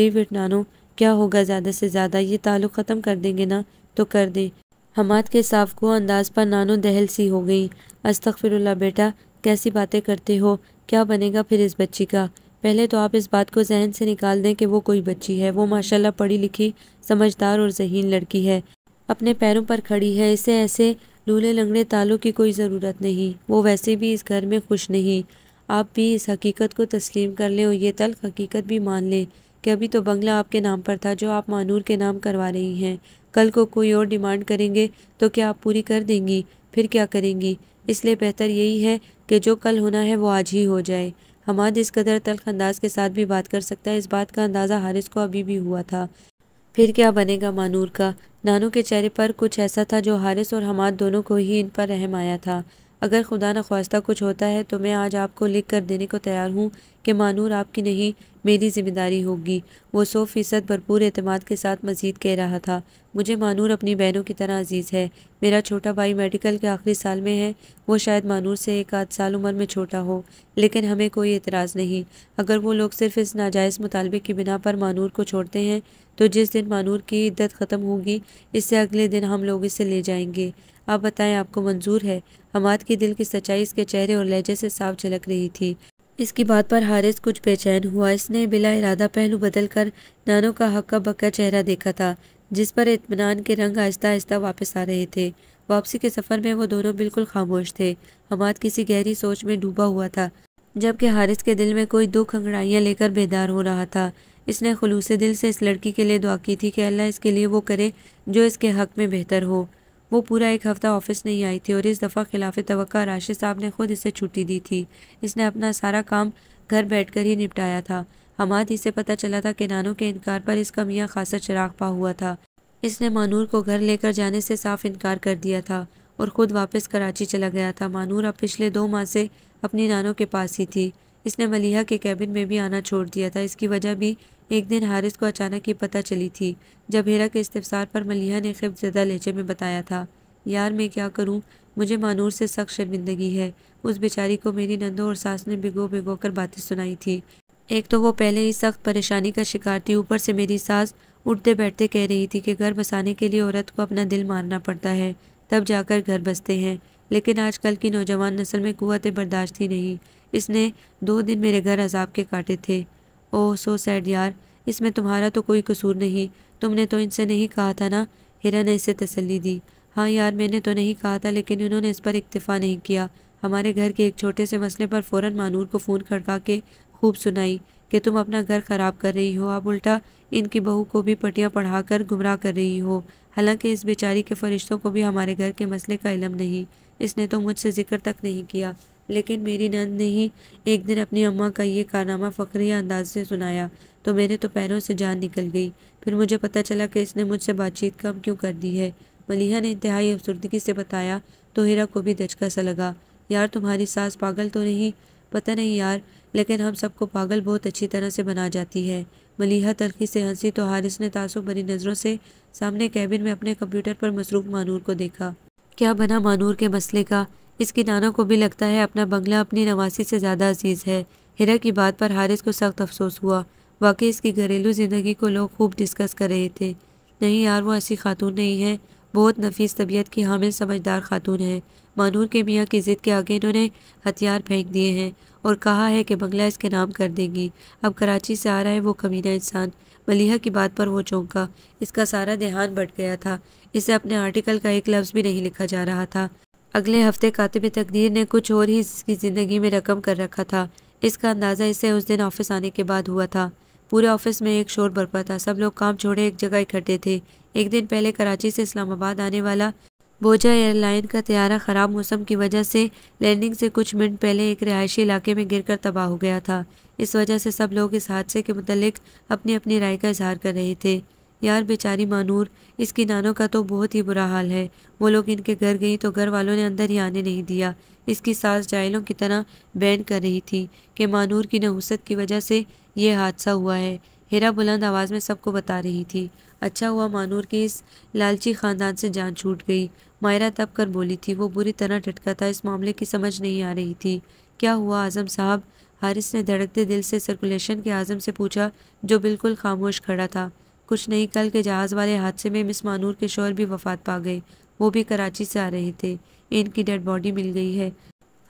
A: लीव इट नानो क्या होगा ज़्यादा से ज़्यादा ये ताल्लुक़ ख़त्म कर देंगे ना तो कर दें हमाद के साफ को अंदाज़ पर नानो दहल सी हो गई अस्तफ़िरल्ला बेटा कैसी बातें करते हो क्या बनेगा फिर इस बच्ची का पहले तो आप इस बात को जहन से निकाल दें कि वो कोई बच्ची है वो माशाल्लाह पढ़ी लिखी समझदार और जहीन लड़की है अपने पैरों पर खड़ी है इसे ऐसे लूले लंगड़े तालों की कोई ज़रूरत नहीं वो वैसे भी इस घर में खुश नहीं आप भी इस हकीकत को तस्लीम कर लें और ये तल्ख हकीकत भी मान लें कि अभी तो बंगला आपके नाम पर था जो आप मानूर के नाम करवा रही हैं कल को कोई और डिमांड करेंगे तो क्या आप पूरी कर देंगी फिर क्या करेंगी इसलिए बेहतर यही है कि जो कल होना है वो आज ही हो जाए हमाद इस कदर तल्ख अंदाज के साथ भी बात कर सकता है इस बात का अंदाज़ा हारिस को अभी भी हुआ था फिर क्या बनेगा मानूर का नानू के चेहरे पर कुछ ऐसा था जो हारिस और हमाद दोनों को ही इन पर रहम आया था अगर खुदा न ख्वास्ता कुछ होता है तो मैं आज आपको लिख कर देने को तैयार हूँ कि मानूर आपकी नहीं मेरी जिम्मेदारी होगी वो सौ फीसद भरपूर अतमाद के साथ मजीद कह रहा था मुझे मानूर अपनी बहनों की तरह अजीज़ है मेरा छोटा भाई मेडिकल के आखिरी साल में है वो शायद मानूर से एक आध साल उम्र में छोटा हो लेकिन हमें कोई एतराज़ नहीं अगर वो लोग सिर्फ इस नाजायज़ मुतालबे की बिना पर मानूर को छोड़ते हैं तो जिस दिन मानूर की इद्दत ख़त्म होगी इससे अगले दिन हम लोग इसे ले जाएंगे आप बताएं आपको मंजूर है हमाद के दिल की सच्चाई इसके चेहरे और लहजे से साफ झलक रही थी इसकी बात पर हारिस कुछ बेचैन हुआ इसने बिला इरादा पहलू बदल कर नानो का हक्का बक्का चेहरा देखा था जिस पर इतमान के रंग आहिस्ता आहिस्ता वापस आ रहे थे वापसी के सफ़र में वो दोनों बिल्कुल खामोश थे हमाद किसी गहरी सोच में डूबा हुआ था जबकि हारिस के दिल में कोई दुख अंगड़ाइयाँ लेकर बेदार हो रहा था इसने खलूस दिल से इस लड़की के लिए दुआ की थी कि अल्लाह इसके लिए वो करे जो इसके हक में बेहतर हो वो पूरा एक हफ्ता ऑफिस नहीं आई थी और इस दफ़ा खिलाफ तो राशिद साहब ने खुद इसे छुट्टी दी थी इसने अपना सारा काम घर बैठकर ही निपटाया था हमाद इसे पता चला था कि नानों के इनकार पर इसका मियाँ खासा चिराग पा हुआ था इसने मानूर को घर लेकर जाने से साफ इनकार कर दिया था और ख़ुद वापस कराची चला गया था मानूर अब पिछले दो माह से अपनी नानों के पास ही थी इसने मलिहा के कैबिन में भी आना छोड़ दिया था इसकी वजह भी एक दिन हारिस को अचानक ये पता चली थी जब हेरा के इस्तेफसार पर मलिहा ने खिफ ज़दा लहजे में बताया था यार मैं क्या करूँ मुझे मानूर से सख्त शर्मिंदगी है उस बेचारी को मेरी नंदों और सास ने भिगो भिगो कर बातें सुनाई थी एक तो वो पहले ही सख्त परेशानी का शिकार थी ऊपर से मेरी सास उठते बैठते कह रही थी कि घर बसाने के लिए औरत को अपना दिल मारना पड़ता है तब जाकर घर बसते हैं लेकिन आजकल की नौजवान नस्ल में कुत बर्दाश्त ही नहीं इसने दो दिन मेरे घर अजाब के काटे थे ओह सो सैड यार इसमें तुम्हारा तो कोई कसूर नहीं तुमने तो इनसे नहीं कहा था ना हिरा ने इसे तसल्ली दी हाँ यार मैंने तो नहीं कहा था लेकिन उन्होंने इस पर इक्तफ़ा नहीं किया हमारे घर के एक छोटे से मसले पर फ़ौर मानूर को फ़ोन खड़का के खूब सुनाई कि तुम अपना घर ख़राब कर रही हो आप उल्टा इनकी बहू को भी पटियाँ पढ़ा कर गुमराह कर रही हो हालांकि इस बेचारी के फरिश्तों को भी हमारे घर के मसले का इलम नहीं इसने तो मुझसे जिक्र तक नहीं किया लेकिन मेरी नंद ने ही एक दिन अपनी अम्मा का ये कारनामा फ़क्रिया अंदाज से सुनाया तो मेरे तो पैरों से जान निकल गई फिर मुझे पता चला कि इसने मुझसे बातचीत कम क्यों कर दी है मलिहा ने इंतहाई अफसरदगी से बताया तो हीरा को भी दचका सा लगा यार तुम्हारी सास पागल तो नहीं पता नहीं यार लेकिन हम सबको पागल बहुत अच्छी तरह से बना जाती है मलिहा तलखी से हंसी तो हारिस ने तासुब भरी नज़रों से सामने कैबिन में अपने कंप्यूटर पर मसरूफ मानूर को देखा क्या बना मानूर के मसले का इसकी नाना को भी लगता है अपना बंगला अपनी नवासी से ज़्यादा अजीज़ है हिरा की बात पर हारिस को सख्त अफसोस हुआ वाकई इसकी घरेलू ज़िंदगी को लोग खूब डिस्कस कर रहे थे नहीं यार वो ऐसी खातून नहीं है बहुत नफीस तबीयत की हामिल समझदार खातून है मानूर के मियाँ की ज़िद के आगे इन्होंने हथियार फेंक दिए हैं और कहा है कि बंगला इसके नाम कर देंगी अब कराची से आ रहा है वो कमीना इंसान मलिहा की बात पर वो चौंका इसका सारा देहान बट गया था इसे अपने आर्टिकल का एक लफ्ज़ भी नहीं लिखा जा रहा था अगले हफ्ते कातिब तकदीर ने कुछ और ही इसकी ज़िंदगी में रकम कर रखा था इसका अंदाज़ा इसे उस दिन ऑफिस आने के बाद हुआ था पूरे ऑफिस में एक शोर बरपा था सब लोग काम छोड़े एक जगह इकट्ठे थे एक दिन पहले कराची से इस्लामाबाद आने वाला बोझा एयरलाइन का तैयारा ख़राब मौसम की वजह से लैंडिंग से कुछ मिनट पहले एक रिहायशी इलाके में गिरकर तबाह हो गया था इस वजह से सब लोग इस हादसे के मतलब अपनी अपनी राय का इजहार कर रहे थे यार बेचारी मानूर इसकी नानों का तो बहुत ही बुरा हाल है वो लोग इनके घर गई तो घर वालों ने अंदर ही आने नहीं दिया इसकी सास जायलों की तरह बैन कर रही थी कि मानूर की नहुसत की वजह से ये हादसा हुआ है हेरा बुलंद आवाज़ में सबको बता रही थी अच्छा हुआ मानूर की इस लालची ख़ानदान से जान छूट गई मायरा तब कर बोली थी वो बुरी तरह टटका था इस मामले की समझ नहीं आ रही थी क्या हुआ आज़म साहब हारिस ने धड़कते दिल से सर्कुलेशन के आज़म से पूछा जो बिल्कुल खामोश खड़ा था कुछ नहीं कल के जहाज़ वाले हादसे में मिस मानूर के शोर भी वफात पा गए वो भी कराची से आ रहे थे इनकी डेड बॉडी मिल गई है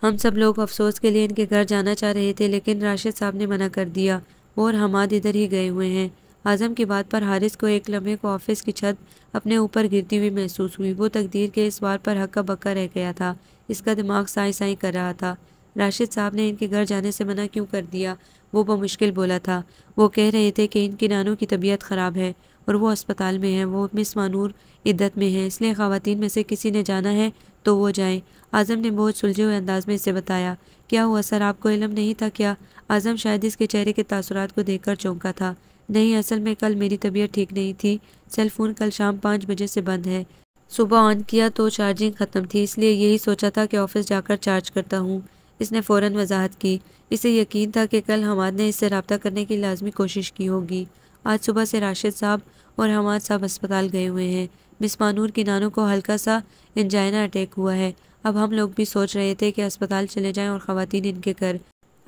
A: हम सब लोग अफसोस के लिए इनके घर जाना चाह रहे थे लेकिन राशिद साहब ने मना कर दिया और हमाद इधर ही गए हुए हैं आज़म की बात पर हारिस को एक लम्हे को ऑफिस की छत अपने ऊपर गिरती हुई महसूस हुई वो तकदीर के इस बार पर हक्का बक्का रह गया था इसका दिमाग साई साई कर रहा था राशिद साहब ने इनके घर जाने से मना क्यों कर दिया वो बमुश्किल बोला था वो कह रहे थे कि इनकी नानों की तबीयत ख़राब है और वो अस्पताल में है वो मिस मानूर इद्दत में है इसलिए ख़वातीन में से किसी ने जाना है तो वो जाएं आज़म ने बहुत सुलझे हुए अंदाज में इसे बताया क्या हुआ सर आपको इलम नहीं था क्या आज़म शायद इसके चेहरे के तासरात को कर चौंका था नहीं असल में कल मेरी तबीयत ठीक नहीं थी सेल फ़ोन कल शाम पाँच बजे से बंद है सुबह ऑन किया तो चार्जिंग ख़त्म थी इसलिए यही सोचा था कि ऑफ़िस जाकर चार्ज करता हूँ इसने फ़ौर वजाहत की इसे यकीन था कि कल हमाद ने इससे रबता करने की लाजमी कोशिश की होगी आज सुबह से राशिद साहब और हमाद साहब अस्पताल गए हुए हैं मिस मानूर की नानों को हल्का सा इंजाइना अटैक हुआ है अब हम लोग भी सोच रहे थे कि अस्पताल चले जाएं और ख़वान इनके कर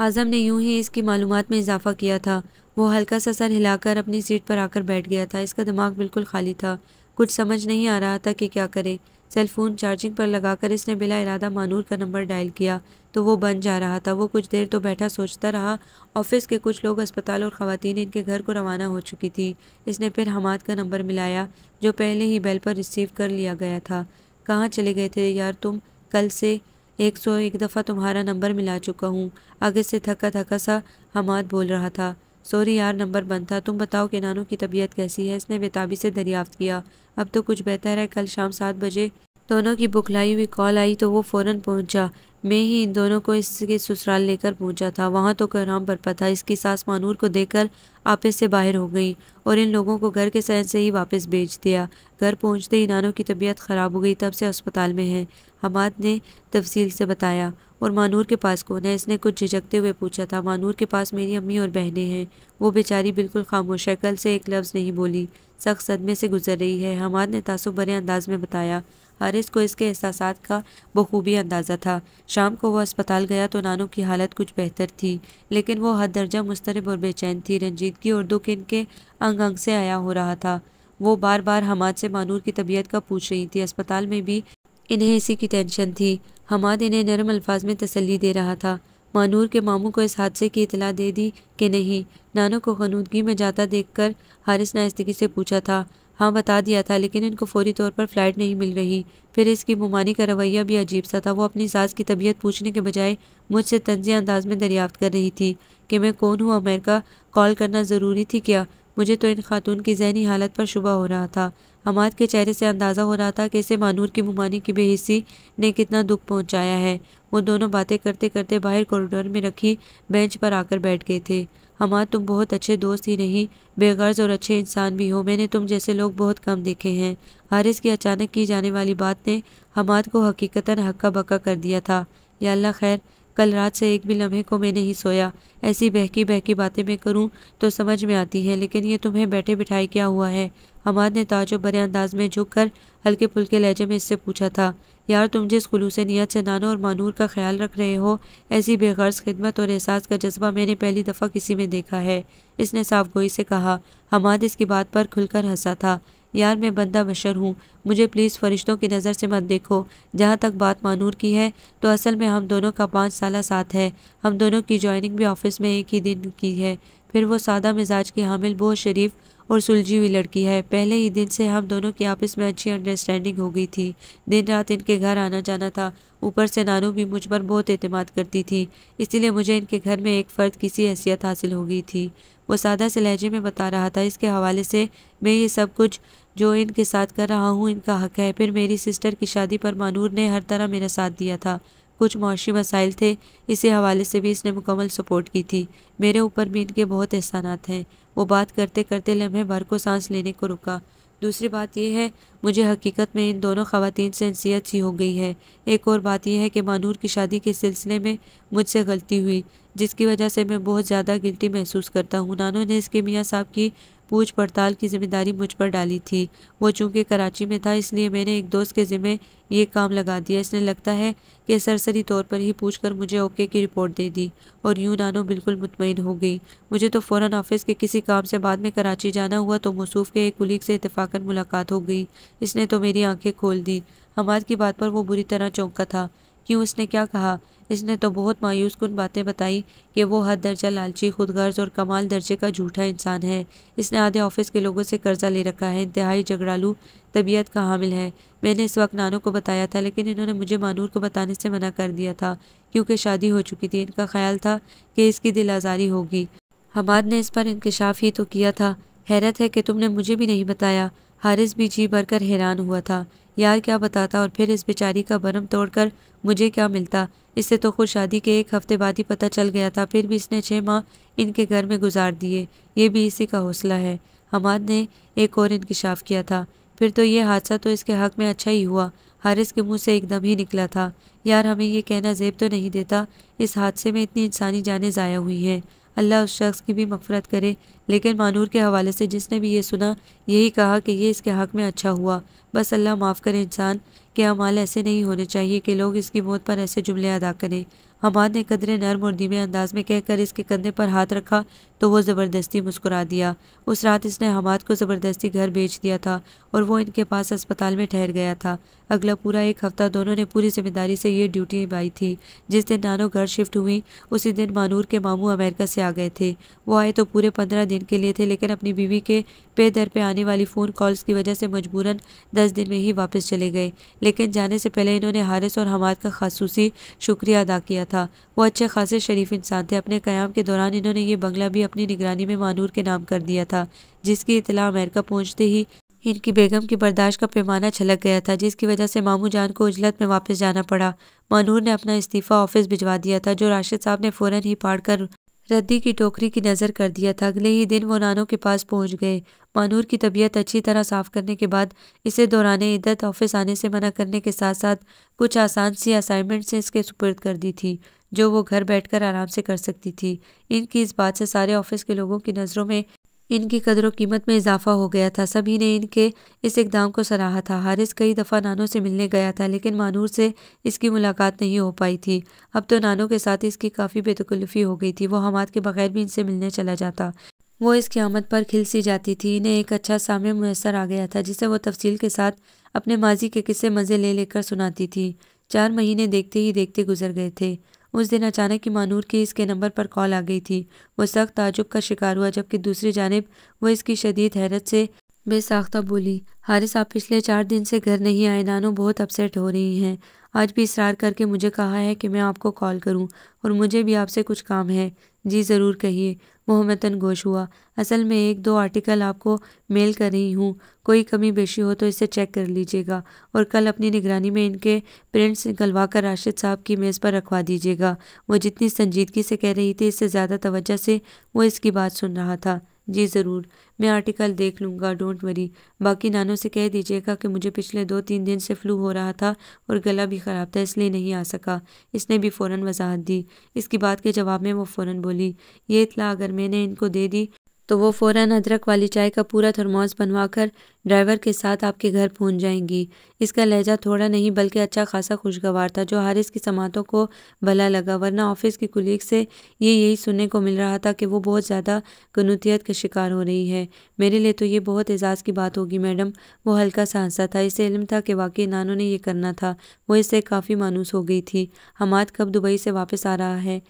A: आज़म ने यूं ही इसकी मालूम में इजाफा किया था वो हल्का सा सर हिलाकर अपनी सीट पर आकर बैठ गया था इसका दिमाग बिल्कुल खाली था कुछ समझ नहीं आ रहा था कि क्या करे सेल फ़ोन चार्जिंग पर लगाकर इसने बिला इरादा मानूर का नंबर डायल किया तो वो बन जा रहा था वो कुछ देर तो बैठा सोचता रहा ऑफिस के कुछ लोग अस्पताल और ख़वान इनके घर को रवाना हो चुकी थी इसने फिर हमाद का नंबर मिलाया जो पहले ही बेल पर रिसीव कर लिया गया था कहाँ चले गए थे यार तुम कल से एक सौ एक दफ़ा तुम्हारा नंबर मिला चुका हूँ आगे से थका थका सा हमाद बोल रहा था सॉरी यार नंबर बंद था तुम बताओ कि नानू की तबीयत कैसी है इसने बेताबी से दरियाफ्त किया अब तो कुछ बेहतर है कल शाम सात बजे दोनों की बुखलाई हुई कॉल आई तो वो फ़ौरन पहुंचा मैं ही इन दोनों को इसके ससुराल लेकर पहुंचा था वहाँ तो कराम बरपा था इसकी सास मानूर को देखकर आपस से बाहर हो गई और इन लोगों को घर के सहन से ही वापस भेज दिया घर पहुंचते ही नानों की तबीयत ख़राब हो गई तब से अस्पताल में है हमाद ने तफसील से बताया और मानूर के पास कौन है इसने कुछ झिझकते हुए पूछा था मानूर के पास मेरी अम्मी और बहनें हैं वो बेचारी बिल्कुल खामोश शक्ल से एक लफ्ज़ नहीं बोली सख्त सदमे से गुजर रही है हमाद ने तासुब भरे अंदाज में बताया हारिस को इसके एहसास का बखूबी अंदाज़ा था शाम को वह अस्पताल गया तो नानू की हालत कुछ बेहतर थी लेकिन वो हद दर्जा मुस्तरब और बेचैन थी रंजीत की और दुख इनके अंग अंग से आया हो रहा था वो बार बार हमाद से मानूर की तबीयत का पूछ रही थी अस्पताल में भी इन्हें इसी की टेंशन थी हमाद इन्हें नरम अल्फाज में तसली दे रहा था मानूर के मामू को इस हादसे की इतला दे दी कि नहीं नाना को खनूदगी में जाता देख कर हारिस नाइस्तगी से पूछा था हाँ बता दिया था लेकिन इनको फौरी तौर पर फ़्लाइट नहीं मिल रही फिर इसकी मुमानी का रवैया भी अजीब सा था वो अपनी सास की तबीयत पूछने के बजाय मुझसे तंजी अंदाज में दरियाफ्त कर रही थी कि मैं कौन हूँ अमेरिका कॉल करना ज़रूरी थी क्या मुझे तो इन खातून की जहनी हालत पर शुबा हो रहा था अमाद के चेहरे से अंदाज़ा हो रहा था कि इसे मानूर की मुमानी की बेहिसी ने कितना दुख पहुंचाया है वो दोनों बातें करते करते बाहर कॉरिडोर में रखी बेंच पर आकर बैठ गए थे हमाद तुम बहुत अच्छे दोस्त ही नहीं बेगर्ज और अच्छे इंसान भी हो मैंने तुम जैसे लोग बहुत कम देखे हैं हारिस की अचानक की जाने वाली बात ने हमाद को हकीकता हक्का बक्का कर दिया था या अल्लाह खैर कल रात से एक भी लम्हे को मैं नहीं सोया ऐसी बहकी बहकी बातें मैं करूँ तो समझ में आती हैं लेकिन ये तुम्हें बैठे बिठाए क्या हुआ है हमाद ने ताजो बड़े अंदाज में झुक कर हल्के फुल्के लहजे में इससे पूछा था यार तुम जिस खुलूस नीयत से नानो और मानूर का ख्याल रख रहे हो ऐसी बेगर्ज खिदमत और एहसास का जज्बा मैंने पहली दफ़ा किसी में देखा है इसने साफ गोई से कहा हमाद इसकी बात पर खुलकर हंसा था यार मैं बंदा बशर हूँ मुझे प्लीज़ फरिश्तों की नज़र से मत देखो जहाँ तक बात मानूर की है तो असल में हम दोनों का पाँच साल साथ है हम दोनों की जॉइनिंग भी ऑफिस में एक ही दिन की है फिर वो सादा मिजाज की हामिल बहुत शरीफ और सुलझी हुई लड़की है पहले ही दिन से हम दोनों की आपस में अच्छी अंडरस्टैंडिंग हो गई थी दिन रात इनके घर आना जाना था ऊपर से नानू भी मुझ पर बहुत अतमाद करती थी इसीलिए मुझे इनके घर में एक फ़र्द की सी हैसियत हासिल हो गई थी वो सादा से लहजे में बता रहा था इसके हवाले से मैं ये सब कुछ जो इनके साथ कर रहा हूँ इनका हक है फिर मेरी सिस्टर की शादी पर मानूर ने हर तरह मेरा साथ दिया था कुछ मुशी मसाइल थे इसी हवाले से भी इसने मुकम्मल सपोर्ट की थी मेरे ऊपर भी इनके बहुत एहसान हैं वो बात करते करते लम्हे भर को सांस लेने को रुका दूसरी बात यह है मुझे हकीकत में इन दोनों खातन से अनसीत सी हो गई है एक और बात यह है कि मानूर की शादी के सिलसिले में मुझसे गलती हुई जिसकी वजह से मैं बहुत ज़्यादा गिल्टी महसूस करता हूँ नानों ने इसके मियाँ साहब की पूछ पड़ताल की जिम्मेदारी मुझ पर डाली थी वो चूँकि कराची में था इसलिए मैंने एक दोस्त के ज़िम्मे ये काम लगा दिया इसने लगता है कि सरसरी तौर पर ही पूछ कर मुझे ओके की रिपोर्ट दे दी और यूँ नानो बिल्कुल मुतमिन हो गई मुझे तो फ़ौर ऑफिस के किसी काम से बाद में कराची जाना हुआ तो मसूफ के एक कुलीग से इतफ़ाक़न मुलाकात हो गई इसने तो मेरी आँखें खोल दी हमाद की बात पर वो बुरी तरह चौंका था क्यों उसने क्या कहा इसने तो बहुत मायूस कन बातें बताई कि वो हद दर्जा लालची खुदगर्ज और कमाल दर्जे का झूठा इंसान है इसने आधे ऑफिस के लोगों से कर्जा ले रखा है इंतहाई झगड़ालू तबीयत का हामिल है मैंने इस वक्त नानों को बताया था लेकिन इन्होंने मुझे मानूर को बताने से मना कर दिया था क्योंकि शादी हो चुकी थी इनका ख्याल था कि इसकी दिल आज़ारी होगी हमाद ने इस पर इंकशाफ ही तो किया था हैरत है कि तुमने मुझे भी नहीं बताया हारिस भी जी भरकर हैरान हुआ था यार क्या बताता और फिर इस बेचारी का भरम तोड़कर मुझे क्या मिलता इससे तो खुद शादी के एक हफ्ते बाद ही पता चल गया था फिर भी इसने छः माह इनके घर में गुजार दिए ये भी इसी का हौसला है हमाद ने एक और इंकशाफ किया था फिर तो ये हादसा तो इसके हक में अच्छा ही हुआ हारिस के मुंह से एकदम ही निकला था यार हमें ये कहना जेब तो नहीं देता इस हादसे में इतनी इंसानी जानें ज़ाया हुई हैं अल्लाह उस शख्स की भी मफ़रत करे लेकिन मानूर के हवाले से जिसने भी ये सुना यही कहा कि ये इसके हक में अच्छा हुआ बस अल्लाह माफ़ करे इंसान कि अमाल ऐसे नहीं होने चाहिए कि लोग इसकी मौत पर ऐसे जुमले अदा करें हमाद ने कदरे नर्म और धीमे अंदाज में कहकर इसके कंधे पर हाथ रखा तो वो ज़बरदस्ती मुस्कुरा दिया उस रात इसने हमाद को ज़बरदस्ती घर भेज दिया था और वो इनके पास अस्पताल में ठहर गया था अगला पूरा एक हफ्ता दोनों ने पूरी जिम्मेदारी से ये ड्यूटी निभाई थी जिस दिन नानो घर शिफ्ट हुई उसी दिन मानूर के मामू अमेरिका से आ गए थे वो आए तो पूरे पंद्रह दिन के लिए थे लेकिन अपनी बीवी के पे दर पे आने वाली फ़ोन कॉल्स की वजह से मजबूरन दस दिन में ही वापस चले गए लेकिन जाने से पहले इन्होंने हारिस और हमाद का खासूसी शुक्रिया अदा किया था वो अच्छे खासे शरीफ इंसान थे अपने क़्याम के दौरान इन्होंने ये बंगला भी अपनी निगरानी में मानूर के नाम कर दिया था जिसकी इतला अमेरिका पहुँचते ही इनकी बेगम की बर्दाश्त का पैमाना छलक गया था जिसकी वजह से मामू जान को उजलत में वापस जाना पड़ा मानूर ने अपना इस्तीफ़ा ऑफिस भिजवा दिया था जो राशिद साहब ने फ़ौरन ही फाड़ कर रद्दी की टोकरी की नज़र कर दिया था अगले ही दिन वो नानों के पास पहुंच गए मानूर की तबीयत अच्छी तरह साफ़ करने के बाद इसे दौरान इद्दत ऑफिस आने से मना करने के साथ साथ कुछ आसान सी असाइनमेंट से इसके सुपुर्द कर दी थी जो वो घर बैठकर आराम से कर सकती थी इनकी इस बात से सारे ऑफिस के लोगों की नज़रों में इनकी कदर कीमत में इजाफा हो गया था सभी ने इनके इस इकदाम को सराहा था हारिस कई दफ़ा नानों से मिलने गया था लेकिन मानूर से इसकी मुलाकात नहीं हो पाई थी अब तो नानों के साथ इसकी काफ़ी बेतकल्फ़ी हो गई थी वो हमाद के बगैर भी इनसे मिलने चला जाता वो इसकी आमद पर खिल सी जाती थी इन्हें एक अच्छा सामने मैसर आ गया था जिसे वो तफसील के साथ अपने माजी के किस्से मज़े ले लेकर सुनाती थी चार महीने देखते ही देखते गुजर गए थे उस दिन अचानक ही मानूर की इसके नंबर पर कॉल आ गई थी वो सख्त ताजुब का शिकार हुआ जबकि दूसरी जानब वो इसकी शदीद हैरत से बेसाख्ता बोली हारिस आप पिछले चार दिन से घर नहीं आए नानो बहुत अपसेट हो रही हैं आज भी इसरार करके मुझे कहा है कि मैं आपको कॉल करूं और मुझे भी आपसे कुछ काम है जी ज़रूर कहिए मोहम्मदन गोश हुआ असल में एक दो आर्टिकल आपको मेल कर रही हूँ कोई कमी बेशी हो तो इसे चेक कर लीजिएगा और कल अपनी निगरानी में इनके प्रिंट्स निकलवा कर राशिद साहब की मेज़ पर रखवा दीजिएगा वो जितनी संजीदगी से कह रही थी इससे ज़्यादा तवज्जो से वो इसकी बात सुन रहा था जी ज़रूर मैं आर्टिकल देख लूँगा डोंट वरी बाकी नानों से कह दीजिएगा कि मुझे पिछले दो तीन दिन से फ्लू हो रहा था और गला भी ख़राब था इसलिए नहीं आ सका इसने भी फ़ौर वजाहत दी इसकी बात के जवाब में वो फ़ौर बोली ये इतला अगर मैंने इनको दे दी तो वो फ़ौर अदरक वाली चाय का पूरा थरमोस बनवा कर ड्राइवर के साथ आपके घर पहुंच जाएंगी इसका लहजा थोड़ा नहीं बल्कि अच्छा खासा खुशगवार था जो हारिस की समातों को भला लगा वरना ऑफिस की कुलीग से ये यही सुनने को मिल रहा था कि वो बहुत ज़्यादा गनूतीत का शिकार हो रही है मेरे लिए तो ये बहुत एजाज़ की बात होगी मैडम वो हल्का सा हंसा था इसे इलम था कि वाकई नानों ने यह करना था वो इससे काफ़ी मानूस हो गई थी हमाद कब दुबई से वापस आ रहा है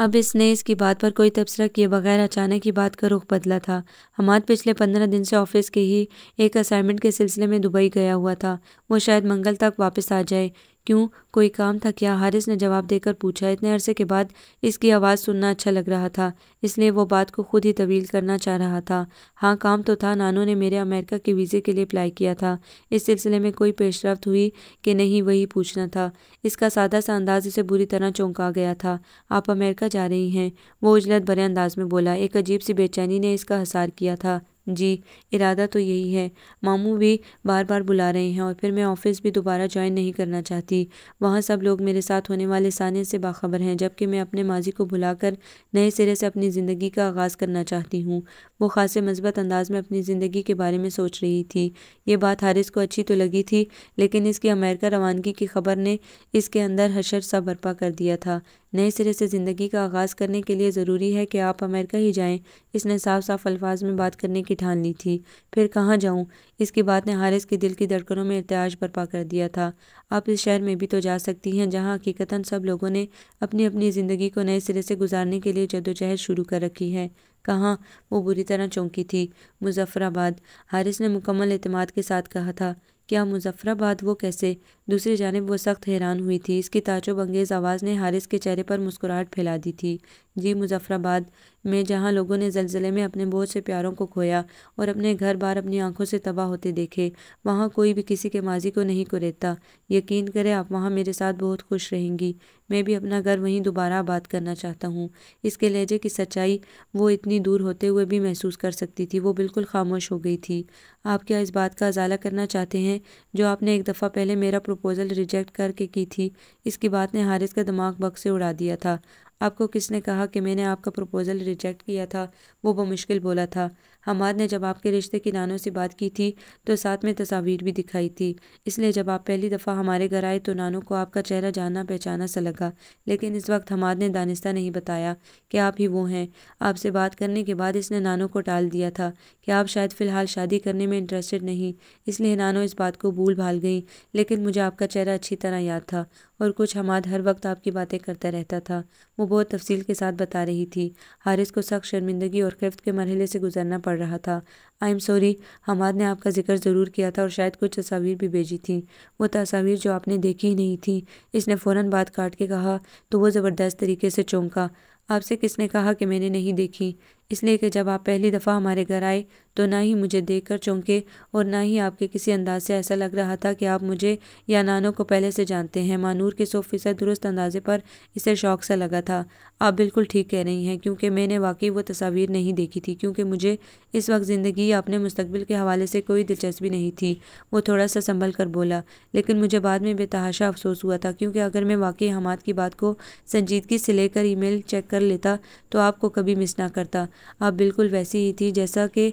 A: अब इसने इसकी बात पर कोई तबसरा किए बगैर अचानक ही बात का रुख बदला था हमाद पिछले पंद्रह दिन से ऑफिस के ही एक असाइनमेंट के सिलसिले में दुबई गया हुआ था वो शायद मंगल तक वापस आ जाए क्यों कोई काम था क्या हारिस ने जवाब देकर पूछा इतने अरसे के बाद इसकी आवाज़ सुनना अच्छा लग रहा था इसलिए वो बात को खुद ही तवील करना चाह रहा था हाँ काम तो था नानू ने मेरे अमेरिका के वीज़े के लिए अप्लाई किया था इस सिलसिले में कोई पेशरफ हुई कि नहीं वही पूछना था इसका सादा सा अंदाज इसे बुरी तरह चौंका गया था आप अमेरिका जा रही हैं वो उजलत भरे अंदाज में बोला एक अजीब सी बेचैनी ने इसका हसार किया था जी इरादा तो यही है मामू भी बार बार बुला रहे हैं और फिर मैं ऑफ़िस भी दोबारा ज्वाइन नहीं करना चाहती वहाँ सब लोग मेरे साथ होने वाले सानी से बाखबर हैं जबकि मैं अपने माजी को भुलाकर नए सिरे से अपनी ज़िंदगी का आगाज़ करना चाहती हूँ वो ख़ासे मस्बत अंदाज़ में अपनी ज़िंदगी के बारे में सोच रही थी ये बात हारिस को अच्छी तो लगी थी लेकिन इसकी अमेरिका रवानगी की खबर ने इसके अंदर हशर सा बर्पा कर दिया था नए सिरे से ज़िंदगी का आगाज़ करने के लिए ज़रूरी है कि आप अमेरिका ही जाएं इसने साफ साफ अल्फाज में बात करने की ठान ली थी फिर कहाँ जाऊँ इसकी बात ने हारिस के दिल की धड़कनों में इतिहाज बर्पा कर दिया था आप इस शहर में भी तो जा सकती हैं जहाँ हकीकता सब लोगों ने अपनी अपनी ज़िंदगी को नए सिरे से गुजारने के लिए जदोजहद शुरू कर रखी है कहाँ वो बुरी तरह चौंकी थी मुजफ्फराबाद हारिस ने मुकम्मल अतमाद के साथ कहा था क्या मुजफ्फराबाद वो कैसे दूसरी जानब वो सख्त हैरान हुई थी इसकी ताजुब अंगेज़ आवाज़ ने हारिस के चेहरे पर मुस्कुराहट फैला दी थी जी मुजफ्फराबाद में जहाँ लोगों ने जलजिले में अपने बहुत से प्यारों को खोया और अपने घर बार अपनी आंखों से तबाह होते देखे वहाँ कोई भी किसी के माजी को नहीं कुरेता यकीन करें आप वहाँ मेरे साथ बहुत खुश रहेंगी मैं भी अपना घर वहीं दोबारा आबाद करना चाहता हूँ इसके लहजे की सच्चाई वो इतनी दूर होते हुए भी महसूस कर सकती थी वो बिल्कुल खामोश हो गई थी आप क्या इस बात का अजाला करना चाहते हैं जो आपने एक दफ़ा पहले मेरा प्रपोज़ल रिजेक्ट करके की थी इसकी बात ने हारिस का दिमाग बक से उड़ा दिया था आपको किसने कहा कि मैंने आपका प्रपोज़ल रिजेक्ट किया था वो बमुश्किल बोला था हमाद ने जब आपके रिश्ते की नानों से बात की थी तो साथ में तस्वीर भी दिखाई थी इसलिए जब आप पहली दफ़ा हमारे घर आए तो नानों को आपका चेहरा जाना पहचाना सा लगा लेकिन इस वक्त हमाद ने दानिस्ता नहीं बताया कि आप ही वो हैं आपसे बात करने के बाद इसने नानों को टाल दिया था कि आप शायद फ़िलहाल शादी करने में इंटरेस्टेड नहीं इसलिए नानों इस बात को भूल भाल गई लेकिन मुझे आपका चेहरा अच्छी तरह याद था और कुछ हमाद हर वक्त आपकी बातें करता रहता था वो बहुत तफसील के साथ बता रही थी हारिस को सख्त शर्मिंदगी और खिफ्त के मरहले से गुजरना पड़ा पढ़ रहा था आई एम सॉरी हमाद ने आपका जिक्र ज़रूर किया था और शायद कुछ तस्वीर भी भेजी थी वो तस्वीर जो आपने देखी ही नहीं थी इसने फ़ौरन बात काट के कहा तो वो ज़बरदस्त तरीके से चौंका आपसे किसने कहा कि मैंने नहीं देखी इसलिए कि जब आप पहली दफ़ा हमारे घर आए तो ना ही मुझे देखकर चौंके और ना ही आपके किसी अंदाज से ऐसा लग रहा था कि आप मुझे या नानों को पहले से जानते हैं मानूर के सौ फ़ीसद दुरुस्त अंदाजे पर इसे शौक सा लगा था आप बिल्कुल ठीक कह रही हैं क्योंकि मैंने वाकई वो तस्वीर नहीं देखी थी क्योंकि मुझे इस वक्त ज़िंदगी या अपने मुस्तबिल के हवाले से कोई दिलचस्पी नहीं थी वो थोड़ा सा संभल कर बोला लेकिन मुझे बाद में बेतहाशा अफसोस हुआ था क्योंकि अगर मैं वाकई हमाद की बात को संजीदगी से लेकर मेल चेक कर लेता तो आपको कभी मिस ना करता अब बिल्कुल वैसी ही थी जैसा कि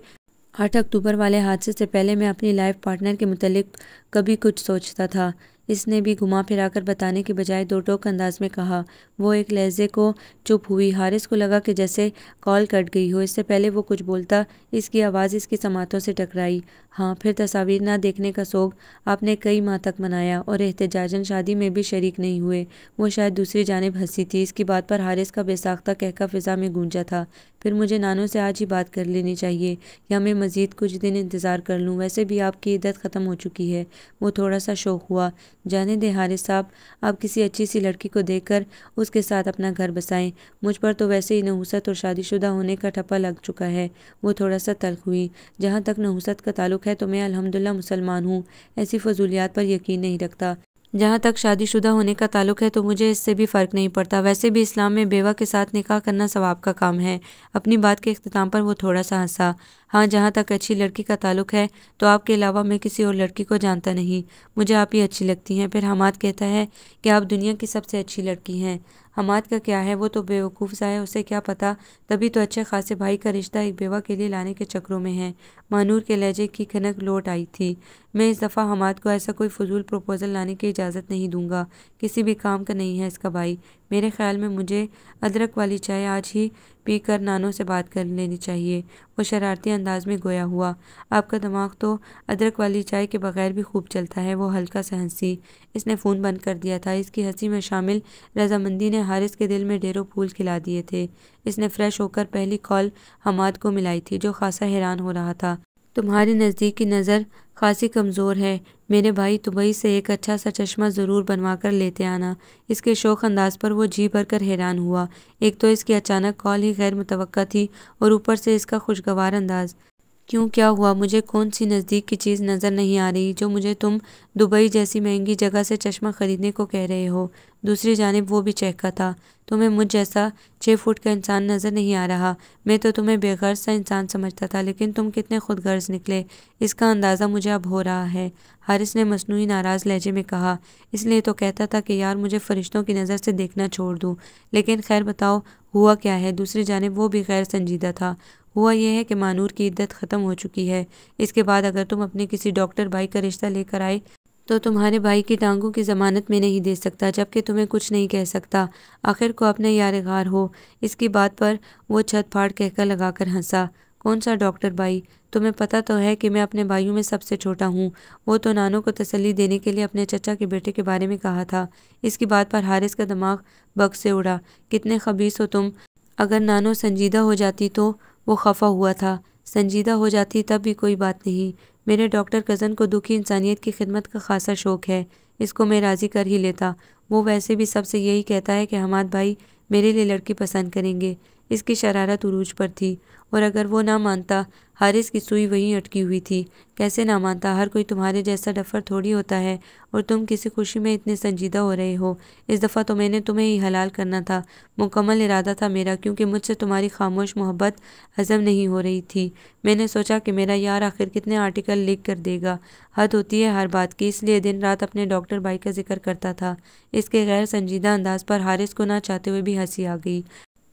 A: आठ अक्टूबर वाले हादसे से पहले मैं अपनी लाइफ पार्टनर के मतलब कभी कुछ सोचता था इसने भी घुमा फिरा कर बताने के बजाय दो टोक अंदाज में कहा वो एक लहजे को चुप हुई हारिस को लगा कि जैसे कॉल कट गई हो इससे पहले वो कुछ बोलता इसकी आवाज़ इसकी समातों से टकराई हाँ फिर तस्वीर ना देखने का शौक आपने कई माह तक मनाया और एहतजाजन शादी में भी शरीक नहीं हुए वो शायद दूसरी जानब हंसी थी इसकी बात पर हारिस का बेसाख्ता कहका फिजा में गूंजा था फिर मुझे नानों से आज ही बात कर लेनी चाहिए या मैं मज़ीद कुछ दिन इंतज़ार कर लूँ वैसे भी आपकी इद्दत ख़त्म हो चुकी है वो थोड़ा सा शौक हुआ जाने दे हारिस साहब आप किसी अच्छी सी लड़की को कर उसके साथ अपना घर बसाएं मुझ पर तो वैसे ही नहूसत और शादीशुदा होने का ठप्पा लग चुका है वो थोड़ा सा तल्ख हुई जहाँ तक नहूसत का ताल्लुक ताल्लुक़ है तो मैं अलहमदिल्ला मुसलमान हूँ ऐसी फजूलियात पर यकीन नहीं रखता जहाँ तक शादीशुदा होने का ताल्लुक है तो मुझे इससे भी फ़र्क नहीं पड़ता वैसे भी इस्लाम में बेवा के साथ निकाह करना सवाब का काम है अपनी बात के अख्ताम पर वो थोड़ा सा हंसा हाँ जहाँ तक अच्छी लड़की का ताल्लुक है तो आपके अलावा मैं किसी और लड़की को जानता नहीं मुझे आप ही अच्छी लगती हैं फिर हमाद कहता है कि आप दुनिया की सबसे अच्छी लड़की हैं हमाद का क्या है वो तो बेवकूफ़ सा है उसे क्या पता तभी तो अच्छे खासे भाई का रिश्ता एक बेवा के लिए लाने के चक्रों में है मानूर के लहजे की खनक लौट आई थी मैं इस दफ़ा हमाद को ऐसा कोई फजूल प्रपोज़ल लाने की इजाज़त नहीं दूंगा किसी भी काम का नहीं है इसका भाई मेरे ख्याल में मुझे अदरक वाली चाय आज ही पीकर नानों से बात कर लेनी चाहिए वो शरारती अंदाज में गोया हुआ आपका दिमाग तो अदरक वाली चाय के बगैर भी खूब चलता है वो हल्का सा हंसी इसने फ़ोन बंद कर दिया था इसकी हंसी में शामिल रजामंदी ने हारिस के दिल में डेरों फूल खिला दिए थे इसने फ्रेश होकर पहली कॉल हमाद को मिलाई थी जो खासा हैरान हो रहा था तुम्हारी की नज़र खासी कमज़ोर है मेरे भाई दुबई से एक अच्छा सा चश्मा ज़रूर बनवा कर लेते आना इसके शौक अंदाज पर वो जी भर कर हैरान हुआ एक तो इसकी अचानक कॉल ही गैर मुतव थी और ऊपर से इसका खुशगवार अंदाज़ क्यों क्या हुआ मुझे कौन सी नज़दीक की चीज़ नज़र नहीं आ रही जो मुझे तुम दुबई जैसी महंगी जगह से चश्मा ख़रीदने को कह रहे हो दूसरी जानब वो भी चेक का था तुम्हें मुझ जैसा छः फुट का इंसान नज़र नहीं आ रहा मैं तो तुम्हें बेगर्ज सा इंसान समझता था लेकिन तुम कितने खुद निकले इसका अंदाज़ा मुझे अब हो रहा है हारिस ने मसनू नाराज़ लहजे में कहा इसलिए तो कहता था कि यार मुझे फ़रिश्तों की नज़र से देखना छोड़ दूँ लेकिन खैर बताओ हुआ क्या है दूसरी जानब वो भी खैर संजीदा था हुआ यह है कि मानूर की इद्दत ख़त्म हो चुकी है इसके बाद अगर तुम अपने किसी डॉक्टर भाई का रिश्ता लेकर आए तो तुम्हारे भाई की टांगों की ज़मानत में नहीं दे सकता जबकि तुम्हें कुछ नहीं कह सकता आखिर को अपने यार गार हो इसकी बात पर वो छत फाड़ कहकर लगाकर हंसा कौन सा डॉक्टर भाई तुम्हें पता तो है कि मैं अपने भाइयों में सबसे छोटा हूँ वो तो नानों को तसली देने के लिए अपने चचा के बेटे के बारे में कहा था इसकी बात पर हारिस का दिमाग बग से उड़ा कितने खबीस हो तुम अगर नानो संजीदा हो जाती तो वो खफा हुआ था संजीदा हो जाती तब भी कोई बात नहीं मेरे डॉक्टर कज़न को दुखी इंसानियत की खिदमत का खासा शौक़ है इसको मैं राज़ी कर ही लेता वो वैसे भी सबसे यही कहता है कि हमाद भाई मेरे लिए लड़की पसंद करेंगे इसकी शरारत उरूज पर थी और अगर वो ना मानता हारिस की सुई वहीं अटकी हुई थी कैसे ना मानता हर कोई तुम्हारे जैसा डफर थोड़ी होता है और तुम किसी खुशी में इतने संजीदा हो रहे हो इस दफ़ा तो मैंने तुम्हें ही हलाल करना था मुकम्मल इरादा था मेरा क्योंकि मुझसे तुम्हारी खामोश मोहब्बत हज़म नहीं हो रही थी मैंने सोचा कि मेरा यार आखिर कितने आर्टिकल लिख कर देगा हद होती है हर बात की इसलिए दिन रात अपने डॉक्टर भाई का जिक्र करता था इसके गैर संजीदा अंदाज पर हारिस को ना चाहते हुए भी हंसी आ गई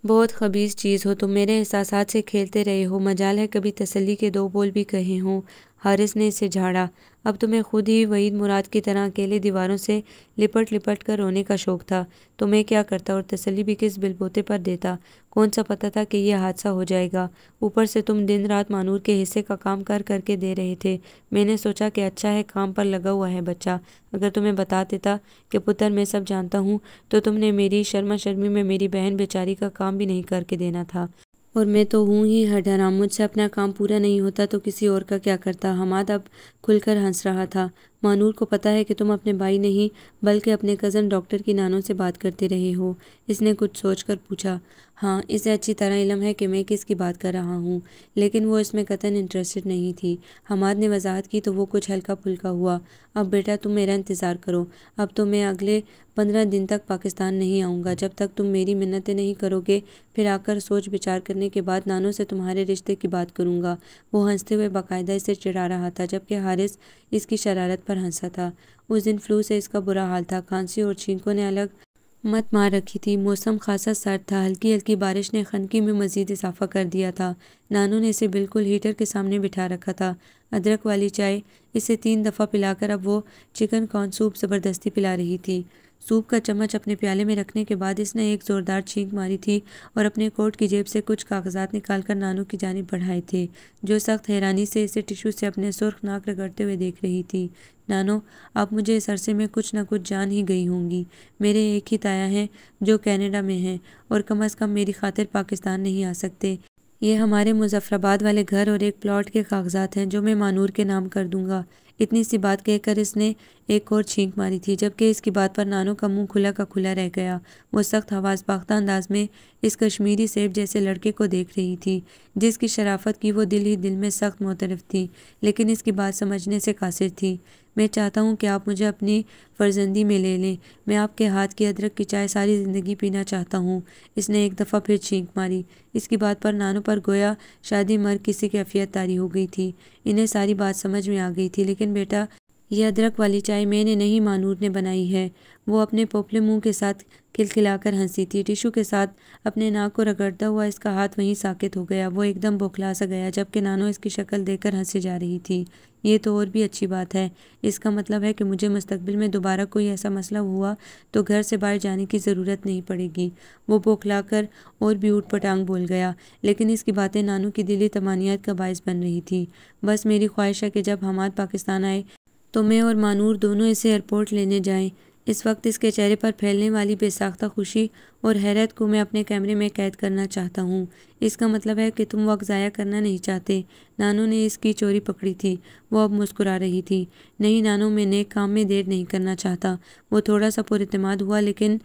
A: बहुत खबीज चीज़ हो तुम मेरे एहसास से खेलते रहे हो मजाल है कभी तसली के दो बोल भी कहे हों हारिस ने इसे झाड़ा अब तुम्हें खुद ही वहीद मुराद की तरह अकेले दीवारों से लिपट लिपट कर रोने का शौक़ था तुम्हें क्या करता और तसली भी किस बिलबोते पर देता कौन सा पता था कि यह हादसा हो जाएगा ऊपर से तुम दिन रात मानूर के हिस्से का काम कर करके दे रहे थे मैंने सोचा कि अच्छा है काम पर लगा हुआ है बच्चा अगर तुम्हें बता देता कि पुत्र मैं सब जानता हूँ तो तुमने मेरी शर्मा शर्मी में मेरी बहन बेचारी का काम भी नहीं करके देना था और मैं तो हूँ ही हठहराम मुझसे अपना काम पूरा नहीं होता तो किसी और का क्या करता हमाद अब खुलकर हंस रहा था मानूर को पता है कि तुम अपने भाई नहीं बल्कि अपने कज़न डॉक्टर की नानों से बात करते रहे हो इसने कुछ सोच कर पूछा हाँ इसे अच्छी तरह इलम है कि मैं किसकी बात कर रहा हूँ लेकिन वो इसमें कतन इंटरेस्टेड नहीं थी हमाद ने वजाहत की तो वो कुछ हल्का फुल्का हुआ अब बेटा तुम मेरा इंतज़ार करो अब तो मैं अगले पंद्रह दिन तक पाकिस्तान नहीं आऊँगा जब तक तुम मेरी मिन्नतें नहीं करोगे फिर आकर सोच विचार करने के बाद नानों से तुम्हारे रिश्ते की बात करूँगा वो हंसते हुए बाकायदा इसे चिड़ा रहा था जबकि हारिस इसकी शरारत पर हंसा था उस दिन फ्लू से इसका बुरा हाल था खांसी और छींकों ने अलग मत मार रखी थी मौसम खासा सर्द था हल्की हल्की बारिश ने खनकी में मज़ीद इजाफा कर दिया था नानू ने इसे बिल्कुल हीटर के सामने बिठा रखा था अदरक वाली चाय इसे तीन दफ़ा पिलाकर अब वो चिकन कॉर्न सूप ज़बरदस्ती पिला रही थी सूप का चम्मच अपने प्याले में रखने के बाद इसने एक ज़ोरदार छींक मारी थी और अपने कोट की जेब से कुछ कागजात निकालकर नानू की जानब बढ़ाए थे जो सख्त हैरानी से इसे टिशू से अपने सुर्ख नाक रगड़ते हुए देख रही थी नानो आप मुझे इस अरसे में कुछ ना कुछ जान ही गई होंगी मेरे एक ही ताया हैं जो कैनेडा में हैं और कम अज़ कम मेरी खातिर पाकिस्तान नहीं आ सकते ये हमारे मुजफ्फराबाद वाले घर और एक प्लॉट के कागजात हैं जो मैं मानूर के नाम कर दूँगा इतनी सी बात कहकर इसने एक और छींक मारी थी जबकि इसकी बात पर नानू का मुंह खुला का खुला रह गया वो सख्त हवास पाख्ता अंदाज में इस कश्मीरी सेब जैसे लड़के को देख रही थी जिसकी शराफत की वो दिल ही दिल में सख्त मोतरफ थी लेकिन इसकी बात समझने से कासिर थी मैं चाहता हूँ कि आप मुझे अपनी फर्जंदी में ले लें मैं आपके हाथ की अदरक की चाय सारी ज़िंदगी पीना चाहता हूँ इसने एक दफ़ा फिर छींक मारी इसकी बात पर नानों पर गोया शादी मर किसी की अफियत तारी हो गई थी इन्हें सारी बात समझ में आ गई थी लेकिन बेटा यह अदरक वाली चाय मैंने नहीं मानूर ने बनाई है वो अपने पोपले मुंह के साथ खिलखिलाकर हंसी थी टिशू के साथ अपने नाक को रगड़ता हुआ इसका हाथ वहीं साकित हो गया वो एकदम बौखला सा गया जबकि नानो इसकी शक्ल देकर हंसी जा रही थी ये तो और भी अच्छी बात है इसका मतलब है कि मुझे मुस्तबिल में दोबारा कोई ऐसा मसला हुआ तो घर से बाहर जाने की ज़रूरत नहीं पड़ेगी वो बौखला कर और भी ऊट पटांग बोल गया लेकिन इसकी बातें नानू की दिली तमानियत का बायस बन रही थी बस मेरी ख्वाहिश है कि जब हमाद पाकिस्तान आए तो मैं और मानूर दोनों इसे एयरपोर्ट लेने जाएं इस वक्त इसके चेहरे पर फैलने वाली बेसाख्ता खुशी और हैरत को मैं अपने कैमरे में कैद करना चाहता हूँ इसका मतलब है कि तुम वक्त ज़ाया करना नहीं चाहते नानू ने इसकी चोरी पकड़ी थी वो अब मुस्कुरा रही थी नहीं नानू मैं नेक काम में देर नहीं करना चाहता वो थोड़ा सा पुरमाद हुआ लेकिन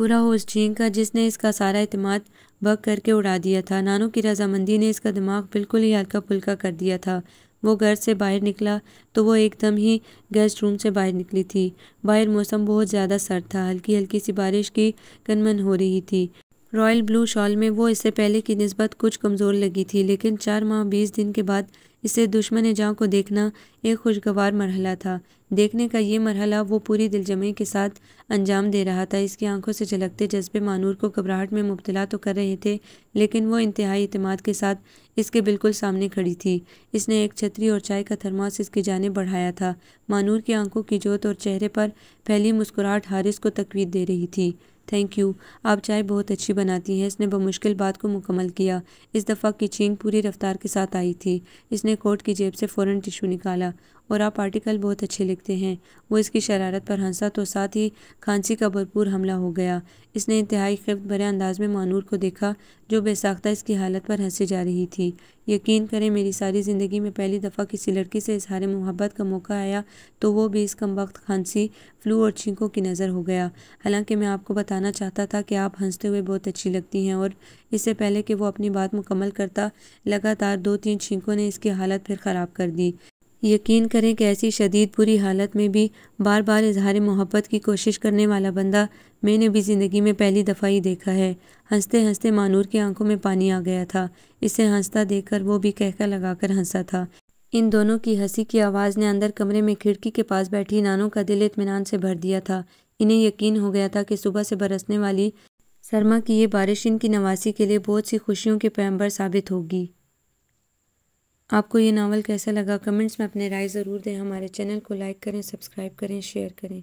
A: बुरा हो उस चीन का जिसने इसका सारा अतमाद बक करके उड़ा दिया था नानू की रजामंदी ने इसका दिमाग बिल्कुल ही हल्का फुल्का कर दिया था वो घर से बाहर निकला तो वो एकदम ही गेस्ट रूम से बाहर निकली थी बाहर मौसम बहुत ज़्यादा सर्द था हल्की हल्की सी बारिश की कनमन हो रही थी रॉयल ब्लू शॉल में वो इससे पहले की नस्बत कुछ कमज़ोर लगी थी लेकिन चार माह बीस दिन के बाद इसे दुश्मन जहाँ को देखना एक खुशगवार मरहला था देखने का ये मरहला वो पूरी दिलजमी के साथ अंजाम दे रहा था इसकी आंखों से झलकते जज्बे मानूर को घबराहट में मुबतला तो कर रहे थे लेकिन वो इंतहाई अतमाद के साथ इसके बिल्कुल सामने खड़ी थी इसने एक छतरी और चाय का थरमास इसकी जाने बढ़ाया था मानूर की आंखों की जोत और चेहरे पर फैली मुस्कुराहट हारिस को तकवीद दे रही थी थैंक यू आप चाय बहुत अच्छी बनाती हैं इसने बमुश्किल बात को मुकम्मल किया इस दफ़ा की छींक पूरी रफ्तार के साथ आई थी इसने कोट की जेब से फ़ौरन टिशू निकाला और आप आर्टिकल बहुत अच्छे लिखते हैं वो इसकी शरारत पर हंसा तो साथ ही खांसी का भरपूर हमला हो गया इसने इंतहाई खिफ्त भरे अंदाज में मानूर को देखा जो बेसाख्ता इसकी हालत पर हंसी जा रही थी यकीन करें मेरी सारी ज़िंदगी में पहली दफ़ा किसी लड़की से इजहार मोहब्बत का मौका आया तो वो भी इस कम वक्त खांसी फ्लू और छींकों की नज़र हो गया हालांकि मैं आपको बताना चाहता था कि आप हंसते हुए बहुत अच्छी लगती हैं और इससे पहले कि वो अपनी बात मुकम्मल करता लगातार दो तीन छींकों ने इसकी हालत फिर ख़राब कर दी यकीन करें कि ऐसी शदीद बुरी हालत में भी बार बार इजहार मोहब्बत की कोशिश करने वाला बंदा मैंने भी ज़िंदगी में पहली दफ़ा ही देखा है हंसते हंसते मानूर की आंखों में पानी आ गया था इसे हंसता देखकर वो भी कहका लगाकर हंसा था इन दोनों की हंसी की आवाज़ ने अंदर कमरे में खिड़की के पास बैठी नानों का दिल इतमान से भर दिया था इन्हें यकीन हो गया था कि सुबह से बरसने वाली सरमा की ये बारिश इनकी नवासी के लिए बहुत सी खुशियों के पैम्बर साबित होगी आपको ये नावल कैसा लगा कमेंट्स में अपने राय ज़रूर दें हमारे चैनल को लाइक करें सब्सक्राइब करें शेयर करें